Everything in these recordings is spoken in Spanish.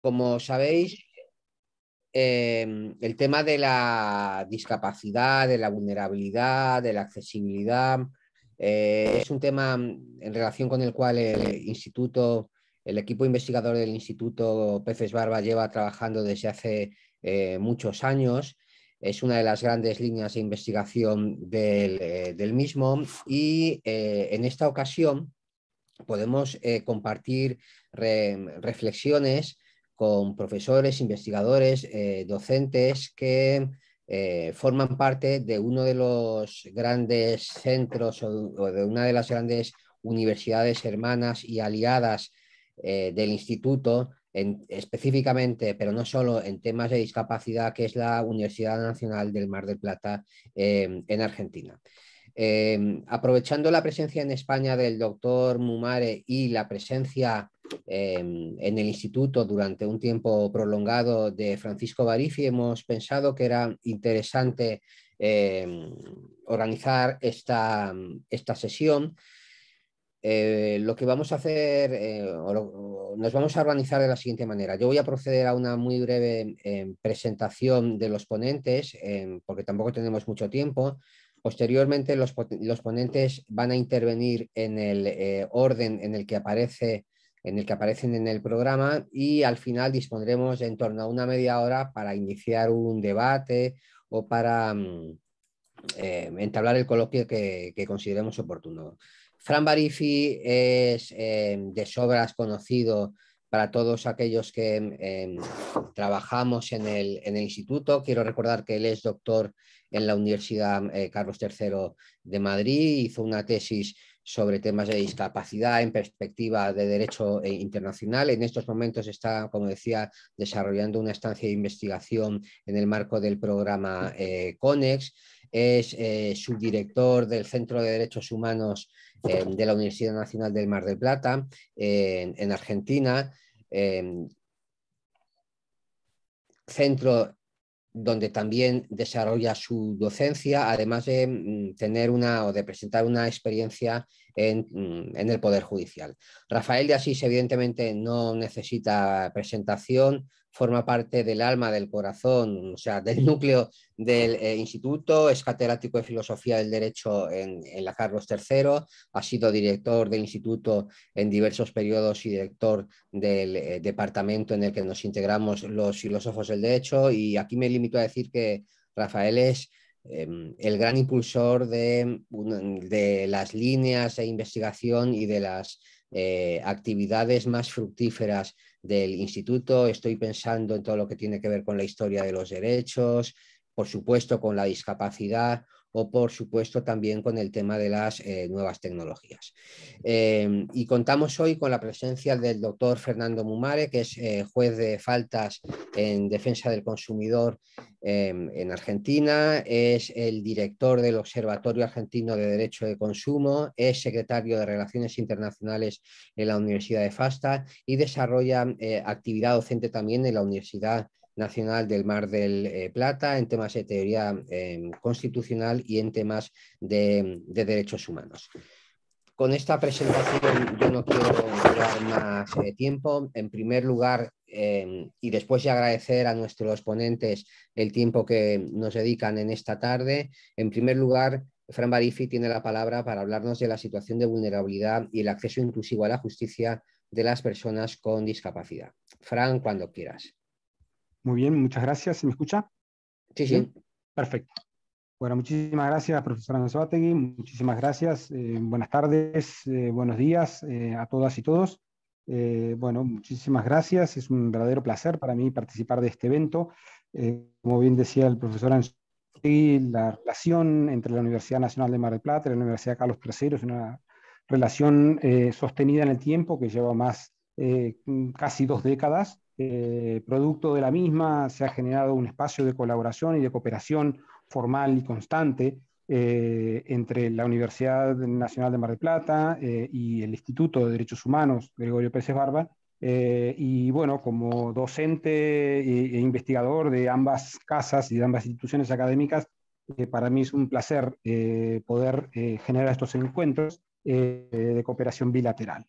Como sabéis, em, el tema de la discapacidad, de la vulnerabilidad, de la accesibilidad, eh, es un tema en relación con el cual el instituto, el equipo investigador del instituto Peces Barba lleva trabajando desde hace eh, muchos años. Es una de las grandes líneas de investigación del, eh, mismo y en esta ocasión podemos compartir reflexiones con profesores, investigadores, eh, docentes que eh, forman parte de uno de los grandes centros o, de una de las grandes universidades hermanas y aliadas eh, del instituto, específicamente, pero no solo en temas de discapacidad, que es la Universidad Nacional del Mar del Plata en Argentina. Em, aprovechando la presencia en España del doctor Mumare y la presencia em, en el instituto durante un tiempo prolongado de Francisco Barifi, hemos pensado que era interesante em, organizar esta, sesión. Eh, lo que vamos a hacer, eh, nos vamos a organizar de la siguiente manera. Yo voy a proceder a una muy breve presentación de los ponentes, porque tampoco tenemos mucho tiempo. Posteriormente, los, ponentes van a intervenir en el eh, orden en el que aparece en el que aparecen en el programa y al final dispondremos en torno a una media hora para iniciar un debate o para mm, eh, entablar el coloquio que, consideremos oportuno. Fran Barifi es em, de sobras conocido para todos aquellos que em, trabajamos en el, en el, instituto. Quiero recordar que él es doctor en la Universidad eh, Carlos III de Madrid, hizo una tesis sobre temas de discapacidad en perspectiva de derecho eh, internacional. En estos momentos está, como decía, desarrollando una estancia de investigación en el marco del programa eh, CONEX. Es subdirector del Centro de Derechos Humanos de la Universidad Nacional del Mar del Plata en, en Argentina. Em, centro donde también desarrolla su docencia, además de mm, tener una o de presentar una experiencia en, mm, en, el Poder Judicial. Rafael de Asís, evidentemente, no necesita presentación, forma parte del alma, del corazón, o sea, del núcleo del eh, instituto, es catedrático de Filosofía del Derecho en, la Carlos III, ha sido director del instituto en diversos periodos y director del eh, departamento en el que nos integramos los filósofos del derecho. Y aquí me limito a decir que Rafael es em, el gran impulsor de, de las líneas de investigación y de las eh, actividades más fructíferas del instituto, estoy pensando en todo lo que tiene que ver con la historia de los derechos, por supuesto con la discapacidad o por supuesto también con el tema de las eh, nuevas tecnologías. Em, y contamos hoy con la presencia del doctor Fernando Mumare, que es eh, juez de faltas en defensa del consumidor em, en Argentina, es el director del Observatorio Argentino de Derecho de Consumo, es secretario de Relaciones Internacionales en la Universidad de Fasta y desarrolla eh, actividad docente también en la Universidad Nacional del Mar del eh, Plata, en temas de teoría em, constitucional y en temas de, derechos humanos. Con esta presentación yo no quiero dar más eh, tiempo. En primer lugar, em, y después de agradecer a nuestros ponentes el tiempo que nos dedican en esta tarde, en primer lugar, Fran Barifi tiene la palabra para hablarnos de la situación de vulnerabilidad y el acceso inclusivo a la justicia de las personas con discapacidad. Fran, cuando quieras. Muy bien, muchas gracias. ¿Se me escucha? Sí, sí. perfecto. Bueno, muchísimas gracias, profesora Anzuategui. Muchísimas gracias. Eh, buenas tardes, eh, buenos días eh, a todas y todos. bueno, muchísimas gracias. Es un verdadero placer para mí participar de este evento. como bien decía el profesor Anzuategui, la relación entre la Universidad Nacional de Mar del Plata y la Universidad Carlos III es una relación sostenida en el tiempo que lleva más casi dos décadas eh, producto de la misma se ha generado un espacio de colaboración y de cooperación formal y constante eh, entre la Universidad Nacional de Mar del Plata eh, y el Instituto de Derechos Humanos Gregorio Pérez Barba. y bueno, como docente e, e, investigador de ambas casas y de ambas instituciones académicas, para mí es un placer poder generar estos encuentros de cooperación bilateral.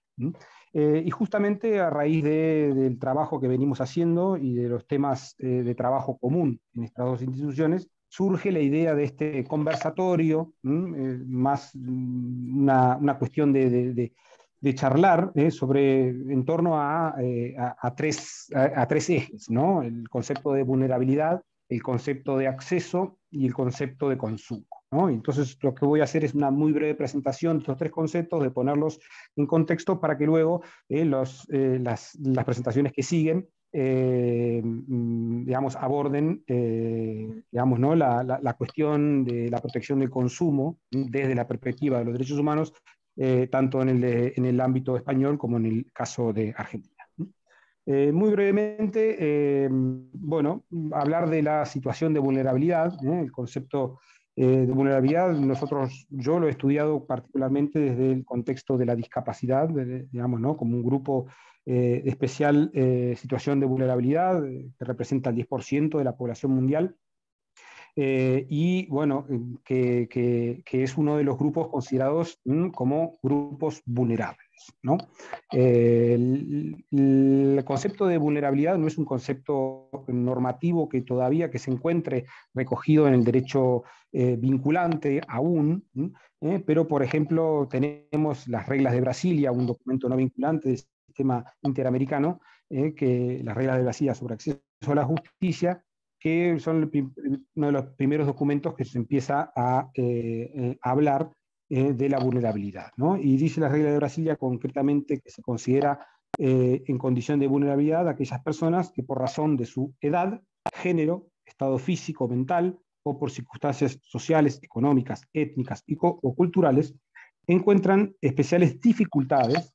Eh, y justamente a raíz del trabajo que venimos haciendo y de los temas eh, de trabajo común en estas dos instituciones, surge la idea de este conversatorio, eh, más mm, una, una, cuestión de, de, charlar sobre, en torno a, a, tres, a, tres ejes, ¿no? el concepto de vulnerabilidad, el concepto de acceso y el concepto de consumo. Entonces, lo que voy a hacer es una muy breve presentación de estos tres conceptos, de ponerlos en contexto para que luego eh, eh, las, presentaciones que siguen, eh, mm, digamos, aborden, digamos, ¿no? La, cuestión de la protección del consumo desde la perspectiva de los derechos humanos, tanto en el, ámbito español como en el caso de Argentina. muy brevemente, bueno, hablar de la situación de vulnerabilidad, el concepto eh, de vulnerabilidad, nosotros, yo lo he estudiado particularmente desde el contexto de la discapacidad, digamos, como un grupo de eh, especial eh, situación de vulnerabilidad, que representa el 10% de la población mundial, y bueno, que, es uno de los grupos considerados mm, como grupos vulnerables. Eh, el, concepto de vulnerabilidad no es un concepto normativo que todavía que se encuentre recogido en el derecho eh, vinculante aún, ¿eh? pero por ejemplo tenemos las reglas de Brasilia, un documento no vinculante del sistema interamericano, que las reglas de Brasilia sobre acceso a la justicia, que son uno de los primeros documentos que se empieza a hablar eh, de la vulnerabilidad. ¿no? Y dice la regla de Brasilia concretamente que se considera eh, en condición de vulnerabilidad aquellas personas que por razón de su edad, género, estado físico, mental o por circunstancias sociales, económicas, étnicas o culturales, encuentran especiales dificultades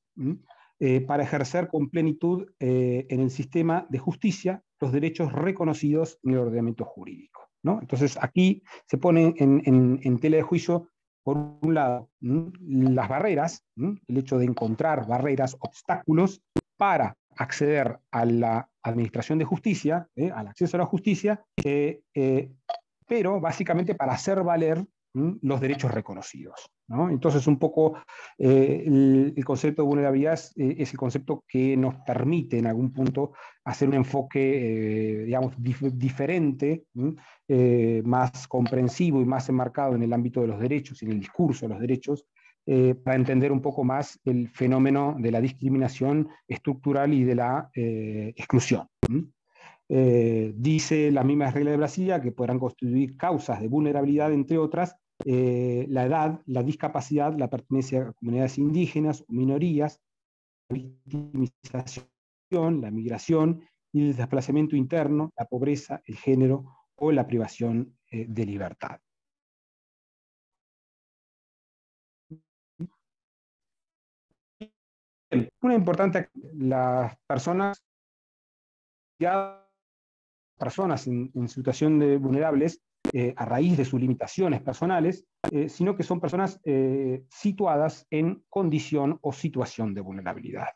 eh, para ejercer con plenitud en el sistema de justicia los derechos reconocidos en el ordenamiento jurídico. ¿no? Entonces, aquí se pone en, en, tela de juicio por un lado, mm, las barreras, mm, el hecho de encontrar barreras, obstáculos para acceder a la administración de justicia, eh, al acceso a la justicia, eh, eh, pero básicamente para hacer valer Mm, los derechos reconocidos. Entonces, un poco eh, el, concepto de vulnerabilidad eh, es, el concepto que nos permite en algún punto hacer un enfoque, eh, digamos, diferente, mm, más comprensivo y más enmarcado en el ámbito de los derechos y en el discurso de los derechos, para entender un poco más el fenómeno de la discriminación estructural y de la exclusión. dice la mismas regla de Brasilia que podrán constituir causas de vulnerabilidad, entre otras, eh, la edad, la discapacidad, la pertenencia a comunidades indígenas o minorías, la victimización, la migración y el desplazamiento interno, la pobreza, el género o la privación eh, de libertad. Una importante, las personas, personas en situación de vulnerables eh, a raíz de sus limitaciones personales, eh, sino que son personas eh, situadas en condición o situación de vulnerabilidad.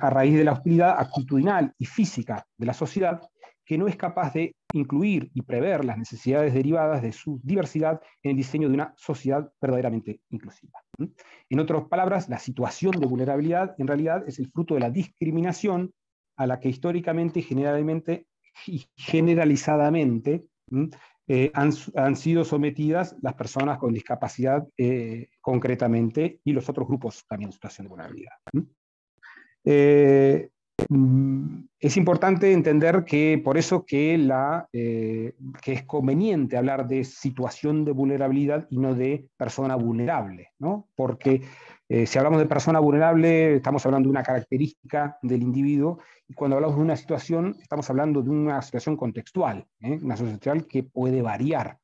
a raíz de la hostilidad actitudinal y física de la sociedad, que no es capaz de incluir y prever las necesidades derivadas de su diversidad en el diseño de una sociedad verdaderamente inclusiva. En otras palabras, la situación de vulnerabilidad en realidad es el fruto de la discriminación a la que históricamente y generalmente y generalizadamente eh, han, sido sometidas las personas con discapacidad eh, concretamente y los otros grupos también en situación de vulnerabilidad. Eh, mm, es importante entender que por eso que, la, que es conveniente hablar de situación de vulnerabilidad y no de persona vulnerable, ¿no? porque eh, si hablamos de persona vulnerable, estamos hablando de una característica del individuo, y cuando hablamos de una situación, estamos hablando de una situación contextual, ¿eh? una situación que puede variar.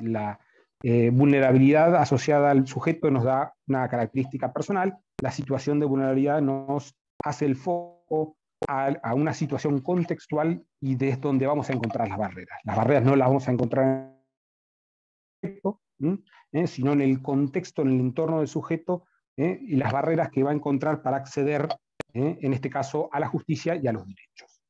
La eh, vulnerabilidad asociada al sujeto nos da una característica personal, la situación de vulnerabilidad nos hace el foco a, a una situación contextual y es donde vamos a encontrar las barreras. Las barreras no las vamos a encontrar en el sujeto, sino en el contexto, en el entorno del sujeto, ¿eh? y las barreras que va a encontrar para acceder, ¿eh? en este caso, a la justicia y a los derechos.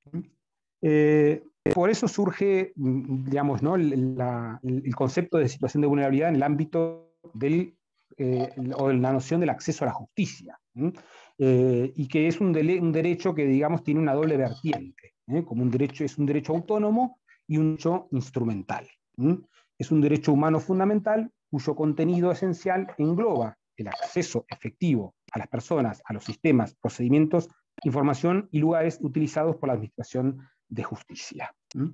Eh, por eso surge, mm, digamos, el, concepto de situación de vulnerabilidad en el ámbito del, o la noción del acceso a la justicia, y que es un, derecho que, digamos, tiene una doble vertiente, como un derecho, es un derecho autónomo y un derecho instrumental. Es un derecho humano fundamental cuyo contenido esencial engloba el acceso efectivo a las personas, a los sistemas, procedimientos, información y lugares utilizados por la Administración de Justicia. ¿Mm?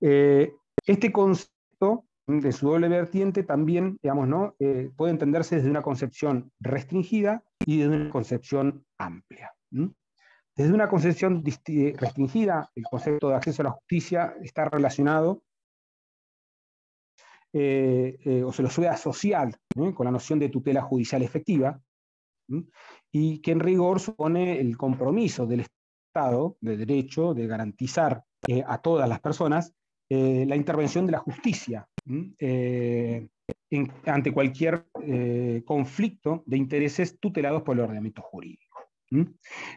Eh, este concepto mm, de su doble vertiente también, ¿no? Eh, puede entenderse desde una concepción restringida y desde una concepción amplia. ¿Mm? Desde una concepción restringida, el concepto de acceso a la justicia está relacionado eh, eh, o se lo suele asociar ¿eh? con la noción de tutela judicial efectiva, y que en rigor supone el compromiso del Estado de derecho de garantizar a todas las personas la intervención de la justicia ante cualquier conflicto de intereses tutelados por el ordenamiento jurídico.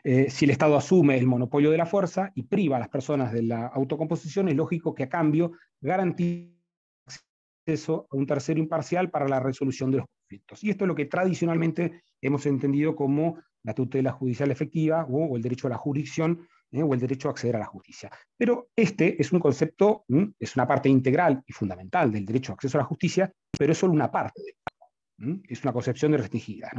si el Estado asume el monopolio de la fuerza y priva a las personas de la autocomposición, es lógico que a cambio garantice acceso a un tercero imparcial para la resolución de los conflictos. Y esto es lo que tradicionalmente hemos entendido como la tutela judicial efectiva o, el derecho a la jurisdicción eh, o el derecho a acceder a la justicia. Pero este es un concepto, mm, es una parte integral y fundamental del derecho a acceso a la justicia, pero es solo una parte. Mm, es una concepción restringida.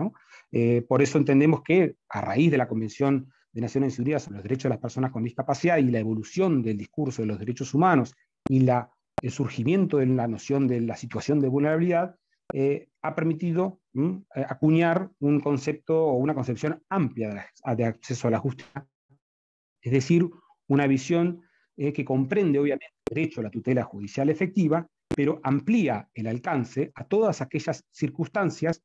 Eh, por eso entendemos que a raíz de la Convención de Naciones Unidas sobre los Derechos de las Personas con Discapacidad y la evolución del discurso de los derechos humanos y la el surgimiento de la noción de la situación de vulnerabilidad eh, ha permitido eh, acuñar un concepto o una concepción amplia de, acceso a la justicia, es decir, una visión eh, que comprende obviamente el derecho a la tutela judicial efectiva, pero amplía el alcance a todas aquellas circunstancias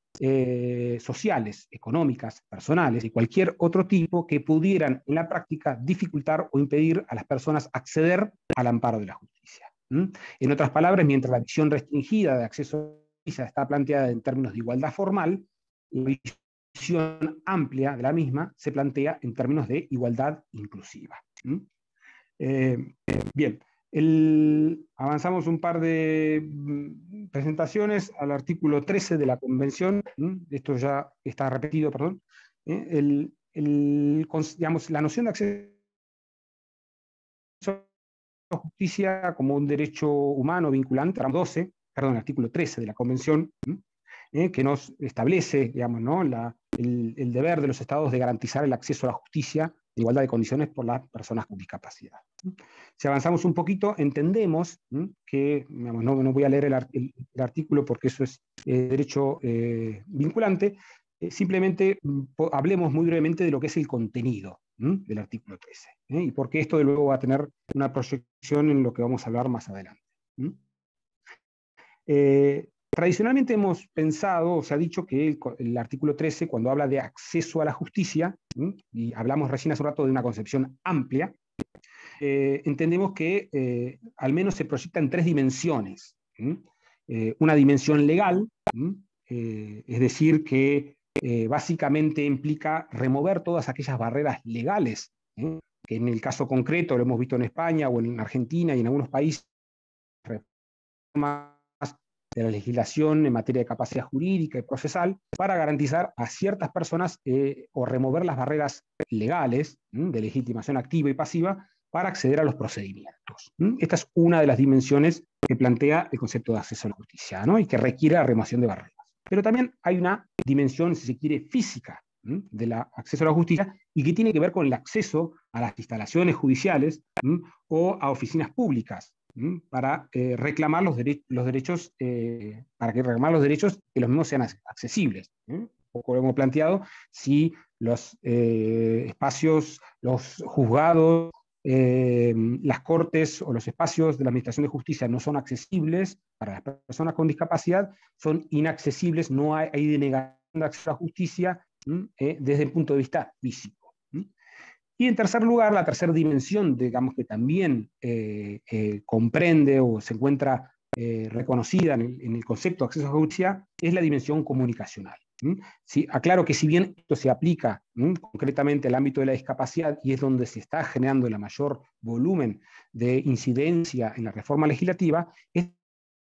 sociales, económicas, personales y cualquier otro tipo que pudieran en la práctica dificultar o impedir a las personas acceder al amparo de la justicia. En otras palabras, mientras la visión restringida de acceso a visa está planteada en términos de igualdad formal, la visión amplia de la misma se plantea en términos de igualdad inclusiva. Eh, bien, avanzamos un par de mm, presentaciones al artículo 13 de la Convención, esto ya está repetido, perdón. ¿eh? la noción de acceso justicia como un derecho humano vinculante, artículo 12, perdón, artículo 13 de la Convención, ¿Eh? que nos establece, digamos, el, deber de los estados de garantizar el acceso a la justicia de igualdad de condiciones por las personas con discapacidad. Si avanzamos un poquito, entendemos que, no, voy a leer el, artículo porque eso es eh, derecho eh, vinculante, simplemente mm, hablemos muy brevemente de lo que es el contenido del artículo 13. ¿eh? Y porque esto de luego va a tener una proyección en lo que vamos a hablar más adelante. Eh, tradicionalmente hemos pensado, o se ha dicho que el, artículo 13, cuando habla de acceso a la justicia, y hablamos recién hace un rato de una concepción amplia, eh, entendemos que al menos se proyecta en tres dimensiones. una dimensión legal, es decir, que eh, básicamente implica remover todas aquellas barreras legales, ¿eh? que en el caso concreto lo hemos visto en España o en Argentina y en algunos países, de la legislación en materia de capacidad jurídica y procesal para garantizar a ciertas personas eh, o remover las barreras legales de legitimación activa y pasiva para acceder a los procedimientos. Esta es una de las dimensiones que plantea el concepto de acceso a la justicia ¿no? y que requiere la remoción de barreras. Pero también hay una dimensión, si se quiere, física del acceso a la justicia y que tiene que ver con el acceso a las instalaciones judiciales o a oficinas públicas para eh, reclamar los, los derechos, eh, para que reclamar los derechos que los mismos sean accesibles. Como hemos planteado, si los eh, espacios, los juzgados eh, las cortes o los espacios de la Administración de Justicia no son accesibles para las personas con discapacidad, son inaccesibles, no hay, hay denegación de acceso a justicia eh, desde el punto de vista físico. Y en tercer lugar, la tercera dimensión, digamos que también eh, comprende o se encuentra reconocida en el, en el concepto de acceso a justicia, es la dimensión comunicacional. Sí, aclaro ah, que si bien esto se aplica concretamente al ámbito de la discapacidad y es donde se está generando el mayor volumen de incidencia en la reforma legislativa, estos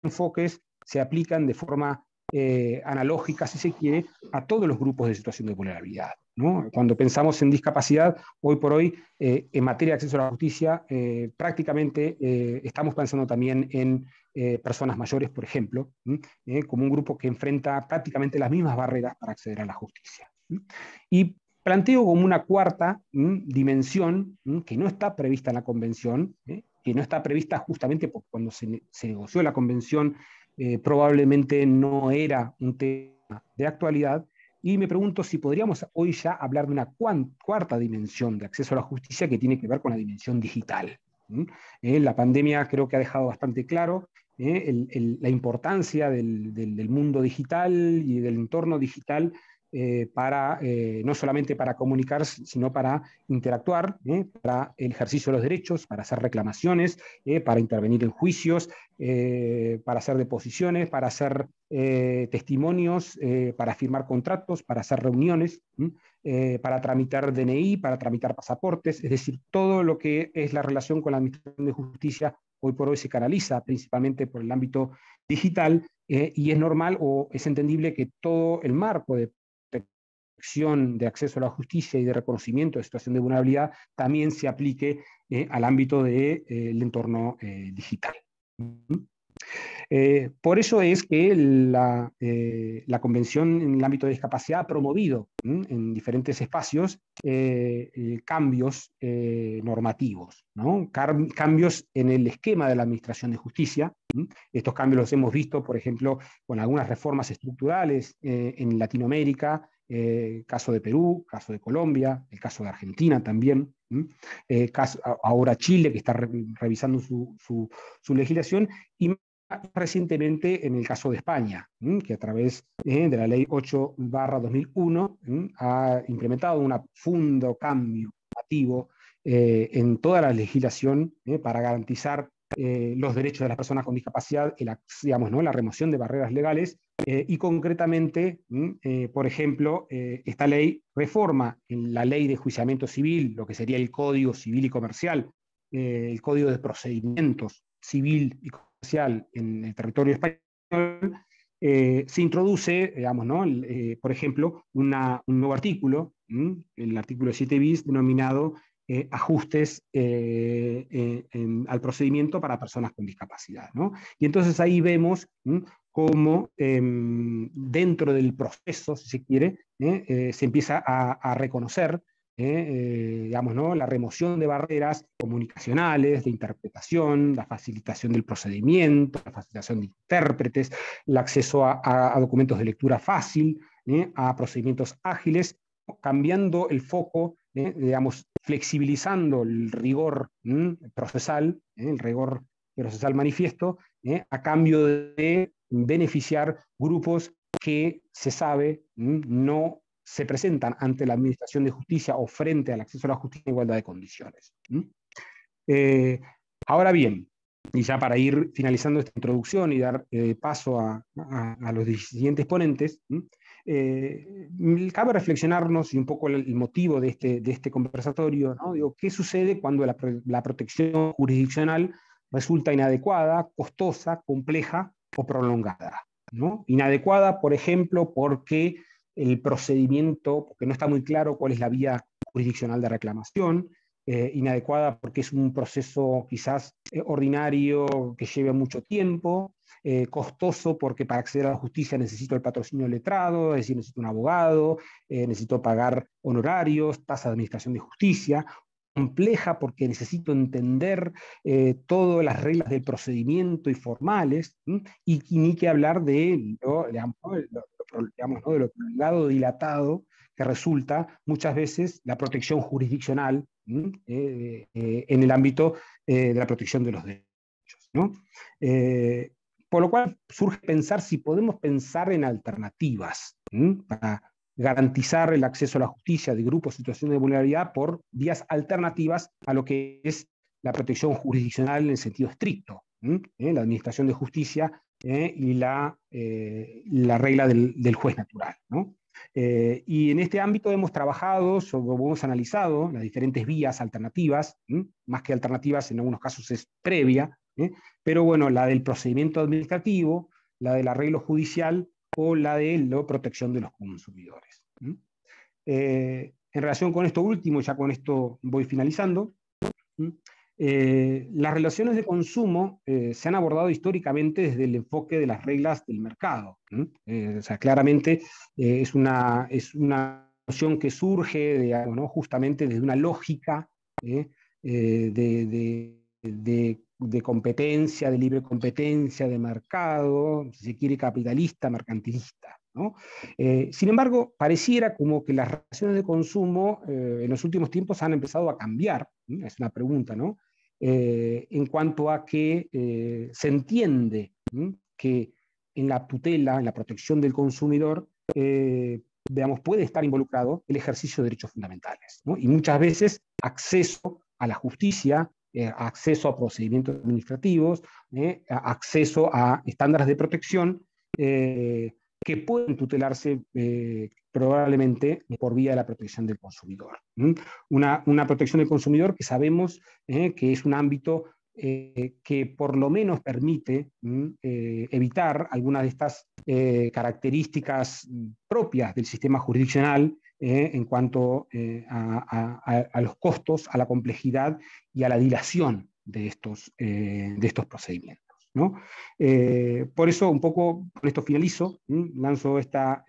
enfoques se aplican de forma eh, analógica, si se quiere, a todos los grupos de situación de vulnerabilidad. Cuando pensamos en discapacidad, hoy por hoy, eh, en materia de acceso a la justicia, eh, prácticamente estamos pensando también en personas mayores, por ejemplo, como un grupo que enfrenta prácticamente las mismas barreras para acceder a la justicia. Y planteo como una cuarta dimensión que no está prevista en la Convención, que no está prevista justamente porque cuando se negoció la Convención eh, probablemente no era un tema de actualidad, y me pregunto si podríamos hoy ya hablar de una cuarta dimensión de acceso a la justicia que tiene que ver con la dimensión digital. Eh, la pandemia creo que ha dejado bastante claro eh, la importancia del, del, mundo digital y del entorno digital eh, para, eh, no solamente para comunicar, sino para interactuar, ¿eh? para el ejercicio de los derechos, para hacer reclamaciones, para intervenir en juicios, para hacer deposiciones, para hacer testimonios, para firmar contratos, para hacer reuniones, para tramitar DNI, para tramitar pasaportes, es decir, todo lo que es la relación con la Administración de Justicia hoy por hoy se canaliza principalmente por el ámbito digital y es normal o es entendible que todo el marco de de acceso a la justicia y de reconocimiento de situación de vulnerabilidad también se aplique eh, al ámbito del eh, entorno eh, digital. por eso es que la, Convención en el ámbito de discapacidad ha promovido en diferentes espacios cambios normativos, cambios en el esquema de la Administración de Justicia. Estos cambios los hemos visto, por ejemplo, con algunas reformas estructurales en Latinoamérica, eh, caso de Perú, caso de Colombia, el caso de Argentina también, eh, ahora Chile que está revisando su, legislación y más recientemente en el caso de España, que a través eh, de la ley 8 2001 ha implementado un profundo cambio eh, en toda la legislación para garantizar los derechos de las personas con discapacidad, digamos, ¿no? la remoción de barreras legales eh, y concretamente, eh, por ejemplo, eh, esta ley reforma en la ley de juiciamiento civil, lo que sería el Código Civil y Comercial, el Código de Procedimientos Civil y Comercial en el territorio español, se introduce, digamos, ¿no? por ejemplo, un nuevo artículo, el artículo 7 bis, denominado ajustes al procedimiento para personas con discapacidad. ¿no? Y entonces ahí vemos como em, dentro del proceso, si se quiere, ¿eh? Eh, se empieza a, reconocer ¿eh? digamos, la remoción de barreras comunicacionales, de interpretación, la facilitación del procedimiento, la facilitación de intérpretes, el acceso a, documentos de lectura fácil, a procedimientos ágiles, cambiando el foco, digamos, flexibilizando el rigor procesal, el rigor procesal manifiesto, a cambio de beneficiar grupos que se sabe mm, no se presentan ante la Administración de Justicia o frente al acceso a la justicia en igualdad de condiciones. Eh, ahora bien, y ya para ir finalizando esta introducción y dar eh, paso a, los siguientes ponentes, eh, cabe reflexionarnos y un poco el, motivo de este, de este conversatorio, Digo, ¿qué sucede cuando la protección jurisdiccional resulta inadecuada, costosa, compleja o prolongada. ¿no? Inadecuada, por ejemplo, porque el procedimiento, porque no está muy claro cuál es la vía jurisdiccional de reclamación, eh, inadecuada porque es un proceso quizás eh, ordinario que lleve mucho tiempo, eh, costoso porque para acceder a la justicia necesito el patrocinio letrado, es decir, necesito un abogado, necesito pagar honorarios, tasa de administración de justicia, compleja porque necesito entender eh, todas las reglas del procedimiento y formales, y, ni que hablar de lo, dilatado, que resulta muchas veces la protección jurisdiccional eh, eh, en el ámbito de la protección de los derechos. por lo cual surge pensar si podemos pensar en alternativas para, garantizar el acceso a la justicia de grupos en situación de vulnerabilidad por vías alternativas a lo que es la protección jurisdiccional en sentido estricto, ¿Eh? la administración de justicia ¿eh? y la, eh, la regla del, juez natural. ¿no? y en este ámbito hemos trabajado, sobre, hemos analizado las diferentes vías alternativas, más que alternativas en algunos casos es previa, pero bueno, la del procedimiento administrativo, la del arreglo judicial o la de la protección de los consumidores. Eh, en relación con esto último, ya con esto voy finalizando, eh, las relaciones de consumo eh, se han abordado históricamente desde el enfoque de las reglas del mercado. o sea, claramente es, una, es una noción que surge de, justamente desde una lógica de, de, de de competencia, de libre competencia, de mercado, si se quiere capitalista, mercantilista. Eh, sin embargo, pareciera como que las relaciones de consumo eh, en los últimos tiempos han empezado a cambiar, es una pregunta, ¿no? Eh, en cuanto a que se entiende que en la tutela, en la protección del consumidor, veamos, puede estar involucrado el ejercicio de derechos fundamentales y muchas veces acceso a la justicia, eh, acceso a procedimientos administrativos, eh, acceso a estándares de protección eh, que pueden tutelarse probablemente por vía de la protección del consumidor. Una, protección del consumidor que sabemos que es un ámbito que por lo menos permite evitar algunas de estas características mm, propias del sistema jurisdiccional eh, en cuanto eh, a, los costos, a la complejidad y a la dilación de estos, eh, de estos procedimientos. por eso, un poco, con esto finalizo, lanzo esta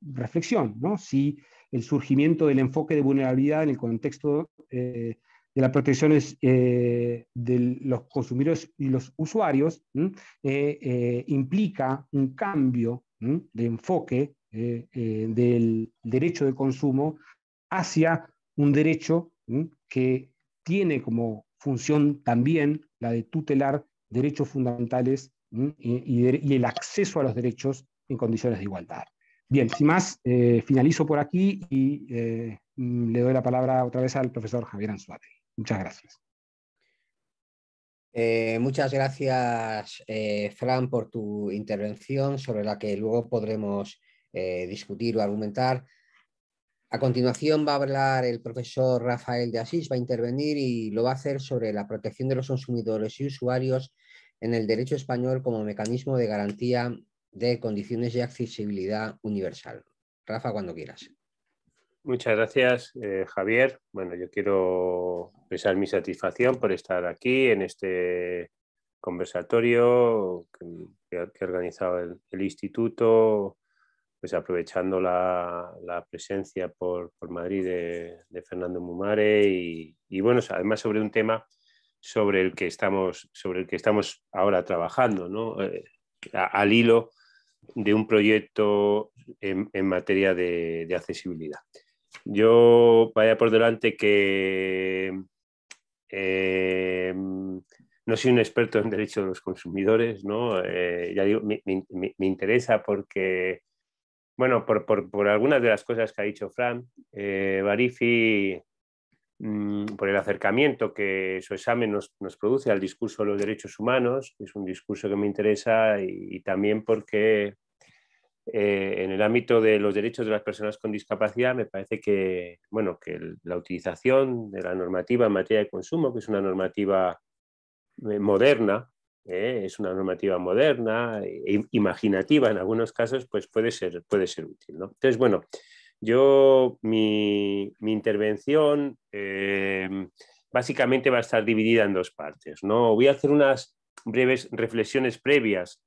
reflexión. Si el surgimiento del enfoque de vulnerabilidad en el contexto de la protección de los consumidores y los usuarios implica un cambio de enfoque eh, eh, del derecho de consumo hacia un derecho que tiene como función también la de tutelar derechos fundamentales y, el acceso a los derechos en condiciones de igualdad. Bien, sin más, eh, finalizo por aquí y mm, le doy la palabra otra vez al profesor Javier Anzuate. Muchas gracias. muchas gracias, Fran, por tu intervención, sobre la que luego podremos eh, discutir o argumentar. A continuación va a hablar el profesor Rafael de Asís, va a intervenir y lo va a hacer sobre la protección de los consumidores y usuarios en el derecho español como mecanismo de garantía de condiciones de accesibilidad universal. Rafa, cuando quieras. Muchas gracias, eh, Javier. Bueno, yo quiero expresar mi satisfacción por estar aquí en este conversatorio que, ha organizado el instituto pues aprovechando la, presencia por, Madrid de, Fernando Mumare y, bueno, además sobre un tema sobre el que estamos, sobre el que estamos ahora trabajando, ¿no? Eh, al hilo de un proyecto en, materia de, accesibilidad. Yo vaya por delante que eh, no soy un experto en derechos de los consumidores, ¿no? Eh, ya digo, me interesa porque bueno, por, algunas de las cosas que ha dicho Fran, eh, mm, por el acercamiento que su examen nos, produce al discurso de los derechos humanos, que es un discurso que me interesa, y, también porque eh, en el ámbito de los derechos de las personas con discapacidad me parece que, que la utilización de la normativa en materia de consumo, que es una normativa eh, moderna, ¿eh? es una normativa moderna, e imaginativa en algunos casos, pues puede ser, puede ser útil. ¿no? Entonces, bueno, yo mi, mi intervención em, básicamente va a estar dividida en dos partes. ¿no? Voy a hacer unas breves reflexiones previas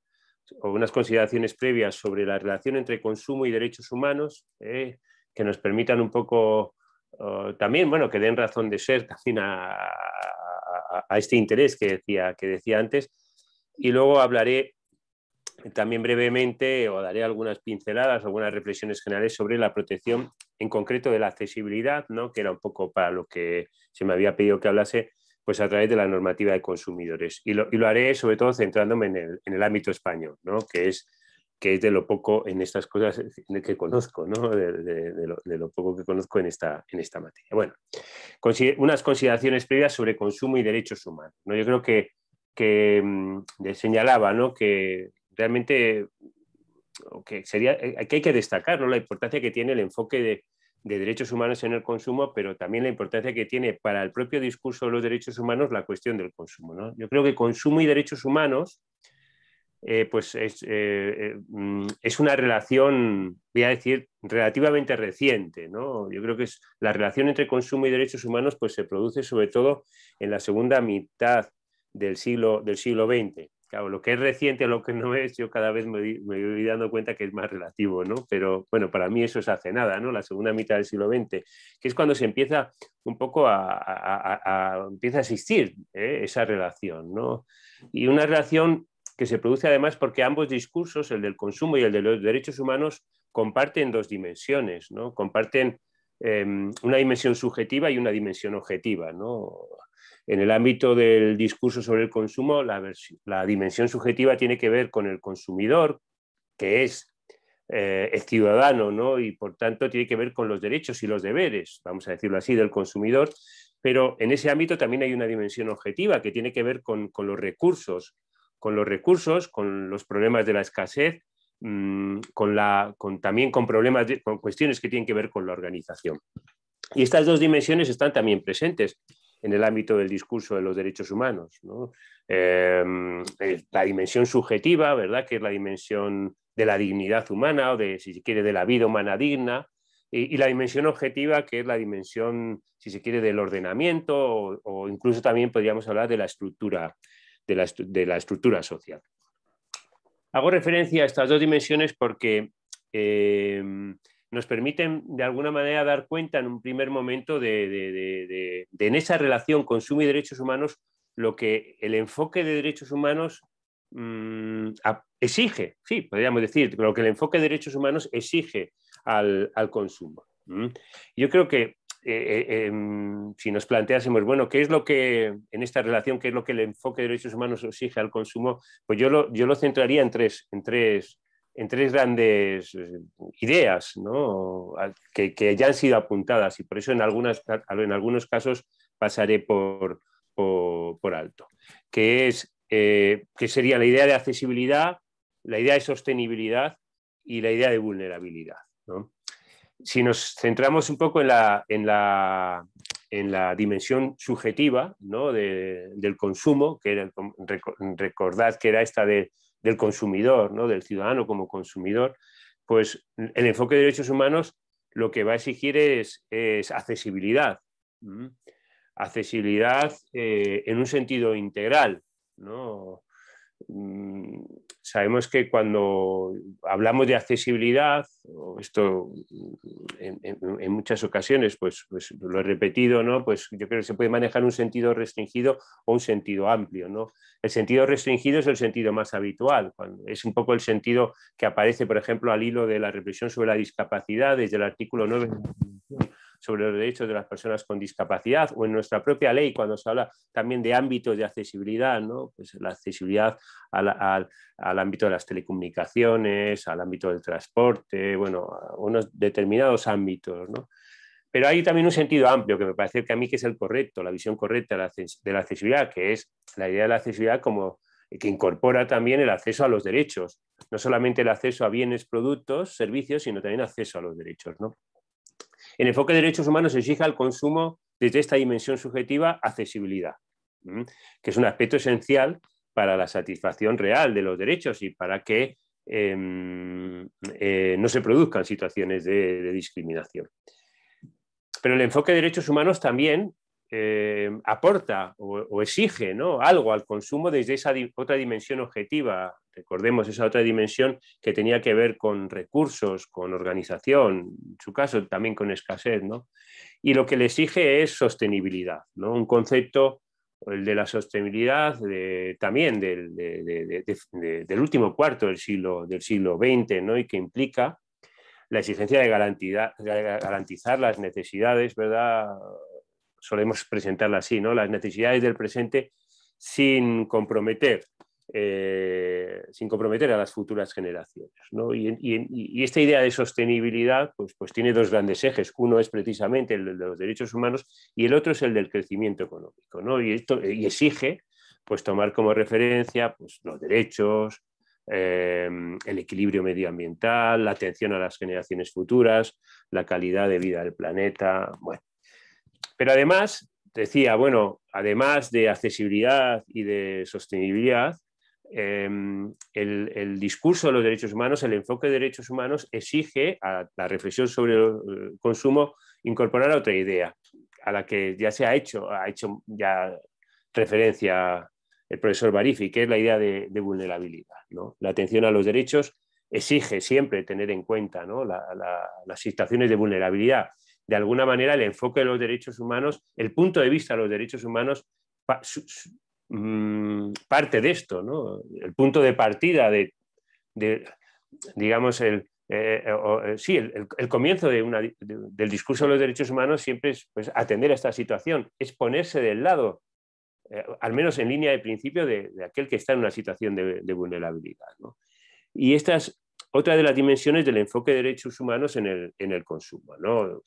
o unas consideraciones previas sobre la relación entre consumo y derechos humanos ¿eh? que nos permitan un poco oh, también, bueno, que den razón de ser también a, este interés que decía, que decía antes, y luego hablaré también brevemente o daré algunas pinceladas, algunas reflexiones generales sobre la protección, en concreto de la accesibilidad, ¿no? que era un poco para lo que se me había pedido que hablase, pues a través de la normativa de consumidores. Y lo, haré sobre todo centrándome en el, ámbito español, ¿no? que, es, que de lo poco en estas cosas que conozco, ¿no? de, lo, poco que conozco en esta, en esta materia. Bueno, unas consideraciones previas sobre consumo y derechos humanos. ¿no? Yo creo que que mm, señalaba, Que realmente que sería, eh, hay que destacar la importancia que tiene el enfoque de, derechos humanos en el consumo, pero también la importancia que tiene para el propio discurso de los derechos humanos la cuestión del consumo. Yo creo que consumo y derechos humanos eh, pues eh, mm, es, una relación, voy a decir, relativamente reciente. ¿no? Yo creo que la relación entre consumo y derechos humanos pues, se produce sobre todo en la segunda mitad del siglo, del siglo XX. Claro, lo que es reciente, lo que no es, yo cada vez me, voy dando cuenta que es más relativo, ¿no? Pero bueno, para mí eso es hace nada, ¿no? La segunda mitad del siglo XX, que es cuando se empieza un poco a, empieza a existir ¿eh? esa relación, ¿no? Y una relación que se produce además porque ambos discursos, el del consumo y el de los derechos humanos, comparten dos dimensiones, ¿no? Comparten em, una dimensión subjetiva y una dimensión objetiva, ¿no? En el ámbito del discurso sobre el consumo, la, dimensión subjetiva tiene que ver con el consumidor, que es, eh, ciudadano, Y por tanto tiene que ver con los derechos y los deberes, vamos a decirlo así, del consumidor. Pero en ese ámbito también hay una dimensión objetiva que tiene que ver con, los recursos, con los recursos, con los problemas de la escasez, mm, también con problemas, con cuestiones que tienen que ver con la organización. Y estas dos dimensiones están también presentes en el ámbito del discurso de los derechos humanos. Em, eh, la dimensión subjetiva, ¿verdad? que es la dimensión de la dignidad humana o de, si se quiere, de la vida humana digna, y, la dimensión objetiva, que es la dimensión, si se quiere, del ordenamiento o, incluso también podríamos hablar de la estructura, de la, estructura social. Hago referencia a estas dos dimensiones porque... Em, nos permiten de alguna manera dar cuenta en un primer momento de, en esa relación consumo y derechos humanos lo que el enfoque de derechos humanos mm, exige, sí, podríamos decir, lo que el enfoque de derechos humanos exige al, consumo. Yo creo que eh, eh, em, si nos planteásemos, bueno, ¿qué es lo que en esta relación, qué es lo que el enfoque de derechos humanos exige al consumo? Pues yo lo, yo lo centraría en tres, en tres, en tres grandes eh, ideas que, ya han sido apuntadas y por eso en, algunas, en algunos casos pasaré por, por, alto, que, es, eh, que sería la idea de accesibilidad, la idea de sostenibilidad y la idea de vulnerabilidad. Si nos centramos un poco en la, en la, dimensión subjetiva del consumo, que recordad que era esta de del consumidor, ¿no? del ciudadano como consumidor, pues el enfoque de derechos humanos lo que va a exigir es, accesibilidad. Accesibilidad eh, en un sentido integral, ¿no? Mm, sabemos que cuando hablamos de accesibilidad, esto mm, en, muchas ocasiones, pues, pues, lo he repetido, ¿no? Pues yo creo que se puede manejar un sentido restringido o un sentido amplio, ¿no? El sentido restringido es el sentido más habitual, es un poco el sentido que aparece, por ejemplo, al hilo de la represión sobre la discapacidad desde el artículo 9 sobre los derechos de las personas con discapacidad o en nuestra propia ley cuando se habla también de ámbitos de accesibilidad, ¿no? pues la accesibilidad al, ámbito de las telecomunicaciones, al ámbito del transporte, bueno, unos determinados ámbitos. ¿no? Pero hay también un sentido amplio que me parece que a mí que es el correcto, la visión correcta de la accesibilidad, que es la idea de la accesibilidad como que incorpora también el acceso a los derechos, no solamente el acceso a bienes, productos, servicios, sino también acceso a los derechos. ¿no? El enfoque de derechos humanos exige al consumo desde esta dimensión subjetiva accesibilidad, que es un aspecto esencial para la satisfacción real de los derechos y para que em, eh, no se produzcan situaciones de, de discriminación. Pero el enfoque de derechos humanos también eh, aporta o, exige ¿no? algo al consumo desde esa otra dimensión objetiva. Recordemos esa otra dimensión que tenía que ver con recursos, con organización, en su caso también con escasez. Y lo que le exige es sostenibilidad, ¿no? un concepto, el de la sostenibilidad también del, último cuarto del siglo, del siglo XX ¿no? y que implica la exigencia de garantizar las necesidades ¿verdad? solemos presentarla así, Las necesidades del presente sin comprometer, eh, sin comprometer a las futuras generaciones. Y, esta idea de sostenibilidad pues, pues tiene dos grandes ejes. Uno es precisamente el de los derechos humanos y el otro es el del crecimiento económico. Y, esto, eh, exige pues, tomar como referencia pues, los derechos, em, el equilibrio medioambiental, la atención a las generaciones futuras, la calidad de vida del planeta, bueno, pero además, decía, bueno, además de accesibilidad y de sostenibilidad, em, el, discurso de los derechos humanos, el enfoque de derechos humanos exige a la reflexión sobre el consumo incorporar otra idea, a la que ya se ha hecho, ha hecho ya referencia el profesor Barifi, que es la idea de, vulnerabilidad. La atención a los derechos exige siempre tener en cuenta las situaciones de vulnerabilidad de alguna manera el enfoque de los derechos humanos, el punto de vista de los derechos humanos mm, parte de esto, ¿no? el punto de partida de, digamos, eh, eh, eh, el, el, comienzo de del discurso de los derechos humanos siempre es pues, atender a esta situación, es ponerse del lado, al menos en línea de principio, de, aquel que está en una situación de, vulnerabilidad. ¿no? Y esta es otra de las dimensiones del enfoque de derechos humanos en el, en el consumo. ¿no?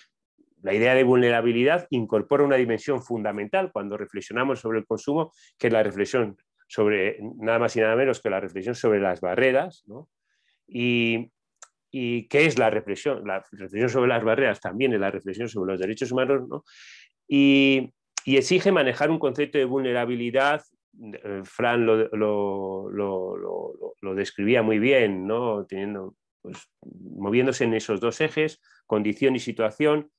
la idea de vulnerabilidad incorpora una dimensión fundamental cuando reflexionamos sobre el consumo, que es la reflexión sobre, nada más y nada menos que la reflexión sobre las barreras, ¿no? Y, y qué es la reflexión. La reflexión sobre las barreras también es la reflexión sobre los derechos humanos, ¿no? Y, y exige manejar un concepto de vulnerabilidad. Eh, Fran lo, lo, lo, lo, describía muy bien, ¿no? Teniendo, pues, moviéndose en esos dos ejes, condición y situación,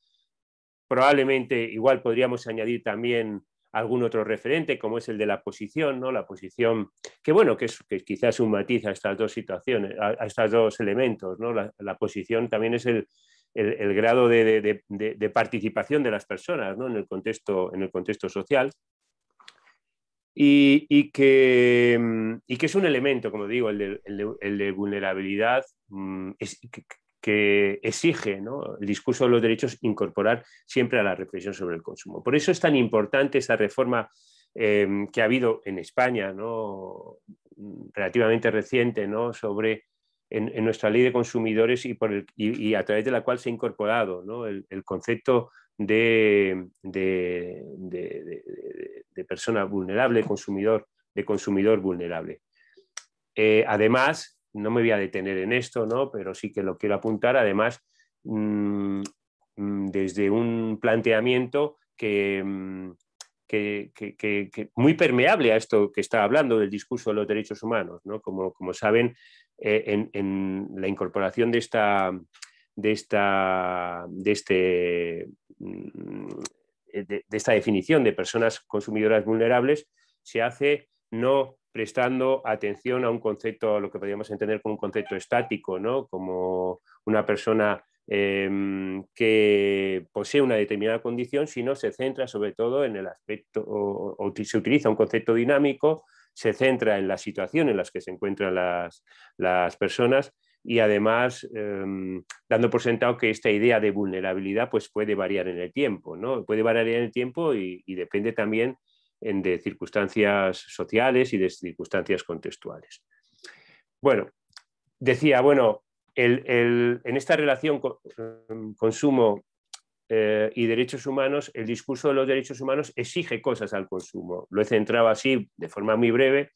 Probablemente igual podríamos añadir también algún otro referente, como es el de la posición, ¿no? La posición, que bueno, que es que quizás un a estas dos situaciones, a, estos dos elementos, ¿no? La, posición también es el, el, grado de, de, participación de las personas ¿no? en, el contexto, en el contexto social. Y, que, mm, y que es un elemento, como digo, el de, vulnerabilidad, mm, que exige el discurso de los derechos incorporar siempre a la reflexión sobre el consumo. Por eso es tan importante esta reforma em, que ha habido en España, relativamente reciente, sobre en, nuestra ley de consumidores y, a través de la cual se ha incorporado el, concepto de, persona vulnerable, consumidor, de consumidor vulnerable. Eh, además, no me voy a detener en esto, ¿no? pero sí que lo quiero apuntar, además, mm, mm, desde un planteamiento mm, que, que, muy permeable a esto que está hablando del discurso de los derechos humanos. ¿no? Como, como saben, eh, en, la incorporación de, esta, de, esta, de, este, de esta definición de personas consumidoras vulnerables se hace no prestando atención a un concepto, a lo que podríamos entender como un concepto estático, ¿no? como una persona em, que posee una determinada condición, sino se centra sobre todo en el aspecto, o, se utiliza un concepto dinámico, se centra en la situación en las que se encuentran las, personas y además em, dando por sentado que esta idea de vulnerabilidad pues puede variar en el tiempo, ¿no? Puede variar en el tiempo y depende también de circunstancias sociales y de circunstancias contextuales. Bueno, decía, bueno, el, en esta relación con, em, consumo eh, y derechos humanos, el discurso de los derechos humanos exige cosas al consumo. Lo he centrado así, de forma muy breve,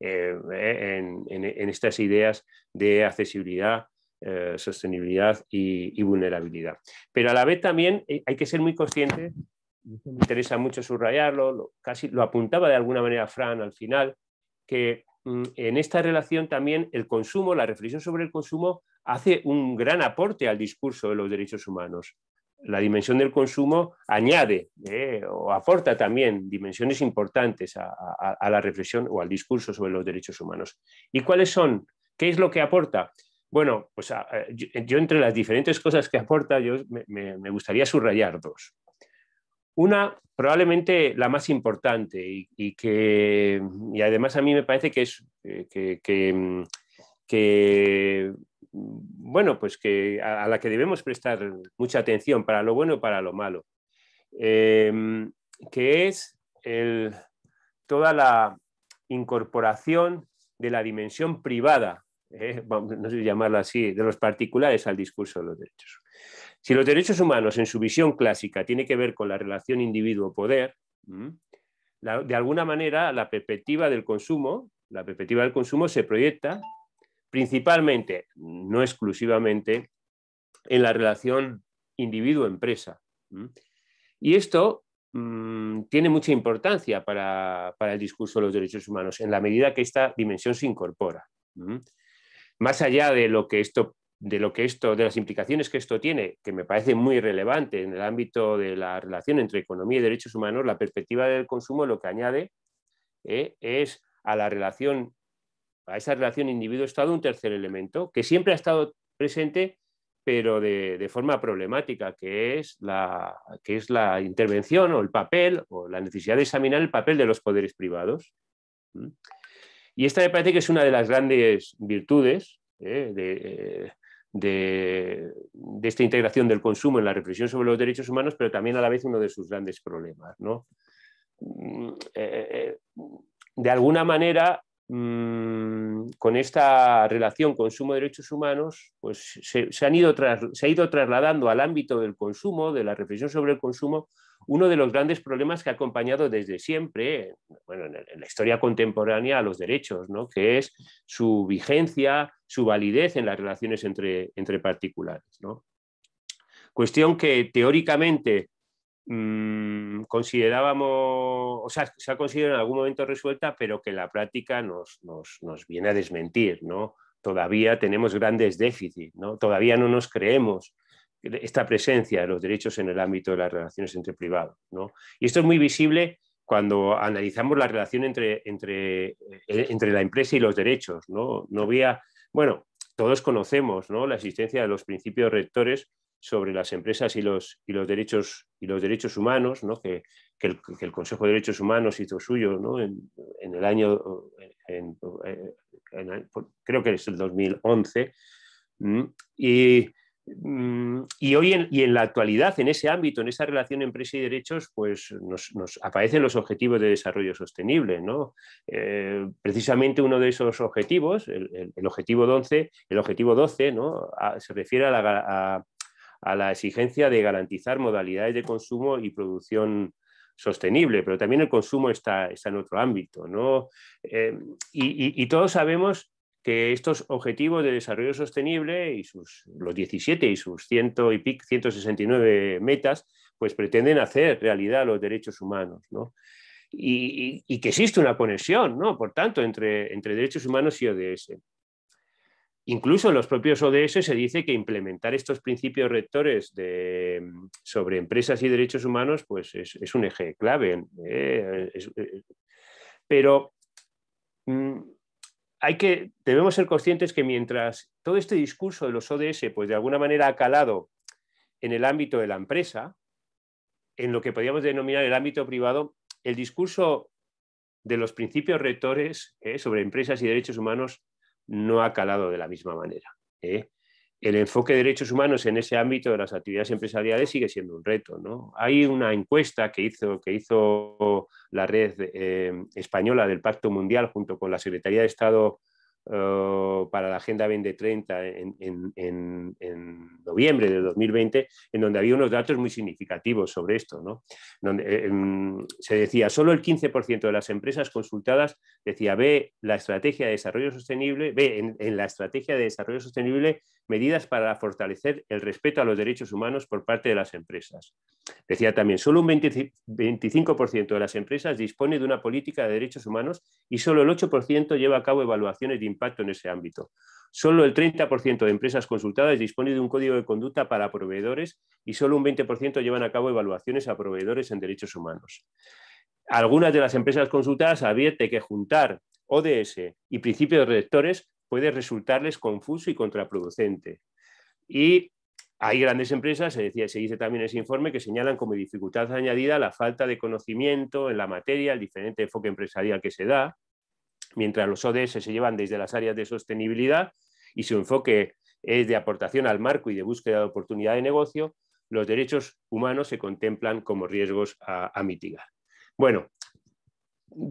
eh, eh, en, estas ideas de accesibilidad, sostenibilidad y, y, vulnerabilidad. Pero a la vez también hay que ser muy consciente me interesa mucho subrayarlo, casi lo apuntaba de alguna manera Fran al final, que mm, en esta relación también el consumo, la reflexión sobre el consumo, hace un gran aporte al discurso de los derechos humanos. La dimensión del consumo añade eh, o aporta también dimensiones importantes a, la reflexión o al discurso sobre los derechos humanos. ¿Y cuáles son? ¿Qué es lo que aporta? Bueno, pues ah, eh, yo, entre las diferentes cosas que aporta, yo me, gustaría subrayar dos. Una, probablemente la más importante y, que y además a mí me parece que es eh, que, mm, mm, bueno, pues que a, la que debemos prestar mucha atención para lo bueno y para lo malo, eh, que es el, toda la incorporación de la dimensión privada, eh, no sé llamarla así, de los particulares al discurso de los derechos. Si los derechos humanos en su visión clásica tiene que ver con la relación individuo-poder, de alguna manera la perspectiva del consumo, la perspectiva del consumo se proyecta principalmente, no exclusivamente, en la relación individuo-empresa. Y esto mm, tiene mucha importancia para, para, el discurso de los derechos humanos, en la medida que esta dimensión se incorpora. Más allá de lo que esto de lo que esto, de las implicaciones que esto tiene, que me parece muy relevante en el ámbito de la relación entre economía y derechos humanos, la perspectiva del consumo lo que añade eh, es a la relación, a esa relación individuo-estado, un tercer elemento que siempre ha estado presente, pero de, forma problemática, que es, la, que es, la, intervención o el papel o la necesidad de examinar el papel de los poderes privados. Y esta me parece que es una de las grandes virtudes eh, de, eh, de, esta integración del consumo en la reflexión sobre los derechos humanos, pero también a la vez uno de sus grandes problemas. ¿no? Mm, eh, eh, eh, de alguna manera, mm, con esta relación consumo-derechos humanos, pues se, han ido se ha ido trasladando al ámbito del consumo, de la reflexión sobre el consumo, uno de los grandes problemas que ha acompañado desde siempre, bueno, en la historia contemporánea a los derechos, ¿no? que es su vigencia, su validez en las relaciones entre, particulares. Cuestión que teóricamente mm, considerábamos, o sea, se ha considerado en algún momento resuelta, pero que en la práctica nos, viene a desmentir, Todavía tenemos grandes déficits, Todavía no nos creemos esta presencia de los derechos en el ámbito de las relaciones entre privados. ¿no? Y esto es muy visible cuando analizamos la relación entre, entre, eh, entre la empresa y los derechos. No, no había, bueno, todos conocemos ¿no? la existencia de los principios rectores sobre las empresas y los, y los, derechos, y los derechos humanos, ¿no? que, el, Consejo de Derechos Humanos hizo suyo ¿no? en, el año, creo que es el 2011, y, Mm, y hoy y en la actualidad, en ese ámbito, en esa relación empresa y derechos, pues nos, aparecen los objetivos de desarrollo sostenible. ¿no? Eh, precisamente uno de esos objetivos, el, objetivo 12, el objetivo 12 ¿no? se refiere a la, exigencia de garantizar modalidades de consumo y producción sostenible, pero también el consumo está, está en otro ámbito. ¿no? Eh, y, y todos sabemos que estos objetivos de desarrollo sostenible y sus, los 17 y sus ciento y 169 metas, pues pretenden hacer realidad los derechos humanos, ¿no? y, que existe una conexión, ¿no? Por tanto, entre, entre derechos humanos y ODS. Incluso en los propios ODS se dice que implementar estos principios rectores de, sobre empresas y derechos humanos pues es, un eje clave. ¿eh? pero mm, hay que, debemos ser conscientes que mientras todo este discurso de los ODS, pues de alguna manera ha calado en el ámbito de la empresa, en lo que podríamos denominar el ámbito privado, el discurso de los principios rectores eh, sobre empresas y derechos humanos no ha calado de la misma manera. Eh el enfoque de derechos humanos en ese ámbito de las actividades empresariales sigue siendo un reto. ¿no? Hay una encuesta que hizo, que hizo la red eh, española del Pacto Mundial junto con la Secretaría de Estado eh, para la Agenda 2030 en, en, en, en, noviembre de 2020, en donde había unos datos muy significativos sobre esto, ¿no? donde eh, se decía, solo el 15% de las empresas consultadas decía, ve la estrategia de desarrollo sostenible, ve en la estrategia de desarrollo sostenible medidas para fortalecer el respeto a los derechos humanos por parte de las empresas. Decía también, solo un 25% de las empresas dispone de una política de derechos humanos y solo el 8% lleva a cabo evaluaciones de impacto en ese ámbito. Solo el 30% de empresas consultadas dispone de un código de conducta para proveedores y solo un 20% llevan a cabo evaluaciones a proveedores en derechos humanos. Algunas de las empresas consultadas advierte que juntar ODS y principios rectores puede resultarles confuso y contraproducente. Y hay grandes empresas, se, decía, se dice también en ese informe, que señalan como dificultad añadida la falta de conocimiento en la materia, el diferente enfoque empresarial que se da, mientras los ODS se llevan desde las áreas de sostenibilidad y su enfoque es de aportación al marco y de búsqueda de oportunidad de negocio, los derechos humanos se contemplan como riesgos a, mitigar. Bueno,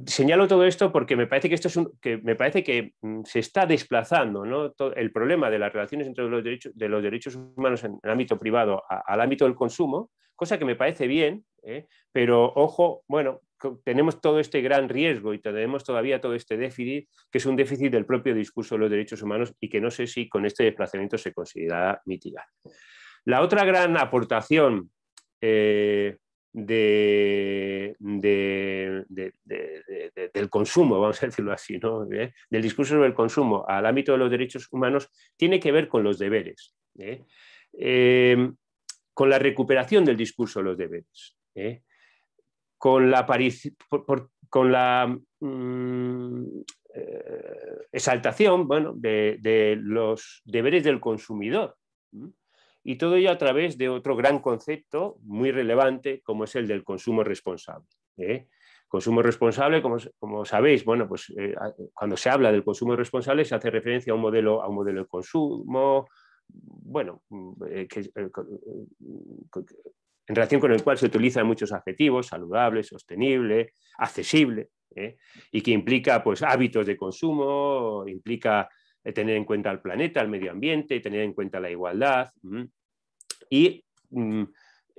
señalo todo esto porque me parece que esto es que me parece que mm, se está desplazando el problema de las relaciones entre los derechos de los derechos humanos en el ámbito privado al ámbito del consumo, cosa que me parece bien ¿eh? Pero ojo, bueno, tenemos todo este gran riesgo y tenemos todavía todo este déficit, que es un déficit del propio discurso de los derechos humanos y que no sé si con este desplazamiento se considerará mitigar. La otra gran aportación eh, del consumo, vamos a decirlo así, ¿Eh? del discurso sobre el consumo al ámbito de los derechos humanos tiene que ver con los deberes, con la recuperación del discurso de los deberes. ¿eh? con la, con la mm, eh, exaltación bueno, de, los deberes del consumidor. Y todo ello a través de otro gran concepto muy relevante como es el del consumo responsable. ¿eh? Consumo responsable, como, como, sabéis, bueno, pues cuando se habla del consumo responsable se hace referencia a un modelo, a un modelo de consumo, bueno, mm, que, en relación con el cual se utilizan muchos adjetivos, saludable, sostenible, accesible, ¿eh? y que implica pues, hábitos de consumo, implica eh, tener en cuenta al planeta, al medio ambiente, tener en cuenta la igualdad. Mm,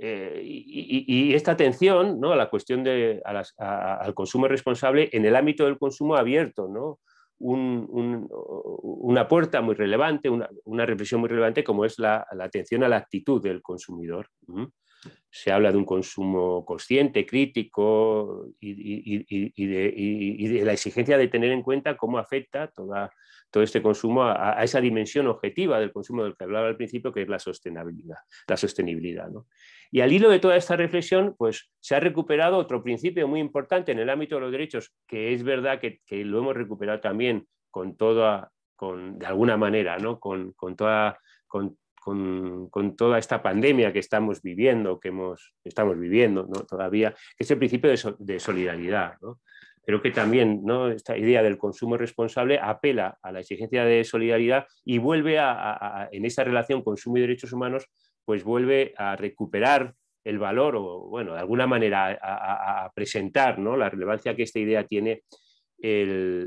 eh, y, esta atención a la cuestión de, al consumo responsable en el ámbito del consumo abierto, una puerta muy relevante, una, reflexión muy relevante como es la atención a la actitud del consumidor se habla de un consumo consciente, crítico y, de, la exigencia de tener en cuenta cómo afecta todo este consumo a, esa dimensión objetiva del consumo del que hablaba al principio, que es la sostenibilidad. La sostenibilidad Y al hilo de toda esta reflexión, pues se ha recuperado otro principio muy importante en el ámbito de los derechos, que es verdad que, lo hemos recuperado también con toda, con, de alguna manera, ¿no? con, con toda con, toda esta pandemia que estamos viviendo, que estamos viviendo todavía, que es el principio de, solidaridad. pero que también esta idea del consumo responsable apela a la exigencia de solidaridad y vuelve a, en esa relación consumo y derechos humanos, pues vuelve a recuperar el valor o, bueno, de alguna manera a, presentar la relevancia que esta idea tiene eh,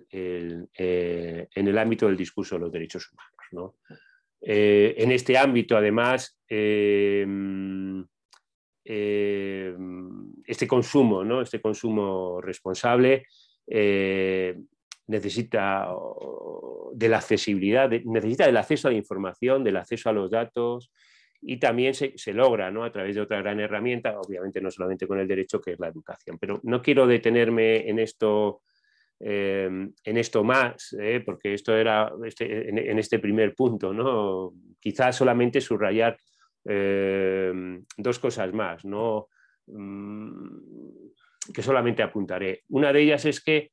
en el ámbito del discurso de los derechos humanos. Eh, en este ámbito, además, eh, eh, este consumo, ¿no? este consumo responsable necesita de la accesibilidad, necesita del acceso a la información, del acceso a los datos, y también se, se logra ¿no? a través de otra gran herramienta, obviamente no solamente con el derecho, que es la educación. Pero no quiero detenerme en esto Em, en esto más, eh, porque esto era este, en, este primer punto, ¿no? Quizás solamente subrayar em, dos cosas más, ¿no? Mm, que solamente apuntaré. Una de ellas es que,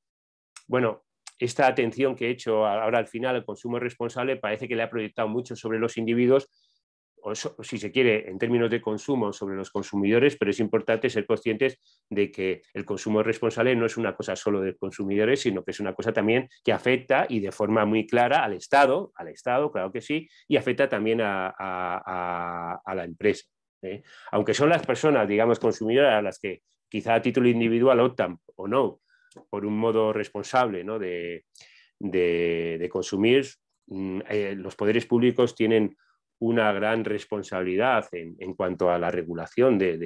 bueno, esta atención que he hecho ahora al final al consumo responsable parece que le ha proyectado mucho sobre los individuos o si se quiere, en términos de consumo sobre los consumidores, pero es importante ser conscientes de que el consumo responsable no es una cosa solo de consumidores, sino que es una cosa también que afecta y de forma muy clara al Estado, al Estado, claro que sí, y afecta también a, la empresa. ¿eh? Aunque son las personas, digamos, consumidoras a las que quizá a título individual optan o no por un modo responsable de, consumir, mm, eh, los poderes públicos tienen una gran responsabilidad en, cuanto a la regulación del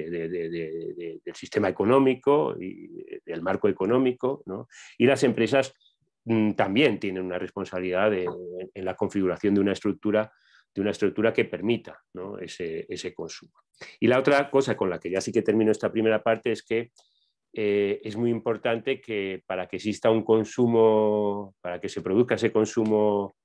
sistema económico y eh, del marco económico, ¿no? y las empresas mm, también tienen una responsabilidad en la configuración de una estructura de una estructura que permita ese, consumo. Y la otra cosa con la que ya sí que termino esta primera parte es que eh, es muy importante que para que exista un consumo, para que se produzca ese consumo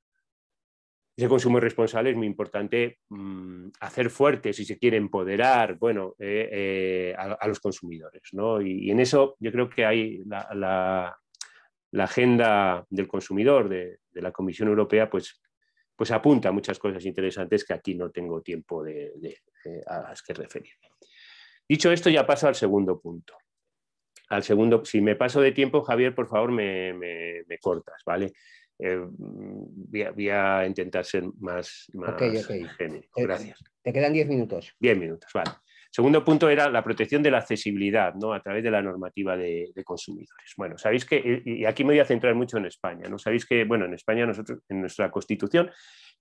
ese consumo responsable es muy importante mm, hacer fuerte, si se quiere, empoderar bueno, eh, eh, a, los consumidores. ¿no? Y, en eso yo creo que hay la, agenda del consumidor de, la Comisión Europea, pues, pues apunta a muchas cosas interesantes que aquí no tengo tiempo de, a las que referir. Dicho esto, ya paso al segundo punto. Al segundo, si me paso de tiempo, Javier, por favor, me, me cortas, ¿vale? Eh, voy, a, intentar ser más, más Gracias. Te quedan 10 minutos. 10 minutos, vale. Segundo punto era la protección de la accesibilidad ¿no? a través de la normativa de, consumidores. Bueno, sabéis que, y aquí me voy a centrar mucho en España, ¿no? Sabéis que, bueno, en España nosotros, en nuestra constitución,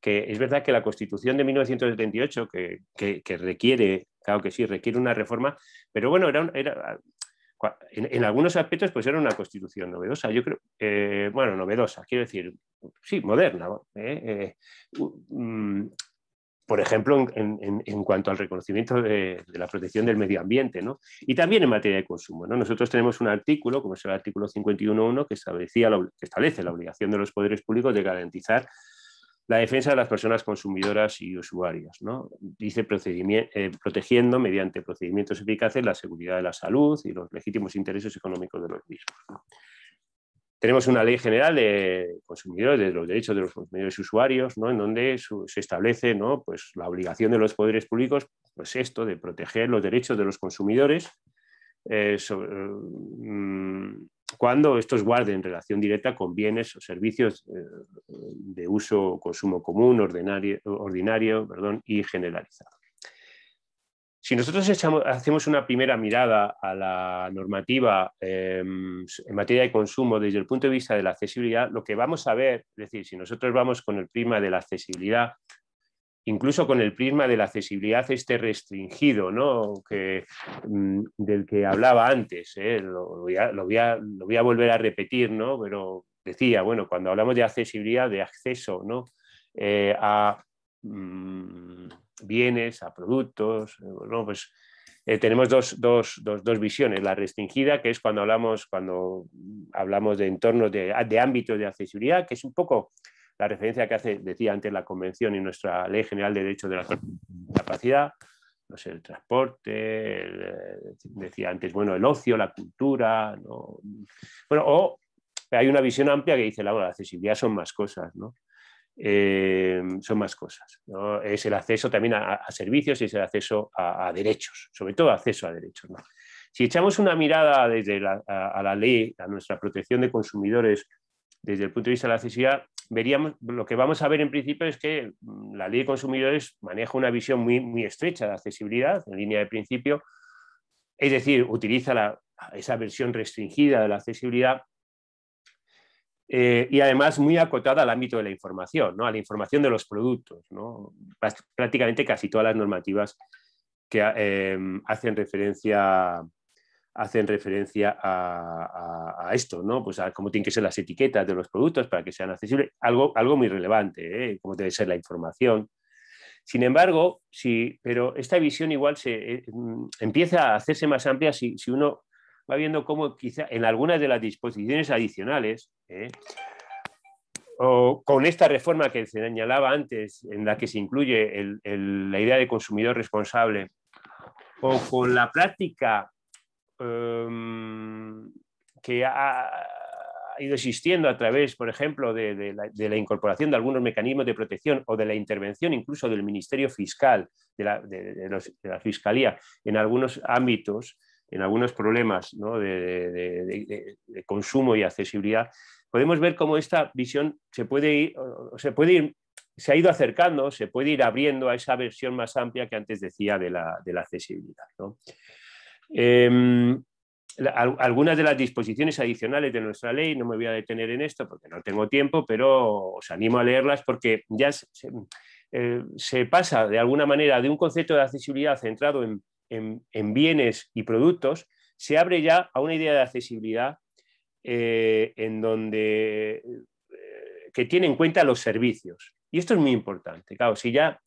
que es verdad que la constitución de 1978, que, requiere, claro que sí, requiere una reforma, pero bueno, era, era, en, algunos aspectos pues era una constitución novedosa, yo creo, eh, bueno, novedosa, quiero decir, sí, moderna. ¿eh? Eh, mm, por ejemplo, en, cuanto al reconocimiento de, la protección del medio ambiente, ¿no? Y también en materia de consumo, ¿no? Nosotros tenemos un artículo, como es el artículo 51.1, que, que establece la obligación de los poderes públicos de garantizar la defensa de las personas consumidoras y usuarias. ¿no? Dice eh, protegiendo mediante procedimientos eficaces la seguridad de la salud y los legítimos intereses económicos de los mismos. Tenemos una ley general de consumidores, de los derechos de los consumidores y usuarios, en donde se establece pues la obligación de los poderes públicos, pues esto, de proteger los derechos de los consumidores eh, eh, mm, cuando estos guarden relación directa con bienes o servicios eh, de uso o consumo común, ordinario, ordinario perdón, y generalizado. Si nosotros echamos, hacemos una primera mirada a la normativa em, en materia de consumo desde el punto de vista de la accesibilidad, lo que vamos a ver, es decir, si nosotros vamos con el prima de la accesibilidad incluso con el prisma de la accesibilidad este restringido, ¿no? que, mm, del que hablaba antes. ¿eh? Lo, voy a, volver a repetir, ¿no? pero decía, bueno, cuando hablamos de accesibilidad, de acceso ¿no? Eh, a mm, bienes, a productos, eh, pues, tenemos dos, visiones. La restringida, que es cuando hablamos, cuando hablamos de entornos, de, de ámbitos de accesibilidad, que es un poco la referencia que hace, decía antes, la Convención y nuestra Ley General de Derechos de la Capacidad, no sé, el transporte, eh, decía antes, bueno, el ocio, la cultura, bueno, o hay una visión amplia que dice, la, accesibilidad son más cosas, ¿no? Eh, son más cosas. Es el acceso también a, servicios y es el acceso a, derechos, sobre todo acceso a derechos. Si echamos una mirada a, la ley, a nuestra protección de consumidores, desde el punto de vista de la accesibilidad, veríamos, lo que vamos a ver en principio es que mm, la ley de consumidores maneja una visión muy, estrecha de accesibilidad, en línea de principio, es decir, utiliza esa versión restringida de la accesibilidad eh, y además muy acotada al ámbito de la información, a la información de los productos. Prácticamente casi todas las normativas que eh, hacen referencia a hacen referencia a, esto, ¿no? Pues a cómo tienen que ser las etiquetas de los productos para que sean accesibles, algo, algo muy relevante, ¿eh? cómo debe ser la información. Sin embargo, sí, pero esta visión igual se eh, mm, empieza a hacerse más amplia si, uno va viendo cómo quizá en algunas de las disposiciones adicionales, ¿eh? o con esta reforma que se señalaba antes, en la que se incluye la idea de consumidor responsable, o con la práctica Em, que ha, ido existiendo a través, por ejemplo, de, la, incorporación de algunos mecanismos de protección o de la intervención incluso del Ministerio Fiscal, de la, Fiscalía, en algunos ámbitos, en algunos problemas de consumo y accesibilidad, podemos ver cómo esta visión se puede ir, se puede ir, se ha ido acercando, se puede ir abriendo a esa versión más amplia que antes decía de la, accesibilidad. ¿no? Em, algunas de las disposiciones adicionales de nuestra ley, no me voy a detener en esto porque no tengo tiempo, pero os animo a leerlas porque ya se, eh, pasa de alguna manera de un concepto de accesibilidad centrado en, bienes y productos, se abre ya a una idea de accesibilidad eh, en donde, eh, que tiene en cuenta los servicios. Y esto es muy importante. Claro, si ya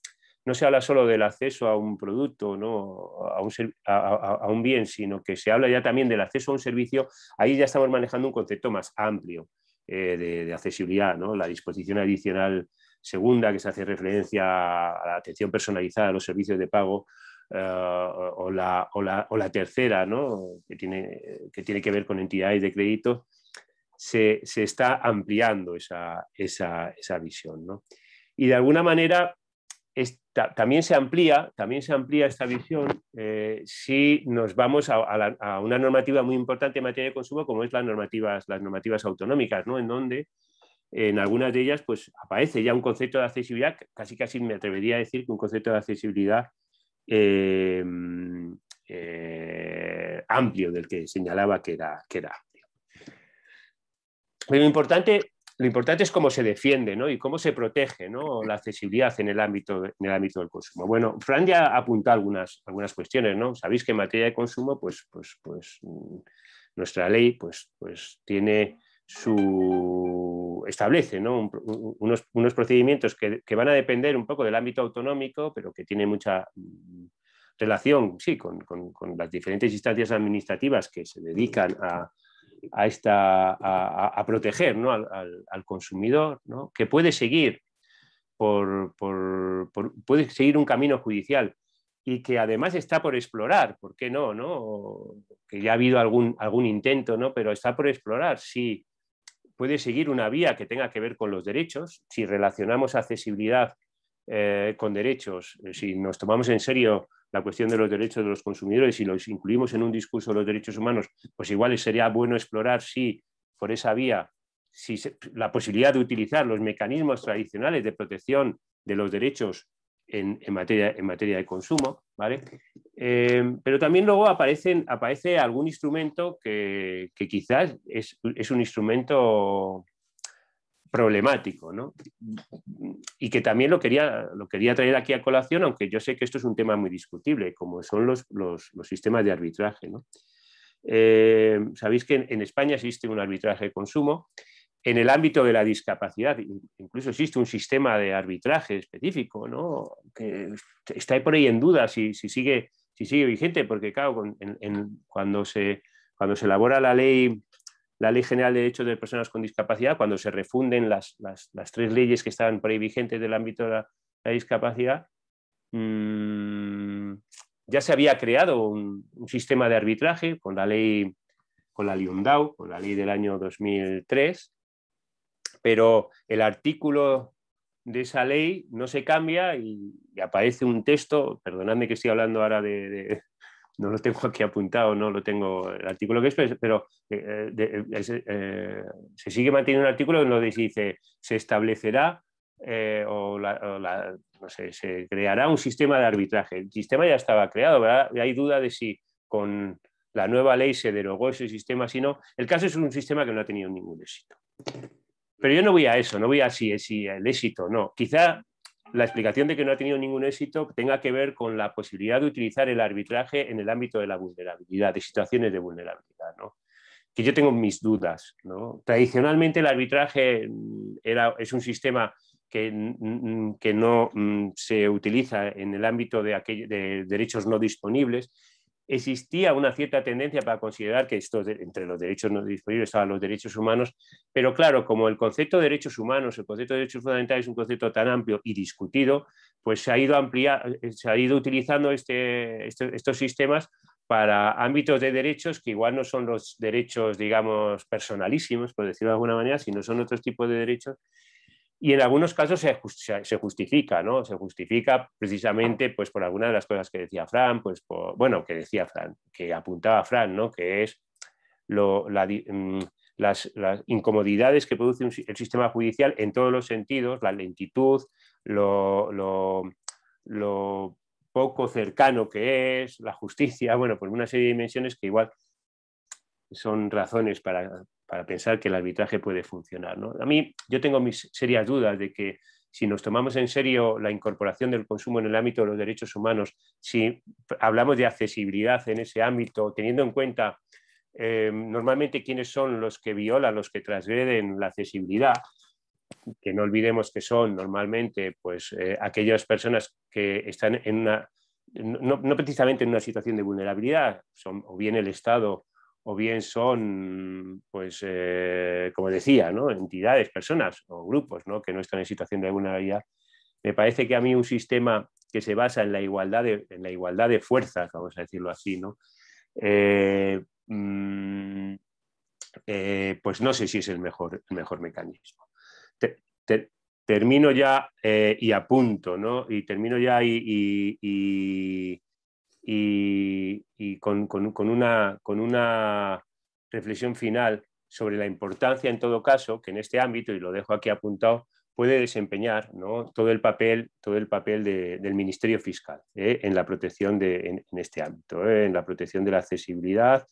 no se habla solo del acceso a un producto, ¿no? a, un, bien, sino que se habla ya también del acceso a un servicio, ahí ya estamos manejando un concepto más amplio eh, de, accesibilidad, la disposición adicional segunda que se hace referencia a la atención personalizada a los servicios de pago. Eh, o, o, la, tercera, ¿no? que, tiene, que tiene que ver con entidades de crédito, se, está ampliando esa, visión. Y de alguna manera también, se amplía, también se amplía esta visión eh, si nos vamos a, una normativa muy importante en materia de consumo, como es las normativas, las normativas autonómicas, en donde en algunas de ellas pues, aparece ya un concepto de accesibilidad, casi casi me atrevería a decir que un concepto de accesibilidad eh, eh, amplio del que señalaba que era, que era Pero lo importante lo importante es cómo se defiende y cómo se protege la accesibilidad en el, ámbito, en el ámbito del consumo. Bueno, Fran ya apunta algunas, algunas cuestiones. ¿no? Sabéis que en materia de consumo, pues, pues, pues mm, nuestra ley pues, pues tiene su, establece unos, procedimientos que, van a depender un poco del ámbito autonómico, pero que tiene mucha mm, relación sí, con las diferentes instancias administrativas que se dedican a, a, proteger al, consumidor, que puede seguir, puede seguir un camino judicial y que además está por explorar, ¿por qué no? no? Que ya ha habido algún, algún intento, ¿no? pero está por explorar si puede seguir una vía que tenga que ver con los derechos, si relacionamos accesibilidad eh, con derechos, eh, si nos tomamos en serio la cuestión de los derechos de los consumidores y los incluimos en un discurso de los derechos humanos, pues igual sería bueno explorar si por esa vía si la posibilidad de utilizar los mecanismos tradicionales de protección de los derechos en, materia, de consumo. ¿vale? Eh, pero también luego aparecen, aparece algún instrumento que, quizás es, un instrumento problemático, ¿no? Y que también lo quería, lo quería traer aquí a colación, aunque yo sé que esto es un tema muy discutible, como son los, sistemas de arbitraje, ¿no? Eh, sabéis que en, España existe un arbitraje de consumo. En el ámbito de la discapacidad, incluso existe un sistema de arbitraje específico, ¿no? Que está por ahí en duda si, sigue, si sigue vigente, porque, claro, cuando, se, cuando se elabora la ley la Ley General de Derechos de Personas con Discapacidad, cuando se refunden las, tres leyes que estaban previgentes del ámbito de la, discapacidad, mm, ya se había creado un, sistema de arbitraje con la ley con la con la ley del año 2003, pero el artículo de esa ley no se cambia y, aparece un texto, perdonadme que estoy hablando ahora de, no lo tengo aquí apuntado, no lo tengo el artículo que es, pues, pero eh, eh, eh, se sigue manteniendo un artículo en donde se dice se establecerá o, se creará un sistema de arbitraje. El sistema ya estaba creado, ¿verdad? hay duda de si con la nueva ley se derogó ese sistema, si no. El caso es un sistema que no ha tenido ningún éxito. Pero yo no voy a eso, no voy a si, si el éxito, no. Quizá la explicación de que no ha tenido ningún éxito tenga que ver con la posibilidad de utilizar el arbitraje en el ámbito de la vulnerabilidad, de situaciones de vulnerabilidad, ¿no? que yo tengo mis dudas. Tradicionalmente el arbitraje mm, era, es un sistema que, mm, mm, no se utiliza en el ámbito de, de derechos no disponibles existía una cierta tendencia para considerar que esto entre los derechos no disponibles estaban los derechos humanos, pero claro, como el concepto de derechos humanos, el concepto de derechos fundamentales es un concepto tan amplio y discutido, pues se ha ido, eh, se ha ido utilizando este, este, estos sistemas para ámbitos de derechos que igual no son los derechos, digamos, personalísimos, por decirlo de alguna manera, sino son otros tipos de derechos y en algunos casos se, justifica, ¿no? Se justifica precisamente pues, por alguna de las cosas que decía Fran, pues bueno, que decía Fran, que apuntaba Fran, ¿no? Que es mm, las, incomodidades que produce el sistema judicial en todos los sentidos, la lentitud, lo poco cercano que es, la justicia, bueno, pues una serie de dimensiones que igual son razones para, para pensar que el arbitraje puede funcionar. ¿no? A mí, yo tengo mis serias dudas de que si nos tomamos en serio la incorporación del consumo en el ámbito de los derechos humanos, si hablamos de accesibilidad en ese ámbito, teniendo en cuenta eh, normalmente quiénes son los que violan, los que transgreden la accesibilidad, que no olvidemos que son normalmente pues, eh, aquellas personas que están en una, no, no precisamente en una situación de vulnerabilidad, son o bien el Estado o bien son, pues, eh, como decía, ¿no? entidades, personas o grupos ¿no? que no están en situación de alguna vulnerabilidad. Me parece que a mí un sistema que se basa en la igualdad de, en la igualdad de fuerzas, vamos a decirlo así, ¿no? Eh, mm, eh, pues no sé si es el mejor, mejor mecanismo. termino ya y apunto, ¿no? Y termino ya y y, con, con, una, con una reflexión final sobre la importancia, en todo caso, que en este ámbito, y lo dejo aquí apuntado, puede desempeñar ¿no? todo el papel, todo el papel del Ministerio Fiscal ¿eh? en la protección de, en, este ámbito, ¿eh? en la protección de la accesibilidad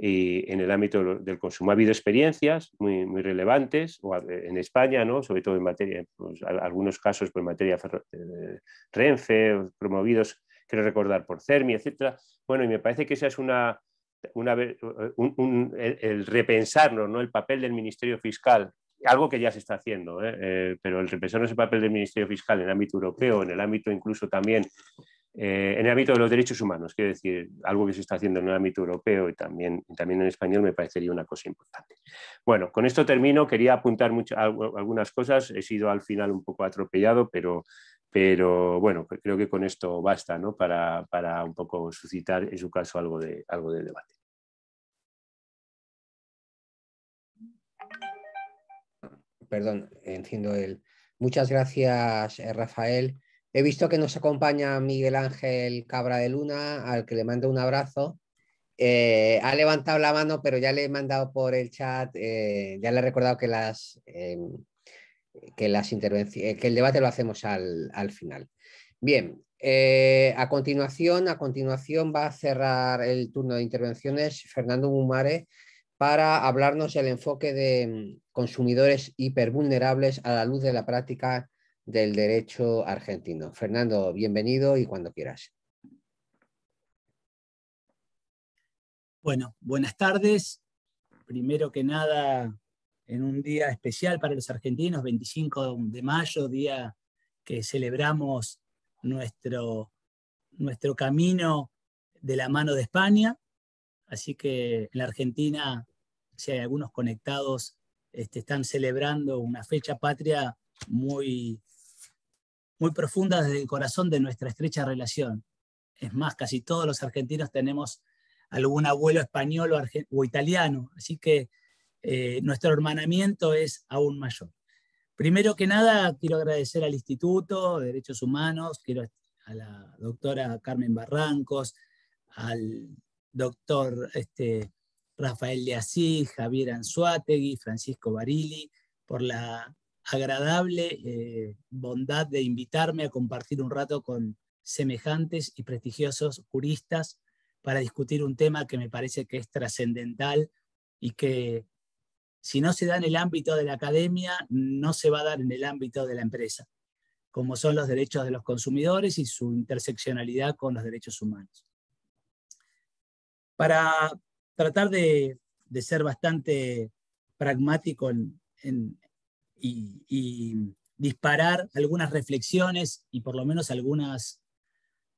y eh, en el ámbito del consumo. Ha habido experiencias muy, muy relevantes en España, ¿no? sobre todo en materia, pues, algunos casos pues, en pues, materia Renfe, promovidos quiero recordar, por CERMI, etc. Bueno, y me parece que esa es una, el, repensarnos ¿no? el papel del Ministerio Fiscal, algo que ya se está haciendo, ¿eh? Eh, pero el repensarnos el papel del Ministerio Fiscal en el ámbito europeo, en el ámbito incluso también eh, en el ámbito de los derechos humanos, quiero decir, algo que se está haciendo en el ámbito europeo y también, también en español me parecería una cosa importante. Bueno, con esto termino. Quería apuntar algunas cosas. He sido al final un poco atropellado, pero, bueno, creo que con esto basta para, un poco suscitar, en su caso, algo de, algo de debate. Perdón, enciendo el. Muchas gracias, eh, Rafael. He visto que nos acompaña Miguel Ángel Cabra de Luna, al que le mando un abrazo. Eh, ha levantado la mano, pero ya le he mandado por el chat, eh, ya le he recordado que las, em, que las intervenciones, eh, que el debate lo hacemos al, final. Bien, a continuación, a continuación va a cerrar el turno de intervenciones Fernando Mumare para hablarnos del enfoque de em, consumidores hipervulnerables a la luz de la práctica del derecho argentino. Fernando, bienvenido y cuando quieras. Bueno, buenas tardes. Primero que nada, en un día especial para los argentinos, 25 de mayo, día que celebramos nuestro, nuestro camino de la mano de España. Así que en la Argentina, si hay algunos conectados, este, están celebrando una fecha patria muy muy profundas desde el corazón de nuestra estrecha relación. Es más, casi todos los argentinos tenemos algún abuelo español o, italiano, así que eh, nuestro hermanamiento es aún mayor. Primero que nada, quiero agradecer al Instituto de Derechos Humanos, quiero a la doctora Carmen Barrancos, al doctor este, Rafael de Asís, Javier Anzuategui, Francisco Barili, por la agradable eh, bondad de invitarme a compartir un rato con semejantes y prestigiosos juristas para discutir un tema que me parece que es trascendental y que si no se da en el ámbito de la academia, no se va a dar en el ámbito de la empresa, como son los derechos de los consumidores y su interseccionalidad con los derechos humanos. Para tratar de, ser bastante pragmático en, y, disparar algunas reflexiones y por lo menos algunas,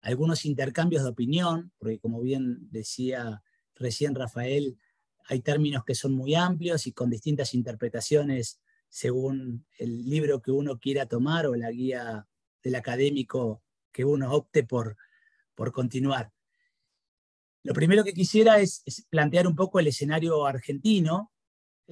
algunos intercambios de opinión, porque como bien decía recién Rafael, hay términos que son muy amplios y con distintas interpretaciones según el libro que uno quiera tomar o la guía del académico que uno opte por, continuar. Lo primero que quisiera es plantear un poco el escenario argentino,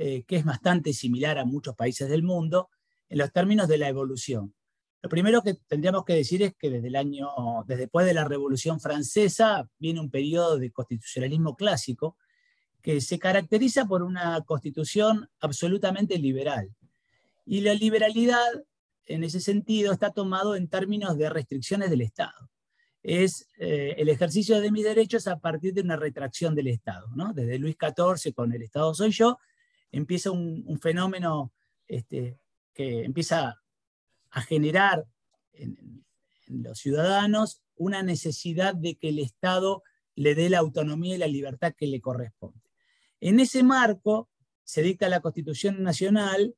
eh, que es bastante similar a muchos países del mundo, en los términos de la evolución. Lo primero que tendríamos que decir es que desde el año, después de la Revolución Francesa, viene un periodo de constitucionalismo clásico que se caracteriza por una constitución absolutamente liberal. Y la liberalidad, en ese sentido, está tomado en términos de restricciones del Estado. Es eh, el ejercicio de mis derechos a partir de una retracción del Estado. ¿no? Desde Luis XIV, con el Estado soy yo, empieza un, fenómeno este, que empieza a generar en, los ciudadanos una necesidad de que el Estado le dé la autonomía y la libertad que le corresponde. En ese marco se dicta la Constitución Nacional,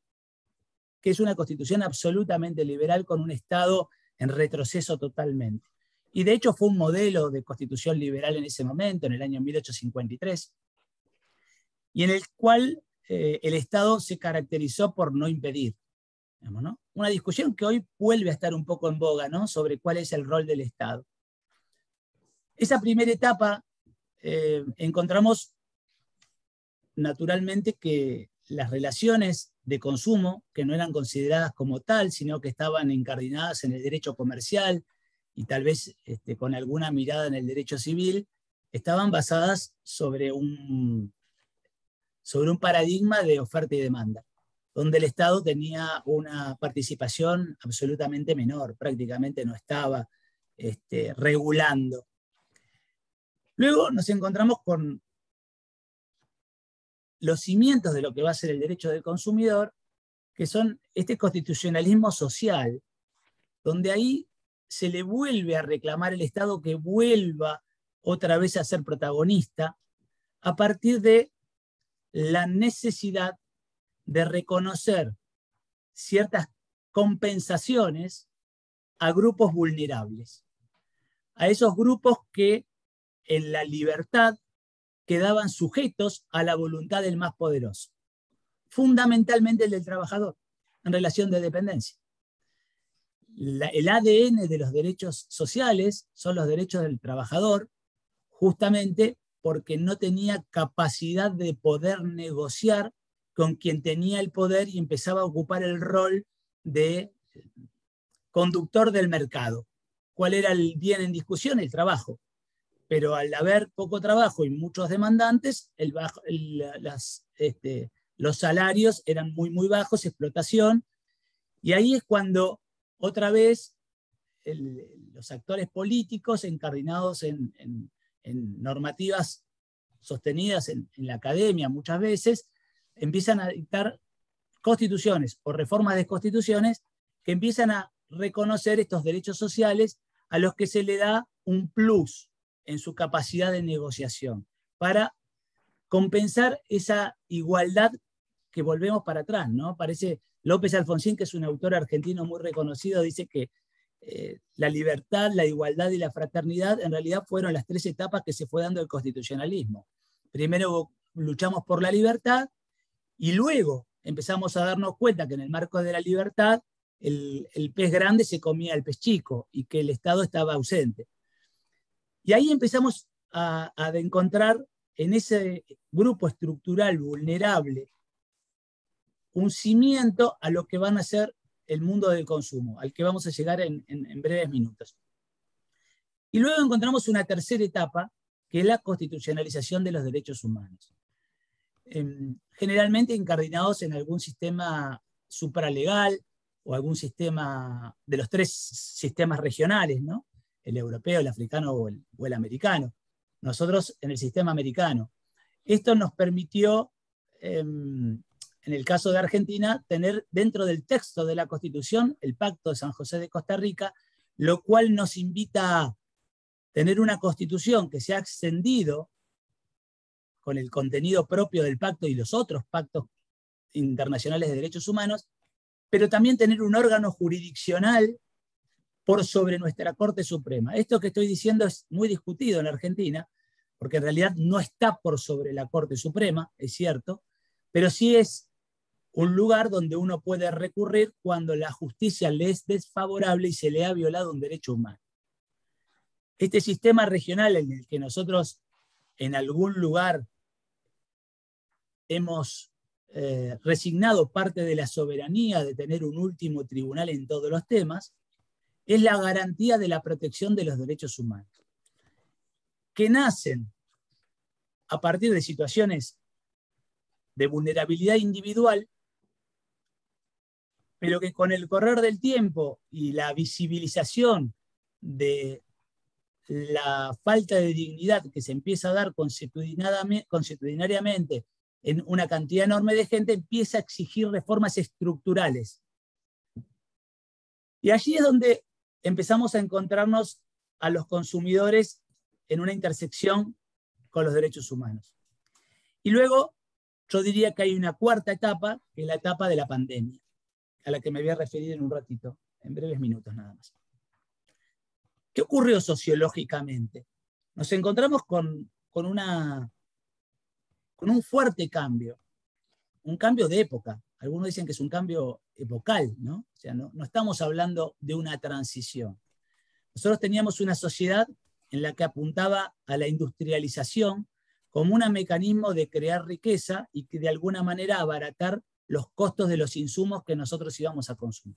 que es una constitución absolutamente liberal con un Estado en retroceso totalmente. Y de hecho fue un modelo de constitución liberal en ese momento, en el año 1853, y en el cual eh, el Estado se caracterizó por no impedir. Una discusión que hoy vuelve a estar un poco en boga ¿no? sobre cuál es el rol del Estado. Esa primera etapa eh, encontramos naturalmente que las relaciones de consumo, que no eran consideradas como tal, sino que estaban encardinadas en el derecho comercial y tal vez este, con alguna mirada en el derecho civil, estaban basadas sobre un, sobre un paradigma de oferta y demanda, donde el Estado tenía una participación absolutamente menor, prácticamente no estaba este, regulando. Luego nos encontramos con los cimientos de lo que va a ser el derecho del consumidor, que son este constitucionalismo social, donde ahí se le vuelve a reclamar el Estado que vuelva otra vez a ser protagonista a partir de la necesidad de reconocer ciertas compensaciones a grupos vulnerables, a esos grupos que en la libertad quedaban sujetos a la voluntad del más poderoso, fundamentalmente el del trabajador, en relación de dependencia. el ADN de los derechos sociales son los derechos del trabajador, justamente porque no tenía capacidad de poder negociar con quien tenía el poder y empezaba a ocupar el rol de conductor del mercado. ¿Cuál era el bien en discusión? El trabajo. Pero al haber poco trabajo y muchos demandantes, este, los salarios eran muy, muy bajos, explotación. Y ahí es cuando otra vez los actores políticos encarnados en, en normativas sostenidas en, la academia muchas veces, empiezan a dictar constituciones o reformas de constituciones que empiezan a reconocer estos derechos sociales a los que se le da un plus en su capacidad de negociación para compensar esa igualdad que volvemos para atrás, ¿no? Parece López Alfonsín, que es un autor argentino muy reconocido, dice que eh, la libertad, la igualdad y la fraternidad en realidad fueron las tres etapas que se fue dando el constitucionalismo. Primero luchamos por la libertad y luego empezamos a darnos cuenta que en el marco de la libertad el, pez grande se comía el pez chico y que el Estado estaba ausente. Y ahí empezamos a encontrar en ese grupo estructural vulnerable un cimiento a lo que van a ser el mundo del consumo, al que vamos a llegar en, breves minutos. Y luego encontramos una tercera etapa, que es la constitucionalización de los derechos humanos, em, generalmente encardinados en algún sistema supralegal o algún sistema de los tres sistemas regionales, ¿no? el europeo, el africano o el, el americano. Nosotros en el sistema americano. Esto nos permitió em, en el caso de Argentina, tener dentro del texto de la Constitución el Pacto de San José de Costa Rica, lo cual nos invita a tener una Constitución que se ha extendido con el contenido propio del pacto y los otros pactos internacionales de derechos humanos, pero también tener un órgano jurisdiccional por sobre nuestra Corte Suprema. Esto que estoy diciendo es muy discutido en Argentina, porque en realidad no está por sobre la Corte Suprema, es cierto, pero sí es un lugar donde uno puede recurrir cuando la justicia le es desfavorable y se le ha violado un derecho humano. Este sistema regional en el que nosotros en algún lugar hemos eh, resignado parte de la soberanía de tener un último tribunal en todos los temas, es la garantía de la protección de los derechos humanos, que nacen a partir de situaciones de vulnerabilidad individual pero que con el correr del tiempo y la visibilización de la falta de dignidad que se empieza a dar constitucionariamente en una cantidad enorme de gente, empieza a exigir reformas estructurales. Y allí es donde empezamos a encontrarnos a los consumidores en una intersección con los derechos humanos. Y luego, yo diría que hay una cuarta etapa, que es la etapa de la pandemia a la que me voy a referir en un ratito, en breves minutos nada más. ¿Qué ocurrió sociológicamente? Nos encontramos con, una, con un fuerte cambio, un cambio de época. Algunos dicen que es un cambio epocal, ¿no? O sea, no estamos hablando de una transición. Nosotros teníamos una sociedad en la que apuntaba a la industrialización como un mecanismo de crear riqueza y que de alguna manera abaratar los costos de los insumos que nosotros íbamos a consumir.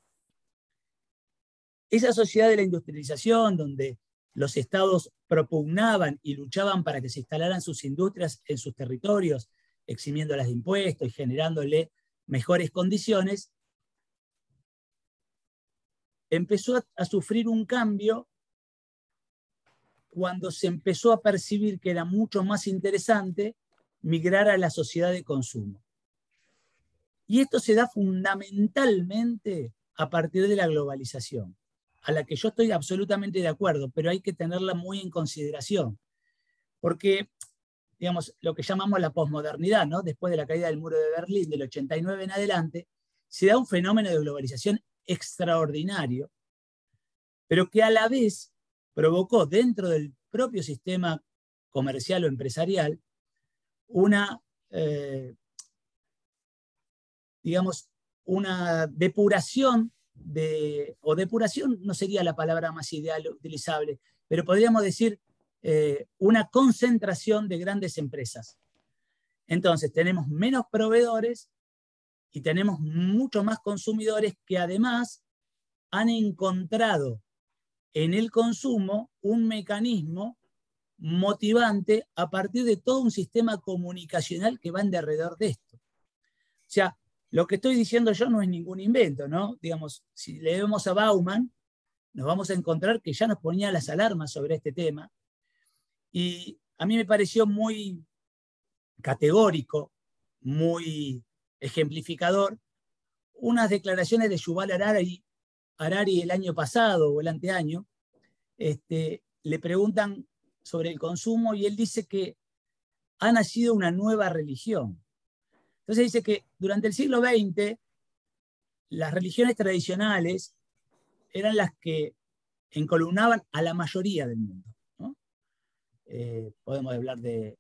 Esa sociedad de la industrialización, donde los estados propugnaban y luchaban para que se instalaran sus industrias en sus territorios, eximiéndolas de impuestos y generándole mejores condiciones, empezó a, a sufrir un cambio cuando se empezó a percibir que era mucho más interesante migrar a la sociedad de consumo. Y esto se da fundamentalmente a partir de la globalización, a la que yo estoy absolutamente de acuerdo, pero hay que tenerla muy en consideración, porque, digamos, lo que llamamos la posmodernidad, ¿no? después de la caída del muro de Berlín del 89 en adelante, se da un fenómeno de globalización extraordinario, pero que a la vez provocó dentro del propio sistema comercial o empresarial una eh, digamos, una depuración de, o depuración no sería la palabra más ideal utilizable, pero podríamos decir eh, una concentración de grandes empresas. Entonces, tenemos menos proveedores y tenemos mucho más consumidores que además han encontrado en el consumo un mecanismo motivante a partir de todo un sistema comunicacional que va en derredor de esto. O sea, lo que estoy diciendo yo no es ningún invento, ¿no? Digamos, si vemos a Bauman, nos vamos a encontrar que ya nos ponía las alarmas sobre este tema. Y a mí me pareció muy categórico, muy ejemplificador, unas declaraciones de Yuval Harari, el año pasado o el anteaño, este, le preguntan sobre el consumo y él dice que ha nacido una nueva religión. Entonces dice que durante el siglo XX las religiones tradicionales eran las que encolumnaban a la mayoría del mundo. Eh, podemos hablar de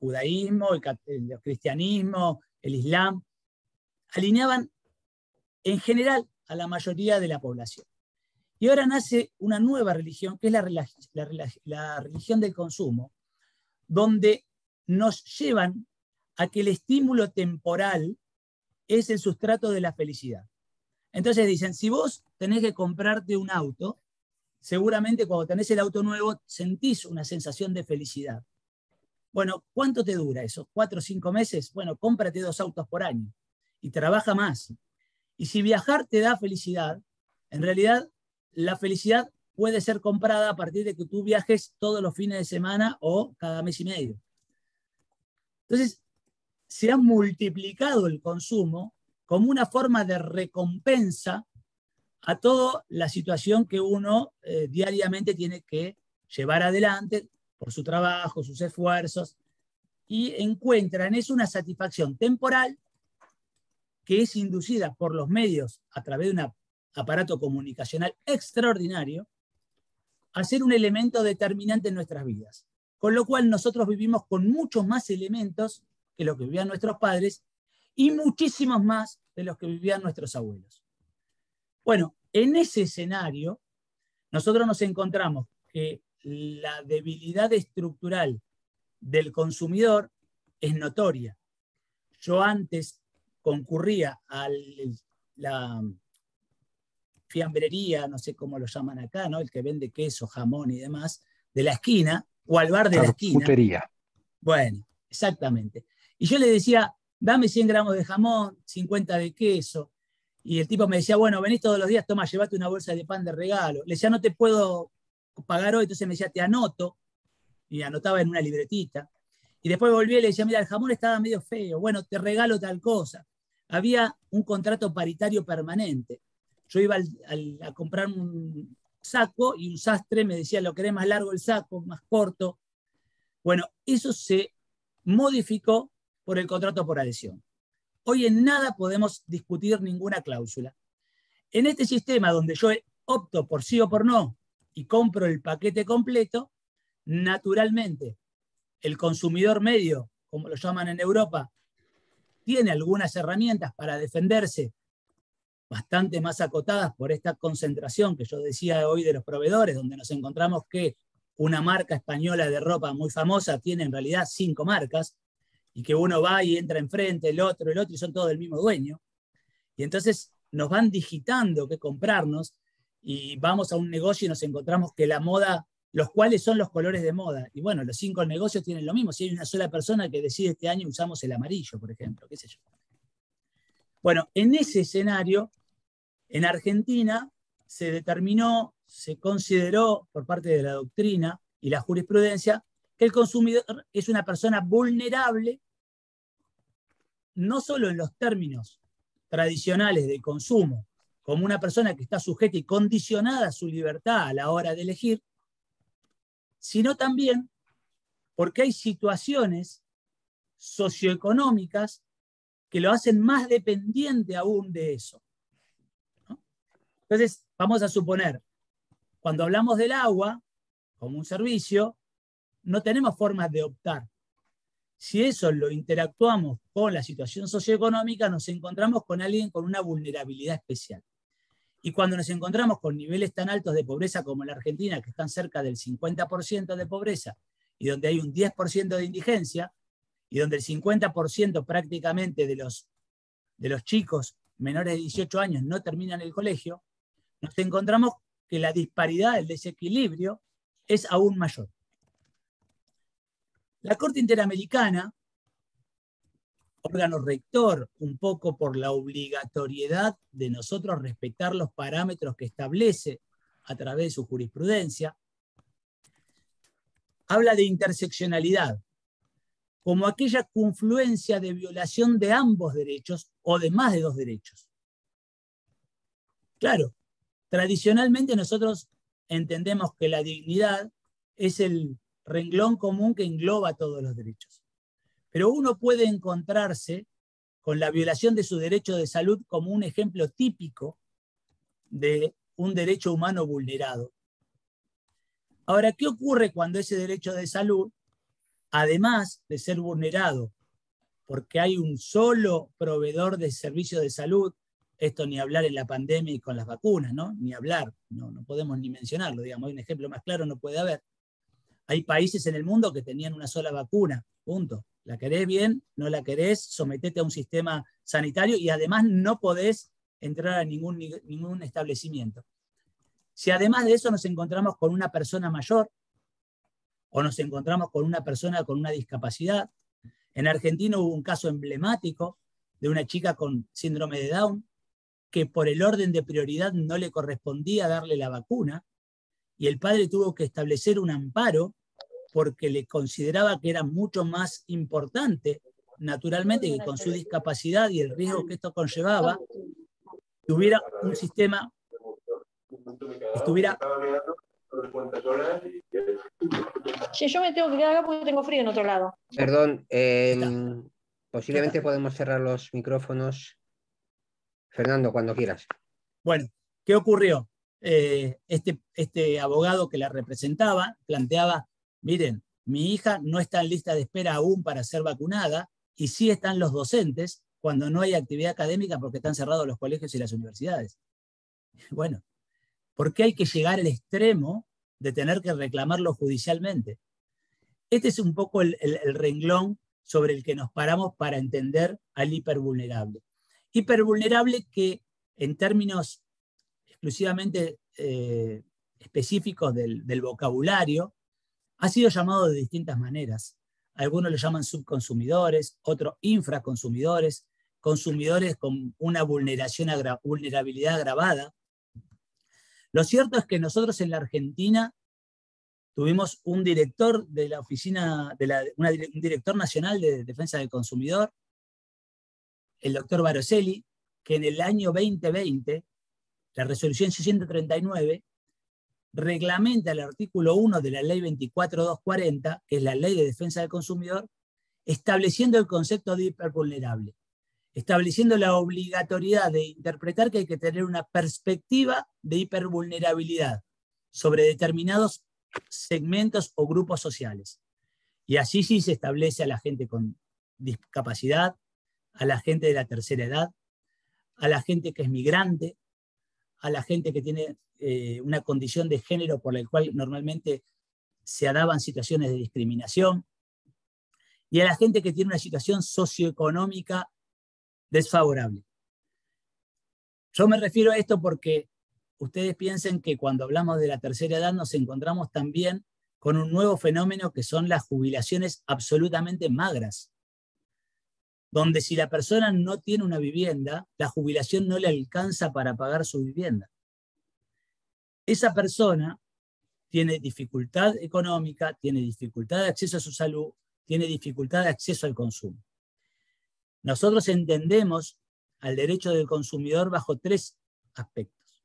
judaísmo, el, cristianismo, el islam, alineaban en general a la mayoría de la población. Y ahora nace una nueva religión, que es la, la religión del consumo, donde nos llevan a que el estímulo temporal es el sustrato de la felicidad. Entonces dicen, si vos tenés que comprarte un auto, seguramente cuando tenés el auto nuevo sentís una sensación de felicidad. Bueno, ¿cuánto te dura eso? ¿Cuatro o cinco meses? Bueno, cómprate dos autos por año y trabaja más. Y si viajar te da felicidad, en realidad la felicidad puede ser comprada a partir de que tú viajes todos los fines de semana o cada mes y medio. Entonces, se ha multiplicado el consumo como una forma de recompensa a toda la situación que uno eh, diariamente tiene que llevar adelante por su trabajo, sus esfuerzos, y encuentran, es una satisfacción temporal que es inducida por los medios a través de un aparato comunicacional extraordinario a ser un elemento determinante en nuestras vidas. Con lo cual nosotros vivimos con muchos más elementos que lo que vivían nuestros padres y muchísimos más de los que vivían nuestros abuelos. Bueno, en ese escenario, nosotros nos encontramos que la debilidad estructural del consumidor es notoria. Yo antes concurría a la fiambrería, no sé cómo lo llaman acá, ¿no? El que vende queso, jamón y demás, de la esquina, o al bar de la, esquina. Bueno, exactamente. Y yo le decía, dame 100 gramos de jamón, 50 de queso. Y el tipo me decía, bueno, venís todos los días, toma, llévate una bolsa de pan de regalo. Le decía, no te puedo pagar hoy, entonces me decía, te anoto. Y anotaba en una libretita. Y después volví y le decía, mira, el jamón estaba medio feo, bueno, te regalo tal cosa. Había un contrato paritario permanente. Yo iba a comprar un saco y un sastre me decía, lo querés más largo el saco, más corto. Bueno, eso se modificó por el contrato por adhesión. Hoy en nada podemos discutir ninguna cláusula. En este sistema donde yo opto por sí o por no y compro el paquete completo, naturalmente el consumidor medio, como lo llaman en Europa, tiene algunas herramientas para defenderse bastante más acotadas por esta concentración que yo decía hoy de los proveedores, donde nos encontramos que una marca española de ropa muy famosa tiene en realidad cinco marcas, y que uno va y entra enfrente, el otro, el otro, y son todos del mismo dueño. Y entonces nos van digitando qué comprarnos y vamos a un negocio y nos encontramos que la moda, los cuales son los colores de moda. Y bueno, los cinco negocios tienen lo mismo. Si hay una sola persona que decide este año usamos el amarillo, por ejemplo, qué sé yo. Bueno, en ese escenario, en Argentina se determinó, se consideró por parte de la doctrina y la jurisprudencia que el consumidor es una persona vulnerable, no solo en los términos tradicionales de consumo, como una persona que está sujeta y condicionada a su libertad a la hora de elegir, sino también porque hay situaciones socioeconómicas que lo hacen más dependiente aún de eso. Entonces, vamos a suponer, cuando hablamos del agua como un servicio, no tenemos formas de optar. Si eso lo interactuamos con la situación socioeconómica, nos encontramos con alguien con una vulnerabilidad especial. Y cuando nos encontramos con niveles tan altos de pobreza como en la Argentina, que están cerca del 50% de pobreza, y donde hay un 10% de indigencia, y donde el 50% prácticamente de los, de los chicos menores de 18 años no terminan el colegio, nos encontramos que la disparidad, el desequilibrio, es aún mayor. La Corte Interamericana, órgano rector, un poco por la obligatoriedad de nosotros respetar los parámetros que establece a través de su jurisprudencia, habla de interseccionalidad como aquella confluencia de violación de ambos derechos o de más de dos derechos. Claro, tradicionalmente nosotros entendemos que la dignidad es el renglón común que engloba todos los derechos. Pero uno puede encontrarse con la violación de su derecho de salud como un ejemplo típico de un derecho humano vulnerado. Ahora, ¿qué ocurre cuando ese derecho de salud, además de ser vulnerado porque hay un solo proveedor de servicios de salud, esto ni hablar en la pandemia y con las vacunas, ¿no? Ni hablar, no, no podemos ni mencionarlo, digamos, hay un ejemplo más claro no puede haber. Hay países en el mundo que tenían una sola vacuna, punto. La querés bien, no la querés, sometete a un sistema sanitario y además no podés entrar a ningún, ningún establecimiento. Si además de eso nos encontramos con una persona mayor o nos encontramos con una persona con una discapacidad, en Argentina hubo un caso emblemático de una chica con síndrome de Down que por el orden de prioridad no le correspondía darle la vacuna y el padre tuvo que establecer un amparo porque le consideraba que era mucho más importante, naturalmente, que con su discapacidad y el riesgo que esto conllevaba, tuviera un sistema, estuviera... yo me tengo que quedar acá porque tengo frío en otro lado. Perdón, em, posiblemente podemos cerrar los micrófonos. Fernando, cuando quieras. Bueno, ¿qué ocurrió? Eh, este, este abogado que la representaba planteaba, miren, mi hija no está en lista de espera aún para ser vacunada y sí están los docentes cuando no hay actividad académica porque están cerrados los colegios y las universidades. Bueno, ¿por qué hay que llegar al extremo de tener que reclamarlo judicialmente? Este es un poco el, el renglón sobre el que nos paramos para entender al hipervulnerable. Hipervulnerable que en términos exclusivamente eh, específicos del, vocabulario, ha sido llamado de distintas maneras. Algunos lo llaman subconsumidores, otros infraconsumidores, consumidores con una vulneración vulnerabilidad agravada. Lo cierto es que nosotros en la Argentina tuvimos un director de la oficina, de la, un director nacional de defensa del consumidor, el doctor Baroselli, que en el año 2020 la resolución 639 reglamenta el artículo 1 de la ley 24240, que es la ley de defensa del consumidor, estableciendo el concepto de hipervulnerable, estableciendo la obligatoriedad de interpretar que hay que tener una perspectiva de hipervulnerabilidad sobre determinados segmentos o grupos sociales. Y así sí se establece a la gente con discapacidad, a la gente de la tercera edad, a la gente que es migrante, a la gente que tiene eh, una condición de género por la cual normalmente se adaban situaciones de discriminación, y a la gente que tiene una situación socioeconómica desfavorable. Yo me refiero a esto porque ustedes piensen que cuando hablamos de la tercera edad nos encontramos también con un nuevo fenómeno que son las jubilaciones absolutamente magras donde si la persona no tiene una vivienda, la jubilación no le alcanza para pagar su vivienda. Esa persona tiene dificultad económica, tiene dificultad de acceso a su salud, tiene dificultad de acceso al consumo. Nosotros entendemos al derecho del consumidor bajo tres aspectos.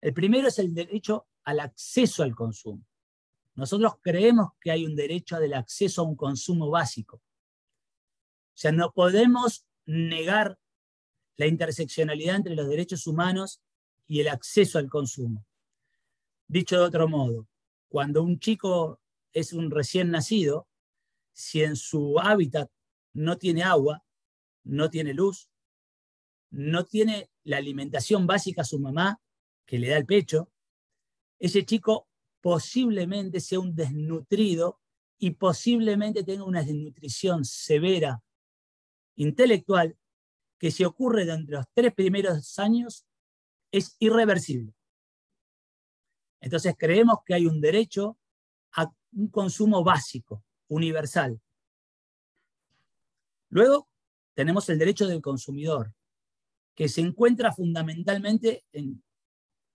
El primero es el derecho al acceso al consumo. Nosotros creemos que hay un derecho del acceso a un consumo básico sea, no podemos negar la interseccionalidad entre los derechos humanos y el acceso al consumo. Dicho de otro modo, cuando un chico es un recién nacido, si en su hábitat no tiene agua, no tiene luz, no tiene la alimentación básica a su mamá, que le da el pecho, ese chico posiblemente sea un desnutrido y posiblemente tenga una desnutrición severa intelectual que se ocurre durante los tres primeros años es irreversible. Entonces creemos que hay un derecho a un consumo básico, universal. Luego tenemos el derecho del consumidor, que se encuentra fundamentalmente en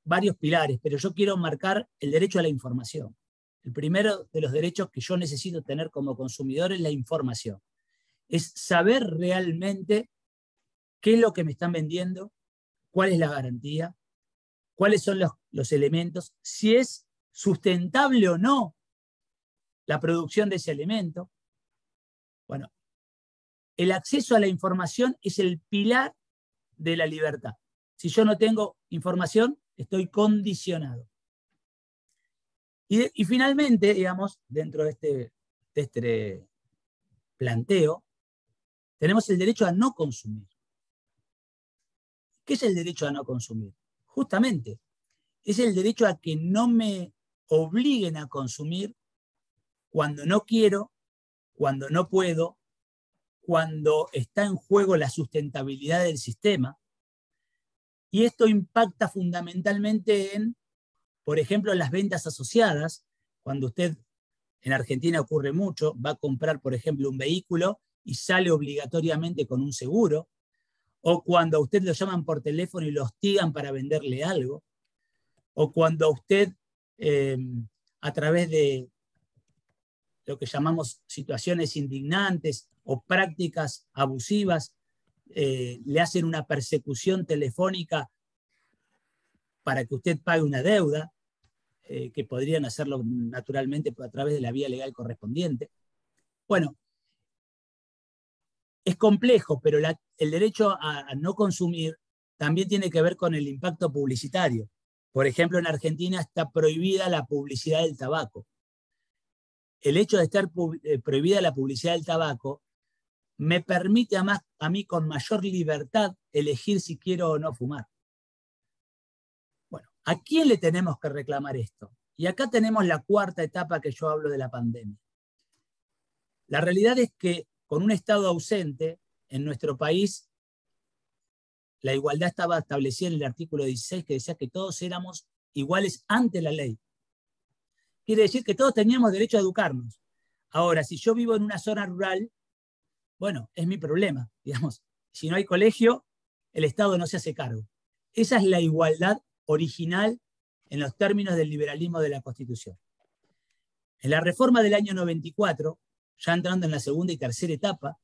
varios pilares, pero yo quiero marcar el derecho a la información. El primero de los derechos que yo necesito tener como consumidor es la información es saber realmente qué es lo que me están vendiendo, cuál es la garantía, cuáles son los, elementos, si es sustentable o no la producción de ese elemento. Bueno, el acceso a la información es el pilar de la libertad. Si yo no tengo información, estoy condicionado. Y, finalmente, digamos, dentro de este, de este planteo, tenemos el derecho a no consumir. ¿Qué es el derecho a no consumir? Justamente, es el derecho a que no me obliguen a consumir cuando no quiero, cuando no puedo, cuando está en juego la sustentabilidad del sistema. Y esto impacta fundamentalmente en, por ejemplo, las ventas asociadas, cuando usted, en Argentina ocurre mucho, va a comprar, por ejemplo, un vehículo y sale obligatoriamente con un seguro, o cuando a usted lo llaman por teléfono y lo hostigan para venderle algo, o cuando a usted em, a través de lo que llamamos situaciones indignantes o prácticas abusivas, eh, le hacen una persecución telefónica para que usted pague una deuda, eh, que podrían hacerlo naturalmente a través de la vía legal correspondiente. Bueno, es complejo, pero el derecho a, no consumir también tiene que ver con el impacto publicitario. Por ejemplo, en Argentina está prohibida la publicidad del tabaco. El hecho de estar eh, prohibida la publicidad del tabaco me permite a, más, a mí con mayor libertad elegir si quiero o no fumar. Bueno, ¿a quién le tenemos que reclamar esto? Y acá tenemos la cuarta etapa que yo hablo de la pandemia. La realidad es que con un Estado ausente en nuestro país, la igualdad estaba establecida en el artículo 16 que decía que todos éramos iguales ante la ley. Quiere decir que todos teníamos derecho a educarnos. Ahora, si yo vivo en una zona rural, bueno, es mi problema, digamos. Si no hay colegio, el Estado no se hace cargo. Esa es la igualdad original en los términos del liberalismo de la Constitución. En la reforma del año 94, ya entrando en la segunda y tercera etapa,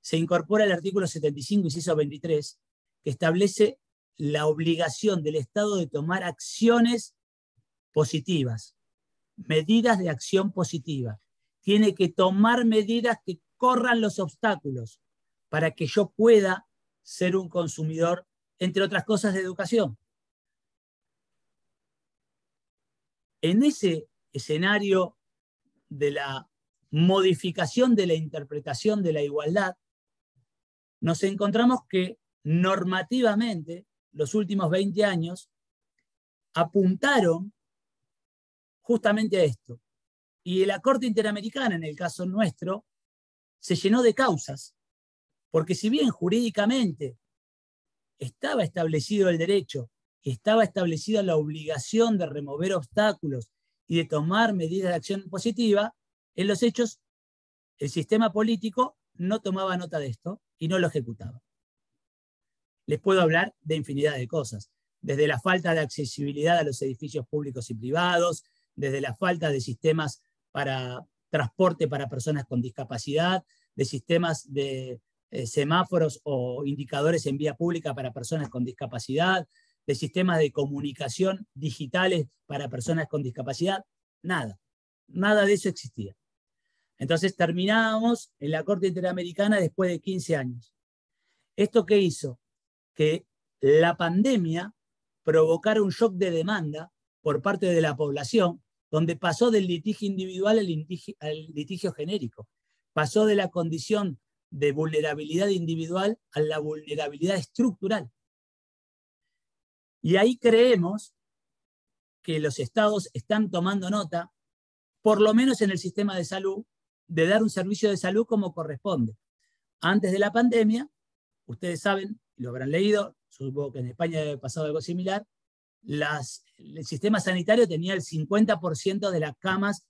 se incorpora el artículo 75, inciso 23, que establece la obligación del Estado de tomar acciones positivas, medidas de acción positiva. Tiene que tomar medidas que corran los obstáculos para que yo pueda ser un consumidor, entre otras cosas, de educación. En ese escenario de la modificación de la interpretación de la igualdad, nos encontramos que normativamente los últimos 20 años apuntaron justamente a esto. Y la Corte Interamericana, en el caso nuestro, se llenó de causas, porque si bien jurídicamente estaba establecido el derecho estaba establecida la obligación de remover obstáculos y de tomar medidas de acción positiva, en los hechos, el sistema político no tomaba nota de esto y no lo ejecutaba. Les puedo hablar de infinidad de cosas, desde la falta de accesibilidad a los edificios públicos y privados, desde la falta de sistemas para transporte para personas con discapacidad, de sistemas de eh, semáforos o indicadores en vía pública para personas con discapacidad, de sistemas de comunicación digitales para personas con discapacidad, nada, nada de eso existía. Entonces terminábamos en la Corte Interamericana después de 15 años. ¿Esto qué hizo? Que la pandemia provocara un shock de demanda por parte de la población, donde pasó del litigio individual al litigio, al litigio genérico. Pasó de la condición de vulnerabilidad individual a la vulnerabilidad estructural. Y ahí creemos que los estados están tomando nota, por lo menos en el sistema de salud, de dar un servicio de salud como corresponde. Antes de la pandemia, ustedes saben, lo habrán leído, supongo que en España ha pasado algo similar, las, el sistema sanitario tenía el 50% de las camas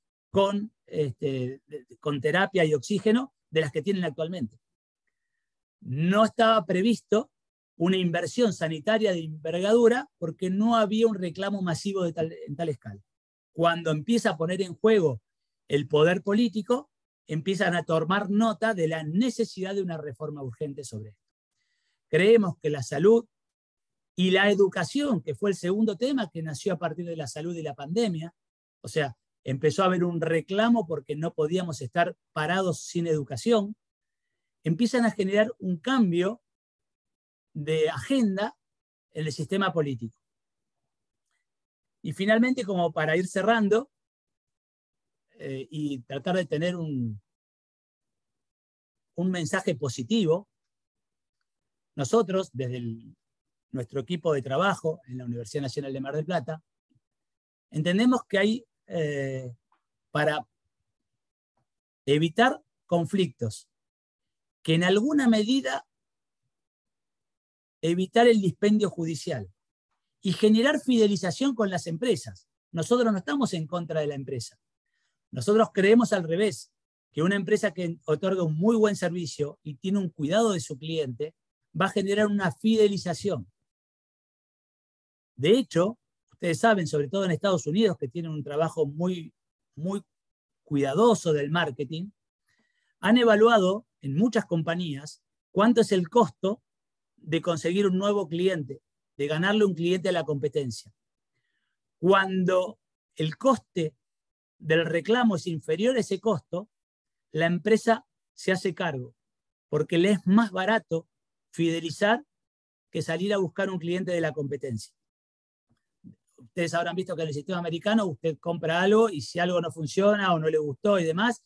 este, con, terapia y oxígeno de las que tienen actualmente. No estaba previsto una inversión sanitaria de envergadura porque no había un reclamo masivo en tal escala. Cuando empieza a poner en juego el poder político, empiezan a tomar nota de la necesidad de una reforma urgente sobre esto. Creemos que la salud y la educación, que fue el segundo tema que nació a partir de la salud y la pandemia, o sea, empezó a haber un reclamo porque no podíamos estar parados sin educación, empiezan a generar un cambio de agenda en el sistema político. Y finalmente, como para ir cerrando, eh, y tratar de tener un, un mensaje positivo. Nosotros, desde nuestro equipo de trabajo en la Universidad Nacional de Mar del Plata, entendemos que hay, eh, para evitar conflictos, que en alguna medida evitar el dispendio judicial y generar fidelización con las empresas. Nosotros no estamos en contra de la empresa. Nosotros creemos al revés, que una empresa que otorga un muy buen servicio y tiene un cuidado de su cliente va a generar una fidelización. De hecho, ustedes saben, sobre todo en Estados Unidos, que tienen un trabajo muy, muy cuidadoso del marketing, han evaluado en muchas compañías cuánto es el costo de conseguir un nuevo cliente, de ganarle un cliente a la competencia. Cuando el coste del reclamo es inferior a ese costo, la empresa se hace cargo, porque le es más barato fidelizar que salir a buscar un cliente de la competencia. Ustedes habrán visto que en el sistema americano usted compra algo y si algo no funciona o no le gustó y demás,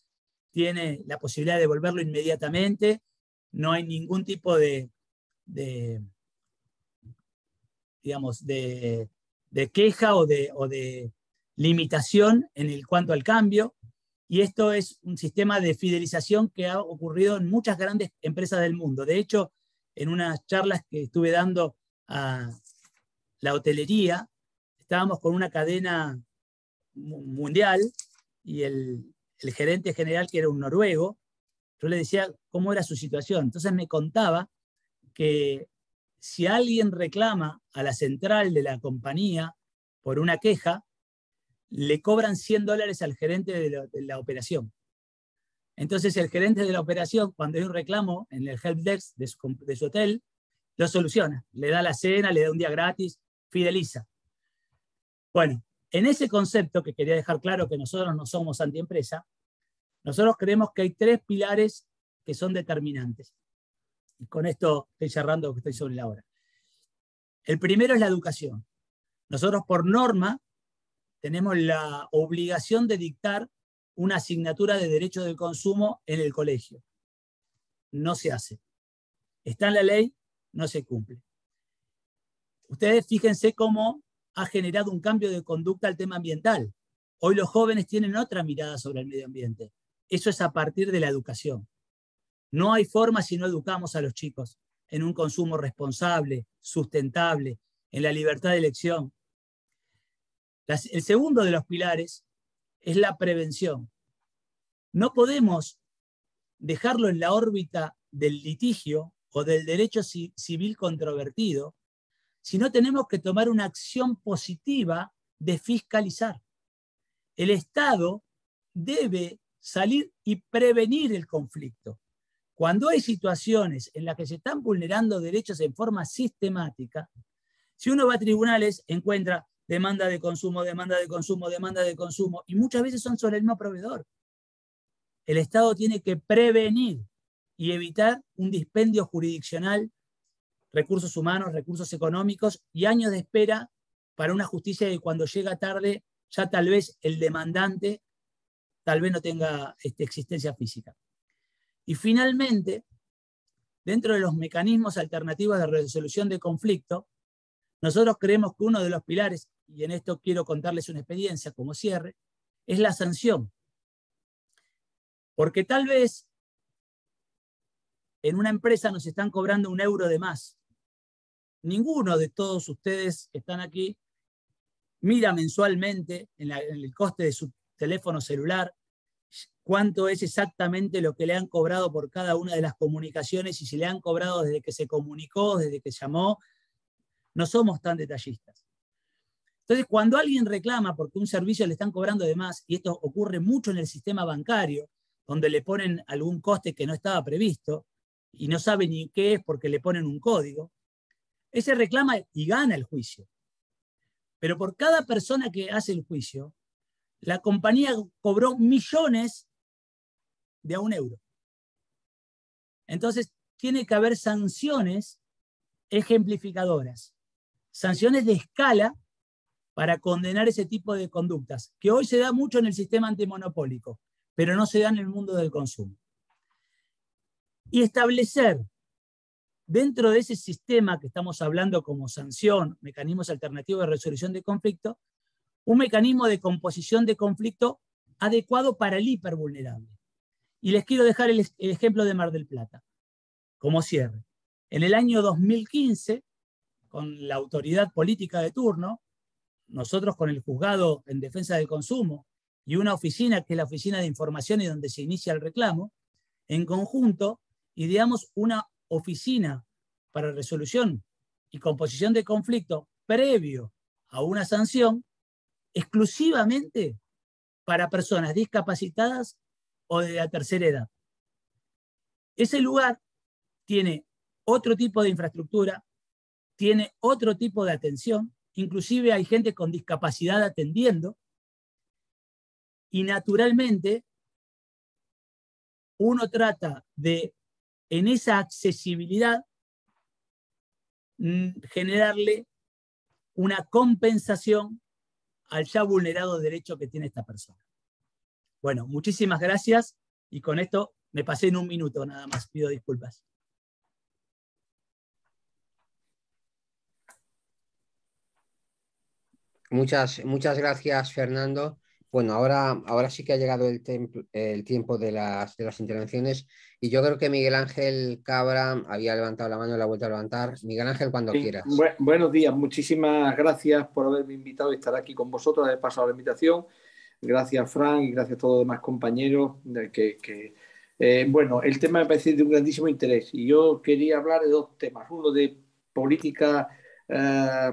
tiene la posibilidad de devolverlo inmediatamente. No hay ningún tipo de, digamos, de, de queja o de limitación en el cuanto al cambio, y esto es un sistema de fidelización que ha ocurrido en muchas grandes empresas del mundo. De hecho, en unas charlas que estuve dando a la hotelería, estábamos con una cadena mundial y el, el gerente general, que era un noruego, yo le decía cómo era su situación. Entonces me contaba que si alguien reclama a la central de la compañía por una queja, le cobran 100 dólares al gerente de la, operación. Entonces el gerente de la operación, cuando hay un reclamo en el help de de su hotel, lo soluciona, le da la cena, le da un día gratis, fideliza. Bueno, en ese concepto que quería dejar claro que nosotros no somos antiempresa, nosotros creemos que hay tres pilares que son determinantes. Y con esto estoy cerrando que estoy sobre la hora. El primero es la educación. Nosotros por norma tenemos la obligación de dictar una asignatura de derecho del consumo en el colegio. No se hace. Está en la ley, no se cumple. Ustedes fíjense cómo ha generado un cambio de conducta al tema ambiental. Hoy los jóvenes tienen otra mirada sobre el medio ambiente. Eso es a partir de la educación. No hay forma si no educamos a los chicos en un consumo responsable, sustentable, en la libertad de elección, el segundo de los pilares es la prevención. No podemos dejarlo en la órbita del litigio o del derecho civil controvertido, sino tenemos que tomar una acción positiva de fiscalizar. El Estado debe salir y prevenir el conflicto. Cuando hay situaciones en las que se están vulnerando derechos en forma sistemática, si uno va a tribunales encuentra demanda de consumo, demanda de consumo, demanda de consumo, y muchas veces son sobre el mismo proveedor. El Estado tiene que prevenir y evitar un dispendio jurisdiccional, recursos humanos, recursos económicos y años de espera para una justicia que cuando llega tarde ya tal vez el demandante tal vez no tenga este, existencia física. Y finalmente, dentro de los mecanismos alternativos de resolución de conflicto, nosotros creemos que uno de los pilares y en esto quiero contarles una experiencia como cierre, es la sanción. Porque tal vez en una empresa nos están cobrando un euro de más. Ninguno de todos ustedes que están aquí mira mensualmente en, en el coste de su teléfono celular cuánto es exactamente lo que le han cobrado por cada una de las comunicaciones y si le han cobrado desde que se comunicó, desde que llamó. No somos tan detallistas. Entonces, cuando alguien reclama porque un servicio le están cobrando de más, y esto ocurre mucho en el sistema bancario, donde le ponen algún coste que no estaba previsto y no sabe ni qué es porque le ponen un código, ese reclama y gana el juicio. Pero por cada persona que hace el juicio, la compañía cobró millones de un euro. Entonces, tiene que haber sanciones ejemplificadoras, sanciones de escala para condenar ese tipo de conductas, que hoy se da mucho en el sistema antimonopólico, pero no se da en el mundo del consumo. Y establecer dentro de ese sistema que estamos hablando como sanción, mecanismos alternativos de resolución de conflicto, un mecanismo de composición de conflicto adecuado para el hipervulnerable. Y les quiero dejar el ejemplo de Mar del Plata, como cierre. En el año 2015, con la autoridad política de turno, nosotros con el juzgado en defensa del consumo y una oficina que es la oficina de información y donde se inicia el reclamo, en conjunto ideamos una oficina para resolución y composición de conflicto previo a una sanción exclusivamente para personas discapacitadas o de la tercera edad. Ese lugar tiene otro tipo de infraestructura, tiene otro tipo de atención inclusive hay gente con discapacidad atendiendo, y naturalmente uno trata de, en esa accesibilidad, mm, generarle una compensación al ya vulnerado derecho que tiene esta persona. Bueno, muchísimas gracias y con esto me pasé en un minuto nada más, pido disculpas. Muchas, muchas gracias, Fernando. Bueno, ahora, ahora sí que ha llegado el, el tiempo de las, intervenciones y yo creo que Miguel Ángel Cabra había levantado la mano y la ha vuelto a levantar. Miguel Ángel, cuando quieras. buenos días, muchísimas gracias por haberme invitado y estar aquí con vosotros, haber pasado la invitación. Gracias, Fran, y gracias a todos los demás compañeros. Que, que eh, bueno, el tema me parece de un grandísimo interés y yo quería hablar de dos temas. Uno de política. Eh,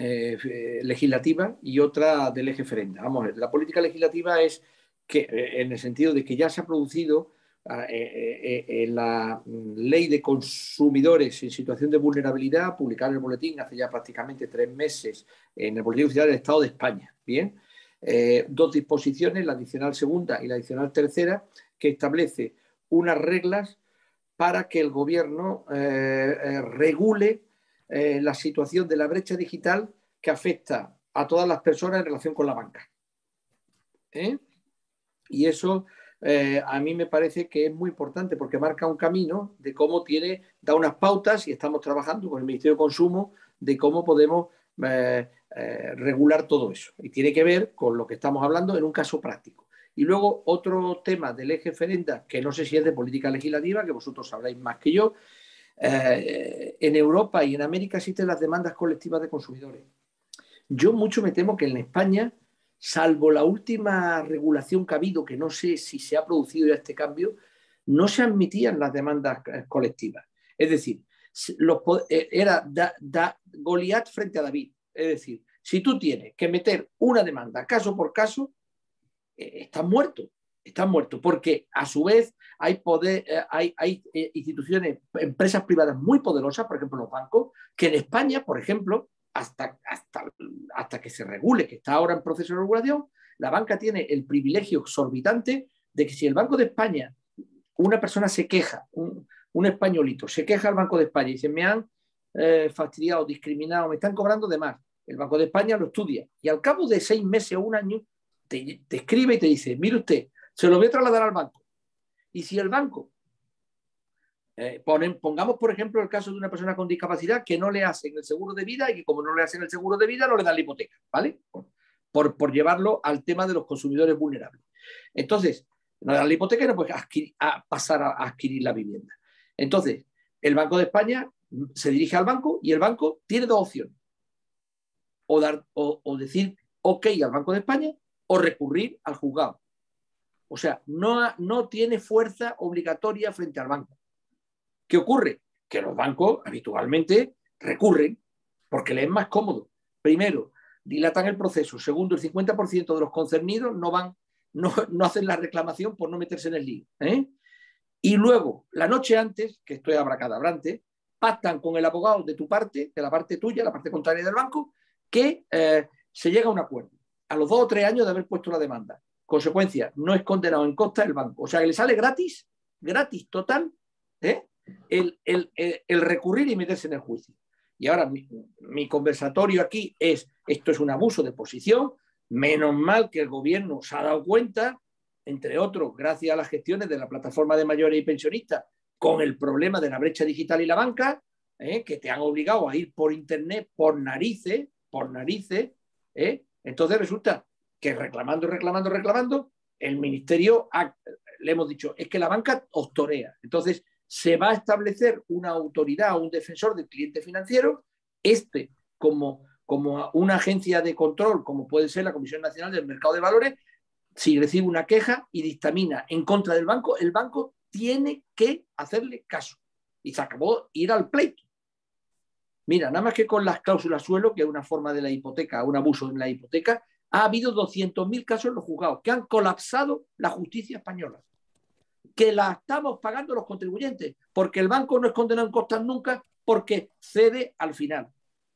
eh, eh, legislativa y otra del eje ferenda. Vamos a ver, la política legislativa es que, eh, en el sentido de que ya se ha producido ah, la mm, ley de consumidores en situación de vulnerabilidad, publicada en el boletín hace ya prácticamente tres meses en el Boletín Oficial del Estado de España. Bien, dos disposiciones, la adicional segunda y la adicional tercera, que establece unas reglas para que el gobierno regule eh, la situación de la brecha digital que afecta a todas las personas en relación con la banca. ¿eh? Y eso eh, a mí me parece que es muy importante porque marca un camino de cómo tiene, da unas pautas y estamos trabajando con el Ministerio de Consumo de cómo podemos regular todo eso. Y tiene que ver con lo que estamos hablando en un caso práctico. Y luego otro tema del eje Ferenda, que no sé si es de política legislativa, que vosotros sabréis más que yo, eh, en Europa y en América existen las demandas colectivas de consumidores. Yo mucho me temo que en España, salvo la última regulación que ha habido, que no sé si se ha producido ya este cambio, no se admitían las demandas eh, colectivas. Es decir, eh, era da, Goliat frente a David. Es decir, si tú tienes que meter una demanda caso por caso, estás muerto, estás muerto, porque a su vez hay, poder, eh, hay, eh, instituciones, empresas privadas muy poderosas, por ejemplo los bancos, que en España, por ejemplo, hasta, hasta, que se regule, que está ahora en proceso de regulación, la banca tiene el privilegio exorbitante de que si el Banco de España, una persona se queja, un, españolito se queja al Banco de España y dice, me han eh, fastidiado, discriminado, me están cobrando de más, el Banco de España lo estudia y al cabo de seis meses o un año te, te escribe y te dice, mire usted, se lo voy a trasladar al banco. Y si el banco, eh, pongamos por ejemplo el caso de una persona con discapacidad que no le hacen el seguro de vida y que como no le hacen el seguro de vida no le dan la hipoteca, ¿vale? Por, llevarlo al tema de los consumidores vulnerables. Entonces, no le dan la hipoteca y no puede a pasar a, adquirir la vivienda. Entonces, el Banco de España mm, se dirige al banco y el banco tiene dos opciones. O, dar, o decir ok al Banco de España o recurrir al juzgado. O sea, no, no tiene fuerza obligatoria frente al banco. ¿Qué ocurre? Que los bancos habitualmente recurren porque les es más cómodo. Primero, dilatan el proceso. Segundo, el 50% de los concernidos no van, no, hacen la reclamación por no meterse en el lío. ¿eh? Y luego, la noche antes, que estoy abracadabrante, pactan con el abogado de tu parte, de la parte tuya, la parte contraria del banco, que eh, se llega a un acuerdo a los dos o tres años de haber puesto la demanda. Consecuencia, no es condenado en costa del banco. O sea, le sale gratis, gratis total, ¿eh? el, recurrir y meterse en el juicio. Y ahora mi, conversatorio aquí es, esto es un abuso de posición, menos mal que el gobierno se ha dado cuenta, entre otros, gracias a las gestiones de la plataforma de mayores y pensionistas, con el problema de la brecha digital y la banca, ¿eh? que te han obligado a ir por internet, por narices, por narices. ¿eh? Entonces resulta que reclamando, reclamando, reclamando, el ministerio le hemos dicho, es que la banca os Entonces, se va a establecer una autoridad o un defensor del cliente financiero, este como, como una agencia de control, como puede ser la Comisión Nacional del Mercado de Valores, si recibe una queja y dictamina en contra del banco, el banco tiene que hacerle caso. Y se acabó ir al pleito. Mira, nada más que con las cláusulas suelo, que es una forma de la hipoteca, un abuso en la hipoteca, ha habido 200.000 casos en los juzgados que han colapsado la justicia española, que la estamos pagando los contribuyentes, porque el banco no es condenado en costas nunca, porque cede al final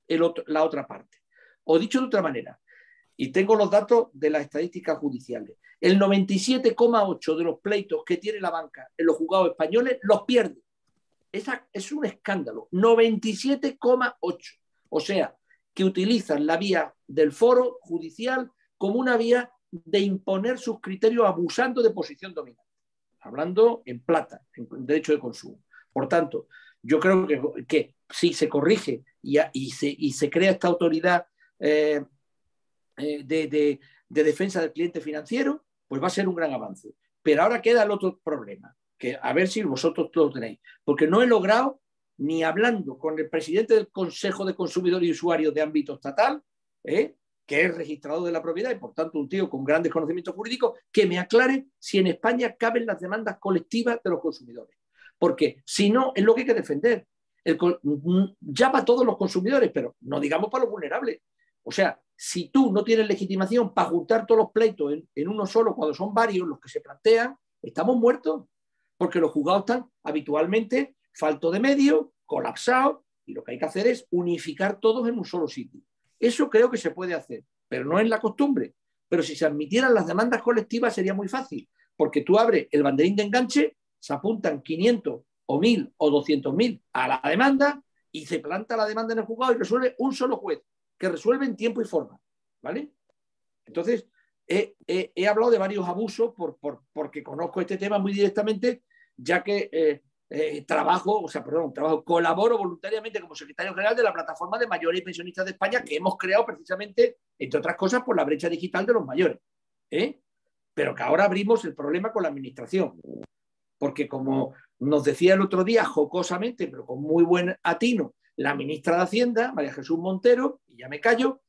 la otra parte. O dicho de otra manera, y tengo los datos de las estadísticas judiciales, el 97,8 de los pleitos que tiene la banca en los juzgados españoles los pierde. Esa, es un escándalo, 97,8. O sea, que utilizan la vía del foro judicial como una vía de imponer sus criterios abusando de posición dominante, hablando en plata, en derecho de consumo. Por tanto, yo creo que, si se corrige y, se, crea esta autoridad eh, eh, de, de defensa del cliente financiero, pues va a ser un gran avance. Pero ahora queda el otro problema, que a ver si vosotros todos tenéis, porque no he logrado ni hablando con el presidente del Consejo de Consumidores y Usuarios de ámbito estatal, ¿eh? que es registrado de la propiedad y por tanto un tío con grandes conocimientos jurídicos, que me aclare si en España caben las demandas colectivas de los consumidores. Porque si no, es lo que hay que defender. Mm, ya para todos los consumidores, pero no digamos para los vulnerables. O sea, si tú no tienes legitimación para juntar todos los pleitos en, en uno solo, cuando son varios los que se plantean, estamos muertos. Porque los juzgados están habitualmente falto de medio, colapsado, y lo que hay que hacer es unificar todos en un solo sitio. Eso creo que se puede hacer, pero no es la costumbre. Pero si se admitieran las demandas colectivas sería muy fácil, porque tú abres el banderín de enganche, se apuntan 500 o 1000 o 200.000 a la demanda y se planta la demanda en el juzgado y resuelve un solo juez, que resuelve en tiempo y forma. ¿Vale? Entonces, he, hablado de varios abusos por, porque conozco este tema muy directamente, ya que eh, eh, trabajo, o sea, perdón, trabajo, colaboro voluntariamente como secretario general de la plataforma de mayores y pensionistas de España que hemos creado precisamente, entre otras cosas, por la brecha digital de los mayores. ¿eh? Pero que ahora abrimos el problema con la administración. Porque como nos decía el otro día, jocosamente, pero con muy buen atino, la ministra de Hacienda, María Jesús Montero, y ya me callo,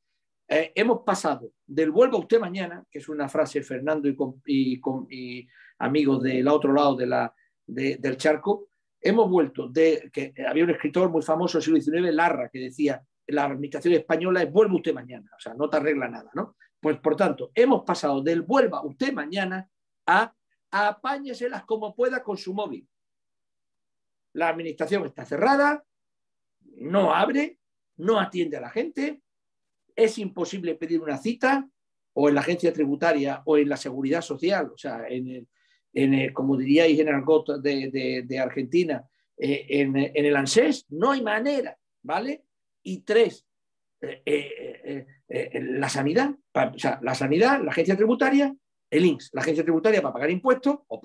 eh, hemos pasado del vuelvo a usted mañana, que es una frase Fernando y, amigos del otro lado de del charco, Hemos vuelto de que había un escritor muy famoso del siglo XIX, Larra, que decía, la administración española es vuelva usted mañana, o sea, no te arregla nada, ¿no? Pues por tanto, hemos pasado del vuelva usted mañana a, a apáñeselas como pueda con su móvil. La administración está cerrada, no abre, no atiende a la gente, es imposible pedir una cita o en la agencia tributaria o en la seguridad social, o sea, en el, eh, como diría en Argot de, de, Argentina, eh, eh, en, el ANSES, no hay manera, ¿vale? Y tres, la sanidad, la sanidad, la agencia tributaria, el INSS, la agencia tributaria para pagar impuestos, o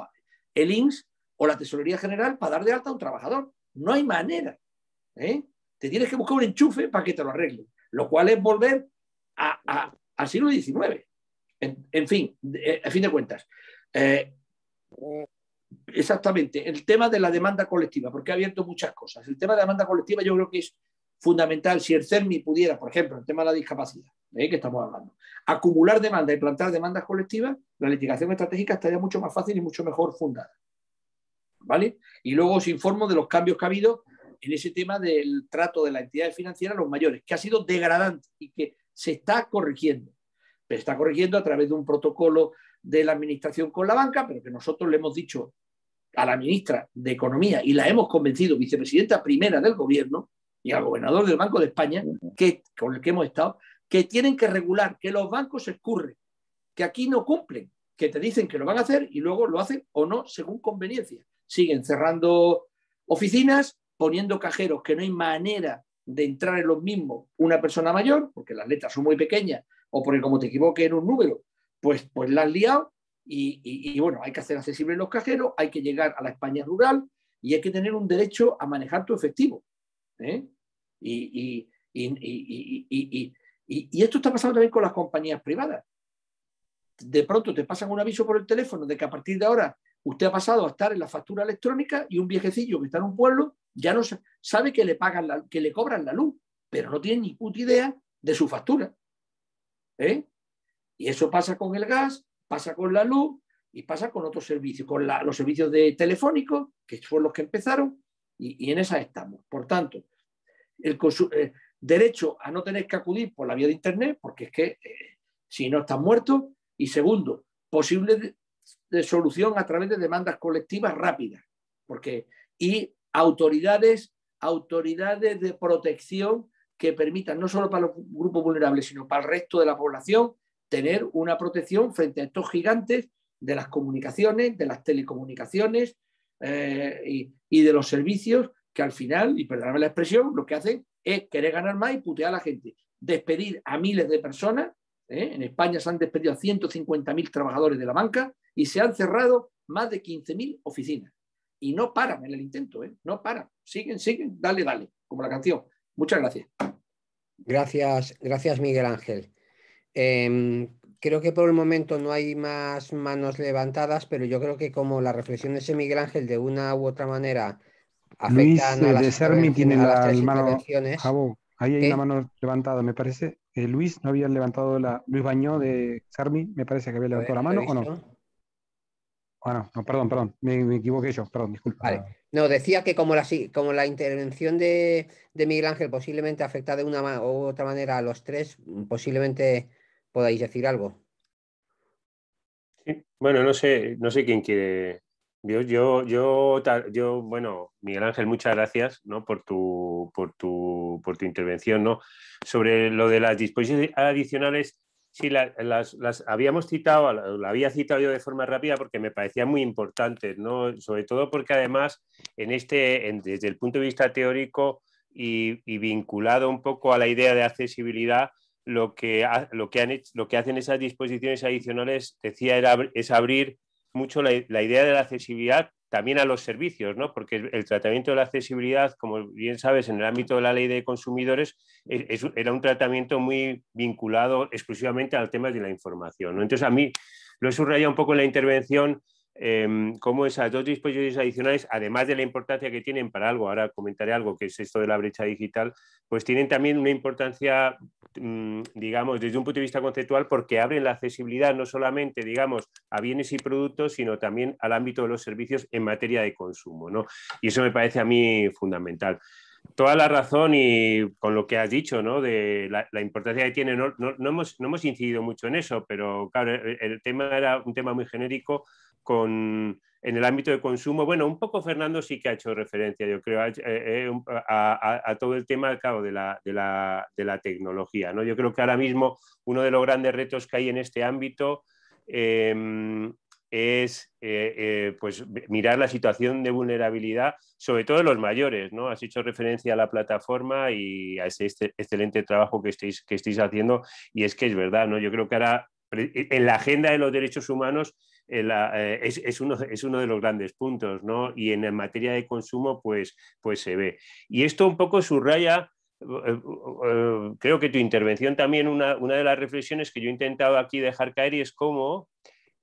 el INSS o la Tesorería General para dar de alta a un trabajador. No hay manera. Te tienes que buscar un enchufe para que te lo arreglen, lo cual es volver al siglo XIX. En, en fin, a fin de cuentas, eh, eh, exactamente, el tema de la demanda colectiva, porque ha abierto muchas cosas. El tema de la demanda colectiva yo creo que es fundamental. Si el CERMI pudiera, por ejemplo, el tema de la discapacidad, ¿eh? que estamos hablando, acumular demanda y plantar demandas colectivas, la litigación estratégica estaría mucho más fácil y mucho mejor fundada. ¿Vale? Y luego os informo de los cambios que ha habido en ese tema del trato de la entidad financiera a los mayores, que ha sido degradante y que se está corrigiendo. se está corrigiendo a través de un protocolo de la Administración con la banca, pero que nosotros le hemos dicho a la ministra de Economía y la hemos convencido, vicepresidenta primera del Gobierno y al gobernador del Banco de España, que, con el que hemos estado, que tienen que regular, que los bancos se escurren, que aquí no cumplen, que te dicen que lo van a hacer y luego lo hacen o no según conveniencia. Siguen cerrando oficinas, poniendo cajeros que no hay manera de entrar en los mismos una persona mayor, porque las letras son muy pequeñas, o porque como te equivoques en un número, pues, pues, la han liado y, bueno, hay que hacer accesibles los cajeros, hay que llegar a la España rural y hay que tener un derecho a manejar tu efectivo. Y, esto está pasando también con las compañías privadas. De pronto te pasan un aviso por el teléfono de que a partir de ahora usted ha pasado a estar en la factura electrónica y un viejecillo que está en un pueblo ya no sabe que le pagan que le cobran la luz, pero no tiene ni puta idea de su factura. ¿eh? Y eso pasa con el gas, pasa con la luz y pasa con otros servicios, con los servicios de telefónicos, que fueron los que empezaron, y, en esas estamos. Por tanto, el eh, derecho a no tener que acudir por la vía de Internet, porque es que eh, si no estás muerto, y segundo, posible de, solución a través de demandas colectivas rápidas, porque y autoridades, autoridades de protección que permitan no solo para los grupos vulnerables, sino para el resto de la población, tener una protección frente a estos gigantes de las comunicaciones, de las telecomunicaciones eh, y, de los servicios que al final, y perdóname la expresión, lo que hacen es querer ganar más y putear a la gente. Despedir a miles de personas, ¿eh? en España se han despedido a 150.000 trabajadores de la banca y se han cerrado más de 15.000 oficinas. Y no paran en el intento, ¿eh? no paran, siguen, siguen, dale, dale, como la canción. Muchas gracias. Gracias, gracias Miguel Ángel. Em, creo que por el momento no hay más manos levantadas, pero yo creo que como la reflexión de Miguel Ángel de una u otra manera afectan a eh, las, de tiene la mano, ahí hay una mano levantada, me parece. Eh, Luis no había levantado la. Luis Bañó de Sarmi me parece que había levantado la mano o no. Bueno, ah, no, perdón, perdón, me, equivoqué yo, perdón, disculpa. No, decía que como la, como la intervención de, de Miguel Ángel posiblemente afecta de una u otra manera a los tres, posiblemente podáis decir algo. Bueno, no sé, no sé quién quiere. Yo, yo, yo, yo, bueno, Miguel Ángel, muchas gracias ¿no? por, tu, por, tu, por tu intervención. ¿no? Sobre lo de las disposiciones adicionales, sí, las, las, habíamos citado, la había citado yo de forma rápida porque me parecía muy importante ¿no? sobre todo porque además, en este, desde el punto de vista teórico y vinculado un poco a la idea de accesibilidad, lo que, lo, que hacen esas disposiciones adicionales, decía, es abrir mucho la, idea de la accesibilidad también a los servicios, ¿no? porque el tratamiento de la accesibilidad, como bien sabes, en el ámbito de la ley de consumidores, e, era un tratamiento muy vinculado exclusivamente al tema de la información. Entonces, a mí lo he subrayado un poco en la intervención Em, cómo esas dos disposiciones adicionales, además de la importancia que tienen para algo, ahora comentaré algo que es esto de la brecha digital, pues tienen también una importancia, mm, digamos, desde un punto de vista conceptual, porque abren la accesibilidad no solamente, digamos, a bienes y productos, sino también al ámbito de los servicios en materia de consumo, ¿no? Y eso me parece a mí fundamental toda la razón y con lo que has dicho, ¿no? De la, importancia que tiene. No, hemos, incidido mucho en eso, pero claro, el, tema era un tema muy genérico en el ámbito de consumo. Bueno, un poco Fernando sí que ha hecho referencia, yo creo, eh, eh, a, todo el tema claro, de, la, de, la, tecnología, ¿no? Yo creo que ahora mismo uno de los grandes retos que hay en este ámbito em, es eh, eh, pues mirar la situación de vulnerabilidad, sobre todo de los mayores. ¿no? Has hecho referencia a la plataforma y a ese este, excelente trabajo que estáis, que estáis haciendo. Y es que es verdad, ¿no? yo creo que ahora e, en la agenda de los derechos humanos eh, es, uno, es, uno, de los grandes puntos, ¿no? Y en materia de consumo, pues, pues se ve. Y esto un poco subraya, creo que tu intervención también, una, una, de las reflexiones que yo he intentado aquí dejar caer y es cómo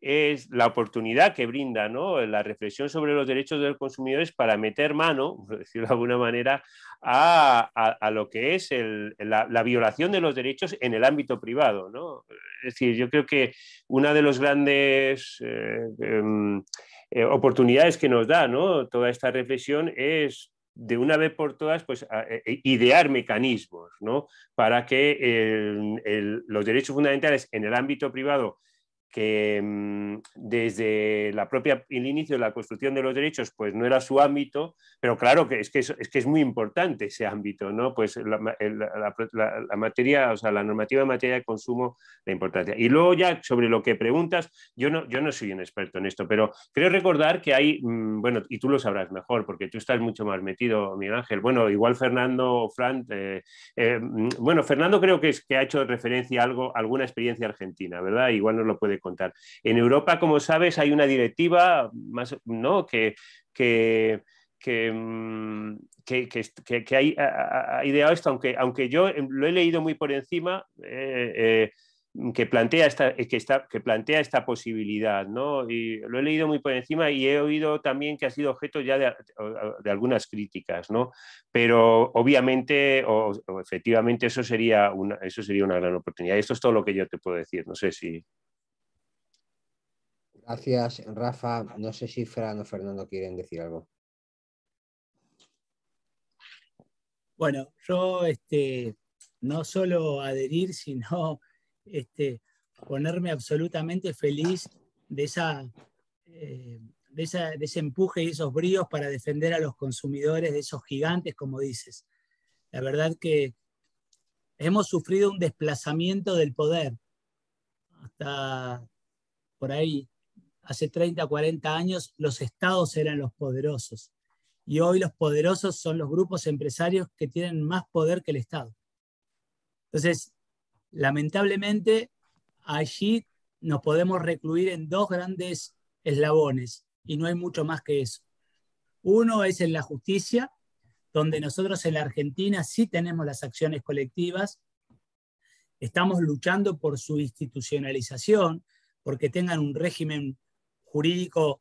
es la oportunidad que brinda la reflexión sobre los derechos de los consumidores para meter mano, por decirlo de alguna manera, a, lo que es la, violación de los derechos en el ámbito privado. ¿no? Es decir, yo creo que una de las grandes eh, em, eh, oportunidades que nos da toda esta reflexión es de una vez por todas, pues e, e, idear mecanismos para que los derechos fundamentales en el ámbito privado que mm, desde la propia, el inicio de la construcción de los derechos, pues no era su ámbito, pero claro que es que es, que es muy importante ese ámbito, ¿no? Pues la, materia, o sea, la normativa de materia de consumo, la importancia. Y luego ya sobre lo que preguntas, yo no, yo no soy un experto en esto, pero creo recordar que hay, mm, bueno, y tú lo sabrás mejor, porque tú estás mucho más metido, Miguel Ángel. Bueno, igual Fernando, Fran, eh, eh, mm, bueno, Fernando creo que, es, que ha hecho referencia a algo, alguna experiencia argentina, ¿verdad? Igual nos lo puede contar. En Europa, como sabes, hay una directiva más, ¿no? que, que mm, ha, ideado esto, aunque, aunque yo eh, lo he leído muy por encima, eh, eh, que, plantea esta, que, está, que plantea esta posibilidad, Y lo he leído muy por encima y he oído también que ha sido objeto ya de, algunas críticas, Pero obviamente, efectivamente, eso sería, una, eso sería una gran oportunidad. Esto es todo lo que yo te puedo decir, no sé si... Gracias, Rafa. No sé si Fran o Fernando quieren decir algo. Bueno, yo este, no solo adherir, sino este, ponerme absolutamente feliz eh, de, esa, de ese empuje y esos bríos para defender a los consumidores de esos gigantes, como dices. La verdad que hemos sufrido un desplazamiento del poder hasta por ahí hace 30, 40 años los estados eran los poderosos y hoy los poderosos son los grupos empresarios que tienen más poder que el Estado. Entonces, lamentablemente, allí nos podemos recluir en dos grandes eslabones y no hay mucho más que eso. Uno es en la justicia, donde nosotros en la Argentina sí tenemos las acciones colectivas, estamos luchando por su institucionalización, porque tengan un régimen jurídico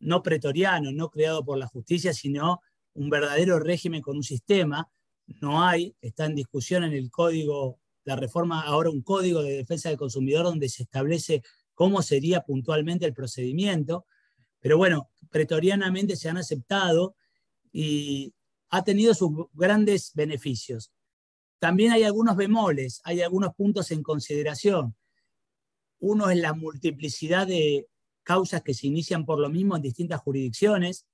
no pretoriano, no creado por la justicia, sino un verdadero régimen con un sistema. No hay, está en discusión en el código, la reforma ahora un código de defensa del consumidor donde se establece cómo sería puntualmente el procedimiento. Pero bueno, pretorianamente se han aceptado y ha tenido sus grandes beneficios. También hay algunos bemoles, hay algunos puntos en consideración. Uno es la multiplicidad de causas que se inician por lo mismo en distintas jurisdicciones.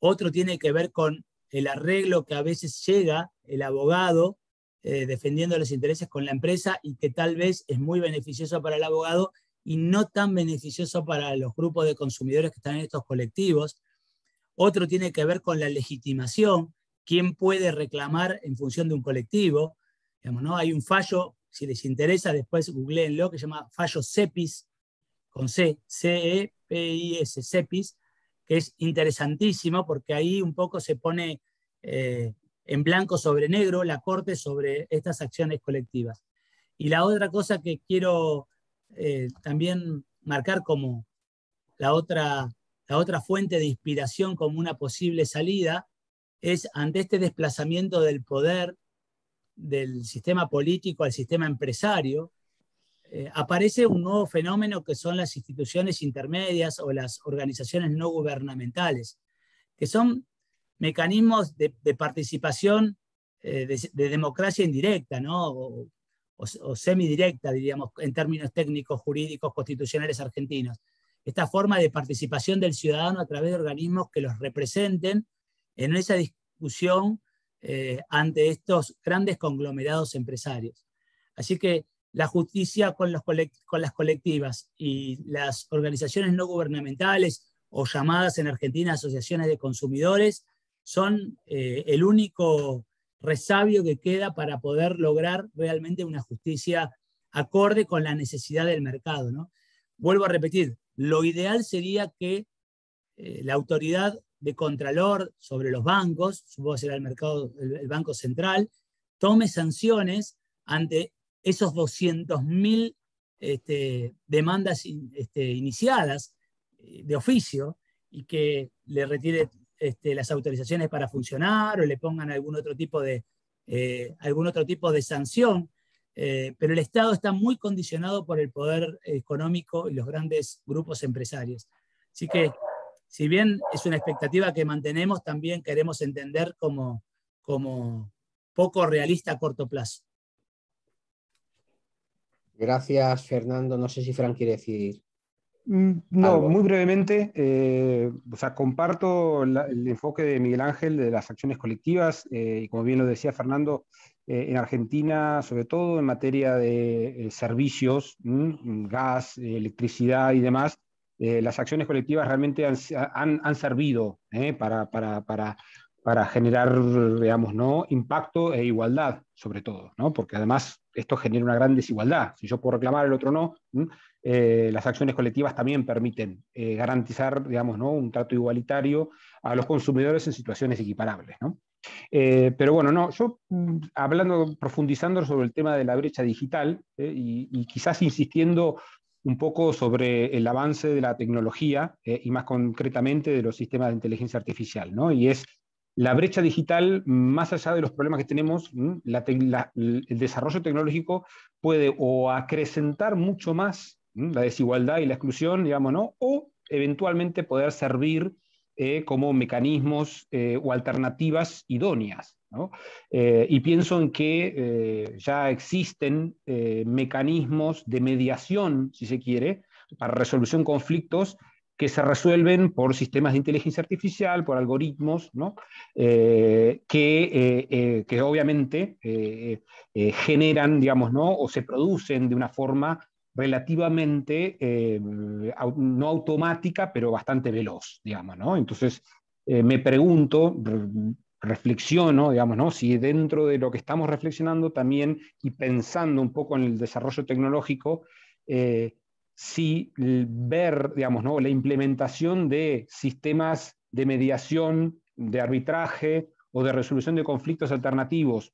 Otro tiene que ver con el arreglo que a veces llega el abogado eh, defendiendo los intereses con la empresa y que tal vez es muy beneficioso para el abogado y no tan beneficioso para los grupos de consumidores que están en estos colectivos. Otro tiene que ver con la legitimación, quién puede reclamar en función de un colectivo. ¿no? Hay un fallo, si les interesa, después googleenlo, que se llama fallo CEPIS con C, c e, CEPIS, que es interesantísimo porque ahí un poco se pone eh, en blanco sobre negro la Corte sobre estas acciones colectivas. Y la otra cosa que quiero eh, también marcar como la otra fuente de inspiración como una posible salida es ante este desplazamiento del poder del sistema político al sistema empresario, eh, aparece un nuevo fenómeno que son las instituciones intermedias o las organizaciones no gubernamentales, que son mecanismos de, participación eh, de, democracia indirecta, O, o, o, semidirecta, diríamos, en términos técnicos, jurídicos, constitucionales argentinos. Esta forma de participación del ciudadano a través de organismos que los representen en esa discusión eh, ante estos grandes conglomerados empresarios. Así que la justicia con, con, las colectivas y las organizaciones no gubernamentales o llamadas en Argentina asociaciones de consumidores son eh, el único resabio que queda para poder lograr realmente una justicia acorde con la necesidad del mercado. ¿no? Vuelvo a repetir, lo ideal sería que eh, la autoridad de contralor sobre los bancos, supongo que será el, mercado, el Banco Central, tome sanciones ante esos 200.000 este, demandas este, iniciadas eh, de oficio y que le retire este, las autorizaciones para funcionar o le pongan algún otro tipo de, eh, algún otro tipo de sanción. Eh, pero el Estado está muy condicionado por el poder económico y los grandes grupos empresarios. Así que, si bien es una expectativa que mantenemos, también queremos entender como, como poco realista a corto plazo. Gracias, Fernando. No sé si Fran quiere decir. Mm, no, muy brevemente, eh, o sea, comparto el enfoque de Miguel Ángel de las acciones colectivas eh, y como bien lo decía Fernando, eh, en Argentina, sobre todo en materia de servicios, mm, gas, electricidad y demás, las acciones colectivas realmente han, servido para para generar, digamos, ¿no? impacto e igualdad, sobre todo, ¿no? porque además esto genera una gran desigualdad. Si yo puedo reclamar, el otro no. Eh, las acciones colectivas también permiten eh, garantizar, digamos, ¿no? un trato igualitario a los consumidores en situaciones equiparables. ¿no? Eh, pero bueno, no, yo mm, hablando, profundizando sobre el tema de la brecha digital y, y, quizás insistiendo un poco sobre el avance de la tecnología y más concretamente de los sistemas de inteligencia artificial, ¿no? Y es la brecha digital, más allá de los problemas que tenemos, el desarrollo tecnológico puede o acrecentar mucho más la desigualdad y la exclusión, digamos, ¿no? O eventualmente poder servir eh, como mecanismos eh, o alternativas idóneas. Eh, y pienso en que ya existen mecanismos de mediación, si se quiere, para resolución de conflictos que se resuelven por sistemas de inteligencia artificial, por algoritmos, eh, eh, eh, que, obviamente generan, digamos, ¿no? o se producen de una forma relativamente no automática, pero bastante veloz, digamos, ¿no? Entonces, me pregunto, reflexiono, digamos, Si dentro de lo que estamos reflexionando también y pensando un poco en el desarrollo tecnológico, si ver, ¿no? la implementación de sistemas de mediación, de arbitraje o de resolución de conflictos alternativos,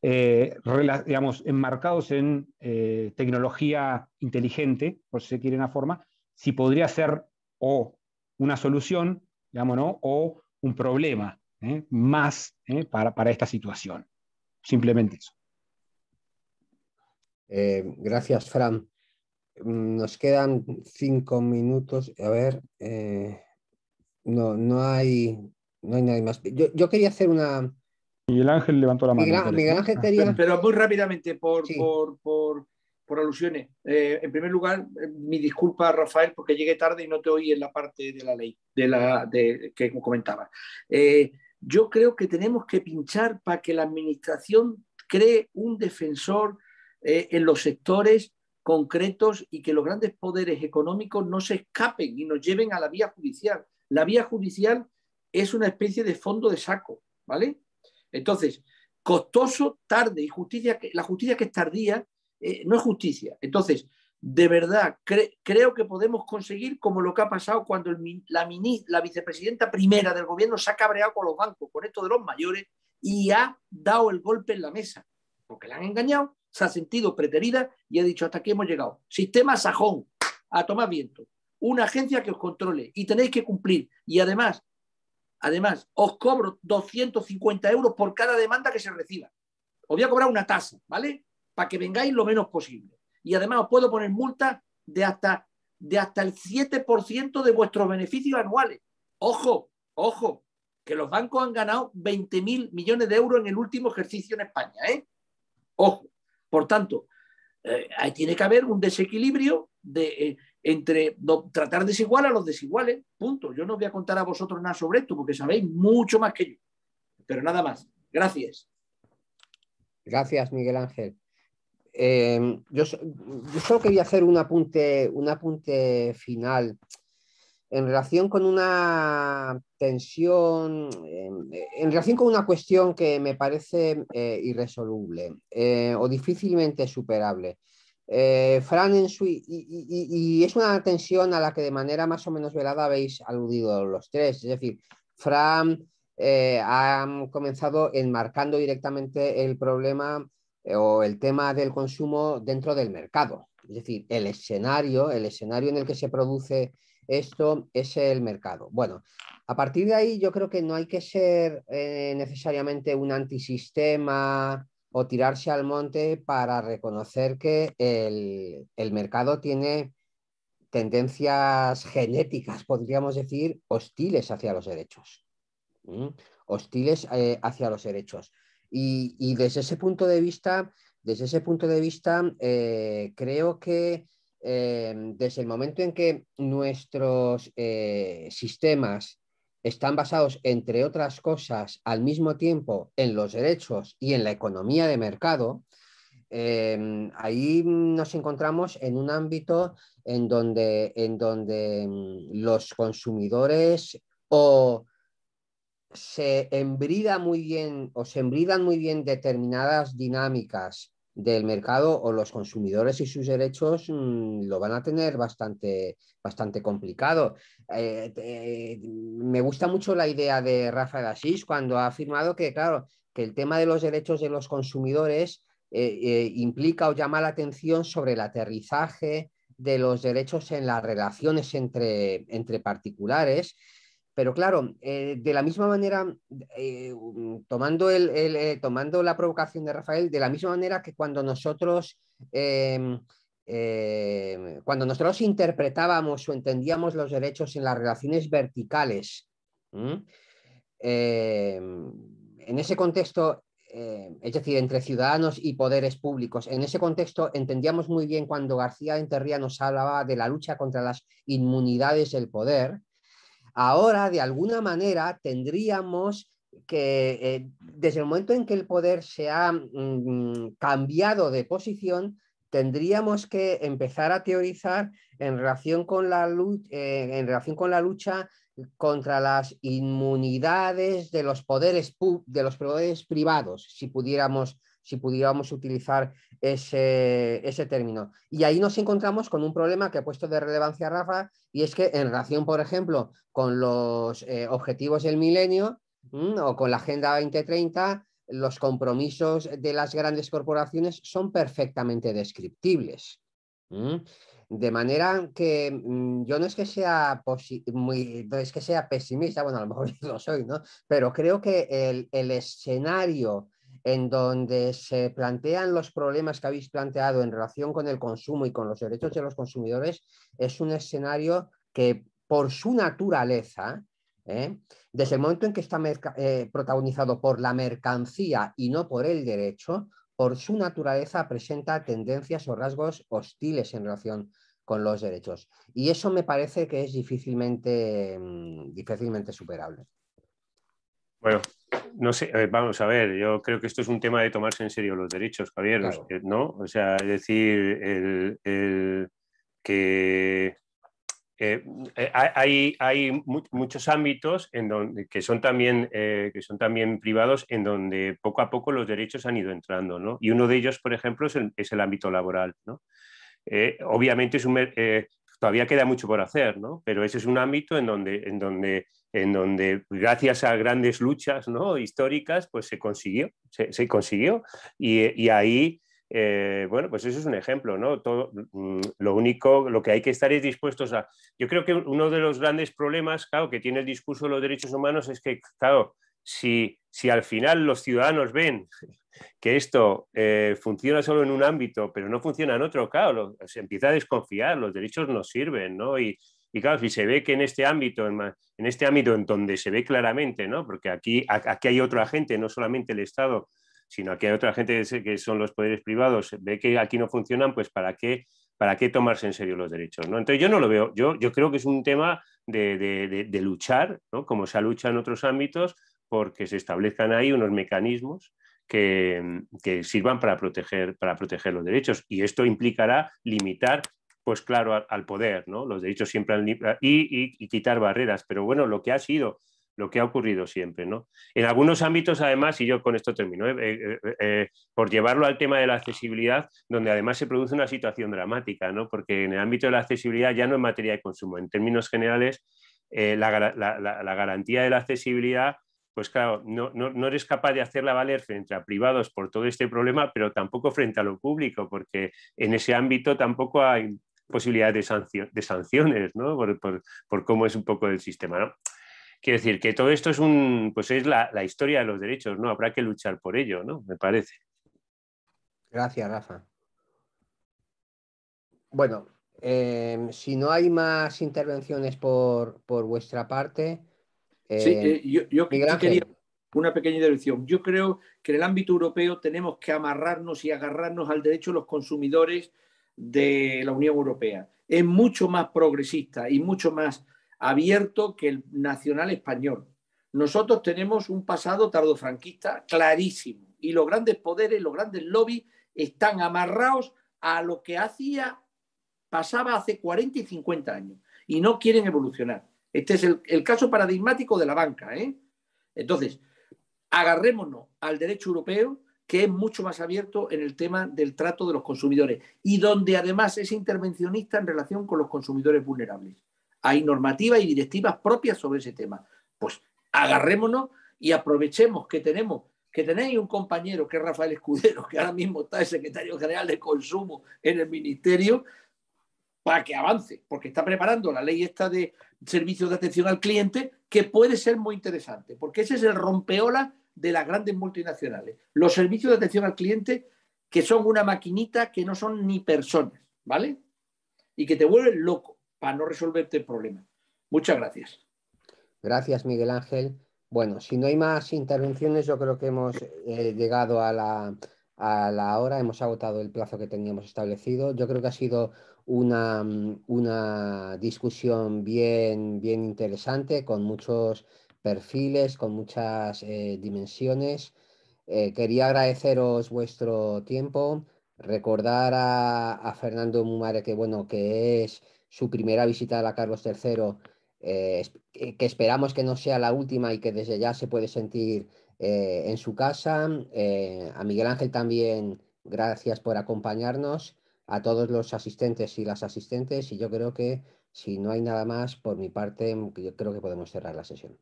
eh, digamos, enmarcados en eh, tecnología inteligente, por si se quiere una forma, si podría ser o una solución, digamos, ¿no? o un problema ¿eh? más para, esta situación. Simplemente eso. gracias, Fran. Mm, nos quedan cinco minutos. A ver, eh, no, no, hay, hay nadie más. Yo, quería hacer una... Miguel Ángel levantó la mano. Miguel, Ángel quería... Ah, pero, muy rápidamente, por, por, alusiones. Eh, en primer lugar, eh, mi disculpa, Rafael, porque llegué tarde y no te oí en la parte de la ley de la, de, que comentaba. yo creo que tenemos que pinchar para que la Administración cree un defensor en los sectores concretos y que los grandes poderes económicos no se escapen y nos lleven a la vía judicial. La vía judicial es una especie de fondo de saco, ¿vale? Entonces, costoso, tarde y justicia, la justicia que es tardía eh, no es justicia. Entonces, de verdad, creo que podemos conseguir como lo que ha pasado cuando la, la vicepresidenta primera del gobierno se ha cabreado con los bancos, con esto de los mayores, y ha dado el golpe en la mesa, porque la han engañado, se ha sentido preterida y ha dicho, hasta aquí hemos llegado. Sistema sajón, a tomar viento. Una agencia que os controle y tenéis que cumplir. Y además, además, os cobro 250 euros por cada demanda que se reciba. Os voy a cobrar una tasa, ¿vale? Para que vengáis lo menos posible. Y además os puedo poner multas de hasta, de hasta el 7% de vuestros beneficios anuales. Ojo, ojo, que los bancos han ganado 20.000 millones de euros en el último ejercicio en España, ¿eh? Ojo. Por tanto, eh, ahí tiene que haber un desequilibrio de, eh, entre tratar desigual a los desiguales, punto. Yo no voy a contar a vosotros nada sobre esto porque sabéis mucho más que yo. Pero nada más. Gracias. Gracias, Miguel Ángel. Eh, yo, yo, solo quería hacer un apunte, un apunte final en relación con una tensión, em, en, relación con una cuestión que me parece eh, irresoluble eh, o difícilmente superable. Eh, Fran, en su, y, es una tensión a la que de manera más o menos velada habéis aludido los tres, es decir, Fran ha comenzado enmarcando directamente el problema o el tema del consumo dentro del mercado, es decir, el escenario, el escenario en el que se produce esto es el mercado. Bueno, a partir de ahí yo creo que no hay que ser eh, necesariamente un antisistema o tirarse al monte para reconocer que el, mercado tiene tendencias genéticas, podríamos decir, hostiles hacia los derechos. Hostiles eh, hacia los derechos. Y, desde ese punto de vista, desde ese punto de vista, eh, creo que Em, desde el momento en que nuestros eh, sistemas están basados, entre otras cosas, al mismo tiempo en los derechos y en la economía de mercado, em, ahí nos encontramos en un ámbito en donde, en donde em, los consumidores o se embrida muy bien o se embridan muy bien determinadas dinámicas del mercado o los consumidores y sus derechos mm, lo van a tener bastante, bastante complicado. Eh, me gusta mucho la idea de Rafael Asís cuando ha afirmado que, claro, que el tema de los derechos de los consumidores eh, eh, implica o llama la atención sobre el aterrizaje de los derechos en las relaciones entre particulares pero claro, eh, de la misma manera, eh, mm, tomando, el, eh, tomando la provocación de Rafael, de la misma manera que cuando nosotros, em, cuando nosotros interpretábamos o entendíamos los derechos en las relaciones verticales, em, en ese contexto es decir, entre ciudadanos y poderes públicos. En ese contexto entendíamos muy bien cuando García Enterría nos hablaba de la lucha contra las inmunidades del poder, Ahora, de alguna manera, tendríamos que, eh, desde el momento en que el poder se ha mm, cambiado de posición, tendríamos que empezar a teorizar en relación con la, lucha, eh, en relación con la lucha contra las inmunidades de los poderes, de los poderes privados, si pudiéramos si pudiéramos utilizar ese, término. Y ahí nos encontramos con un problema que ha puesto de relevancia Rafa, y es que en relación, por ejemplo, con los eh, objetivos del milenio o con la Agenda 2030, los compromisos de las grandes corporaciones son perfectamente descriptibles. De manera que mm, yo no es que sea es que sea pesimista, bueno, a lo mejor lo soy, ¿no? Pero creo que el, el escenario en donde se plantean los problemas que habéis planteado en relación con el consumo y con los derechos de los consumidores, es un escenario que por su naturaleza, ¿eh? desde el momento en que está eh, protagonizado por la mercancía y no por el derecho, por su naturaleza presenta tendencias o rasgos hostiles en relación con los derechos. Y eso me parece que es difícilmente, mm, difícilmente superable. Bueno, no sé, vamos a ver, yo creo que esto es un tema de tomarse en serio los derechos, Javier, eh, ¿no? O sea, es decir, el, que eh, eh, hay, hay, muchos ámbitos en donde, que, son también, que son también privados en donde poco a poco los derechos han ido entrando, ¿no? Y uno de ellos, por ejemplo, es el, ámbito laboral, ¿no? obviamente es un, todavía queda mucho por hacer, ¿no? Pero ese es un ámbito en donde, en donde en donde gracias a grandes luchas ¿no? históricas, pues se consiguió, se, consiguió. Y, ahí, eh, bueno, pues eso es un ejemplo, ¿no? Todo, mm, lo único, lo que hay que estar es dispuestos a... Yo creo que uno de los grandes problemas, claro, que tiene el discurso de los derechos humanos es que, claro, si, si al final los ciudadanos ven que esto eh, funciona solo en un ámbito, pero no funciona en otro, claro, se empieza a desconfiar, los derechos no sirven, ¿no? Y, y claro, si se ve que en este ámbito, en, este ámbito en donde se ve claramente, ¿no? porque aquí, aquí hay otra gente, no solamente el Estado, sino aquí hay otra gente que son los poderes privados, ve que aquí no funcionan, pues ¿para qué, para qué tomarse en serio los derechos? ¿no? Entonces yo no lo veo, yo, yo creo que es un tema de, luchar, como se ha luchado en otros ámbitos, porque se establezcan ahí unos mecanismos que, sirvan para proteger, para proteger los derechos. Y esto implicará limitar pues claro, al, poder, ¿no? Los derechos siempre al y, y, quitar barreras, pero bueno, lo que ha sido, lo que ha ocurrido siempre, ¿no? En algunos ámbitos, además, y yo con esto termino, eh, eh, eh, por llevarlo al tema de la accesibilidad, donde además se produce una situación dramática, ¿no? Porque en el ámbito de la accesibilidad ya no es materia de consumo, en términos generales, la, garantía de la accesibilidad pues claro, no, no, eres capaz de hacerla valer frente a privados por todo este problema, pero tampoco frente a lo público, porque en ese ámbito tampoco hay, posibilidad de, de sanciones, ¿no? Por, cómo es un poco el sistema, ¿no? Quiero decir que todo esto es un, pues es la, historia de los derechos, ¿no? Habrá que luchar por ello, ¿no? Me parece. Gracias, Rafa. Bueno, em, si no hay más intervenciones por, vuestra parte. Eh, sí, eh, yo, quería una pequeña intervención. Yo creo que en el ámbito europeo tenemos que amarrarnos y agarrarnos al derecho de los consumidores de la Unión Europea. Es mucho más progresista y mucho más abierto que el nacional español. Nosotros tenemos un pasado tardofranquista clarísimo y los grandes poderes, los grandes lobbies están amarrados a lo que hacía, pasaba hace 40 y 50 años y no quieren evolucionar. Este es el, caso paradigmático de la banca. ¿eh? Entonces, agarrémonos al derecho europeo, que es mucho más abierto en el tema del trato de los consumidores y donde además es intervencionista en relación con los consumidores vulnerables. Hay normativas y directivas propias sobre ese tema. Pues agarrémonos y aprovechemos que tenemos que tenéis un compañero que es Rafael Escudero, que ahora mismo está el secretario general de consumo en el ministerio, para que avance, porque está preparando la ley esta de servicios de atención al cliente, que puede ser muy interesante, porque ese es el rompeola de las grandes multinacionales. Los servicios de atención al cliente, que son una maquinita que no son ni personas, ¿vale? Y que te vuelven loco para no resolverte el problema. Muchas gracias. Gracias, Miguel Ángel. Bueno, si no hay más intervenciones, yo creo que hemos eh, llegado a la, a la hora, hemos agotado el plazo que teníamos establecido. Yo creo que ha sido una, discusión bien, bien interesante, con muchos perfiles, con muchas eh, dimensiones. Eh, quería agradeceros vuestro tiempo, recordar a, Fernando Mumare que, bueno, que es su primera visita a Carlos III, eh, que esperamos que no sea la última y que desde ya se puede sentir en su casa. a Miguel Ángel también, gracias por acompañarnos, a todos los asistentes y las asistentes, y yo creo que si no hay nada más, por mi parte, yo creo que podemos cerrar la sesión.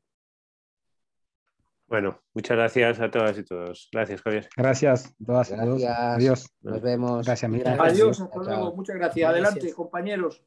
Bueno, muchas gracias a todas y todos. Gracias, Javier. Gracias, todas. Gracias. Adiós. Nos vemos. Gracias, Miguel. Adiós, hasta luego. Muchas gracias. Adelante, compañeros.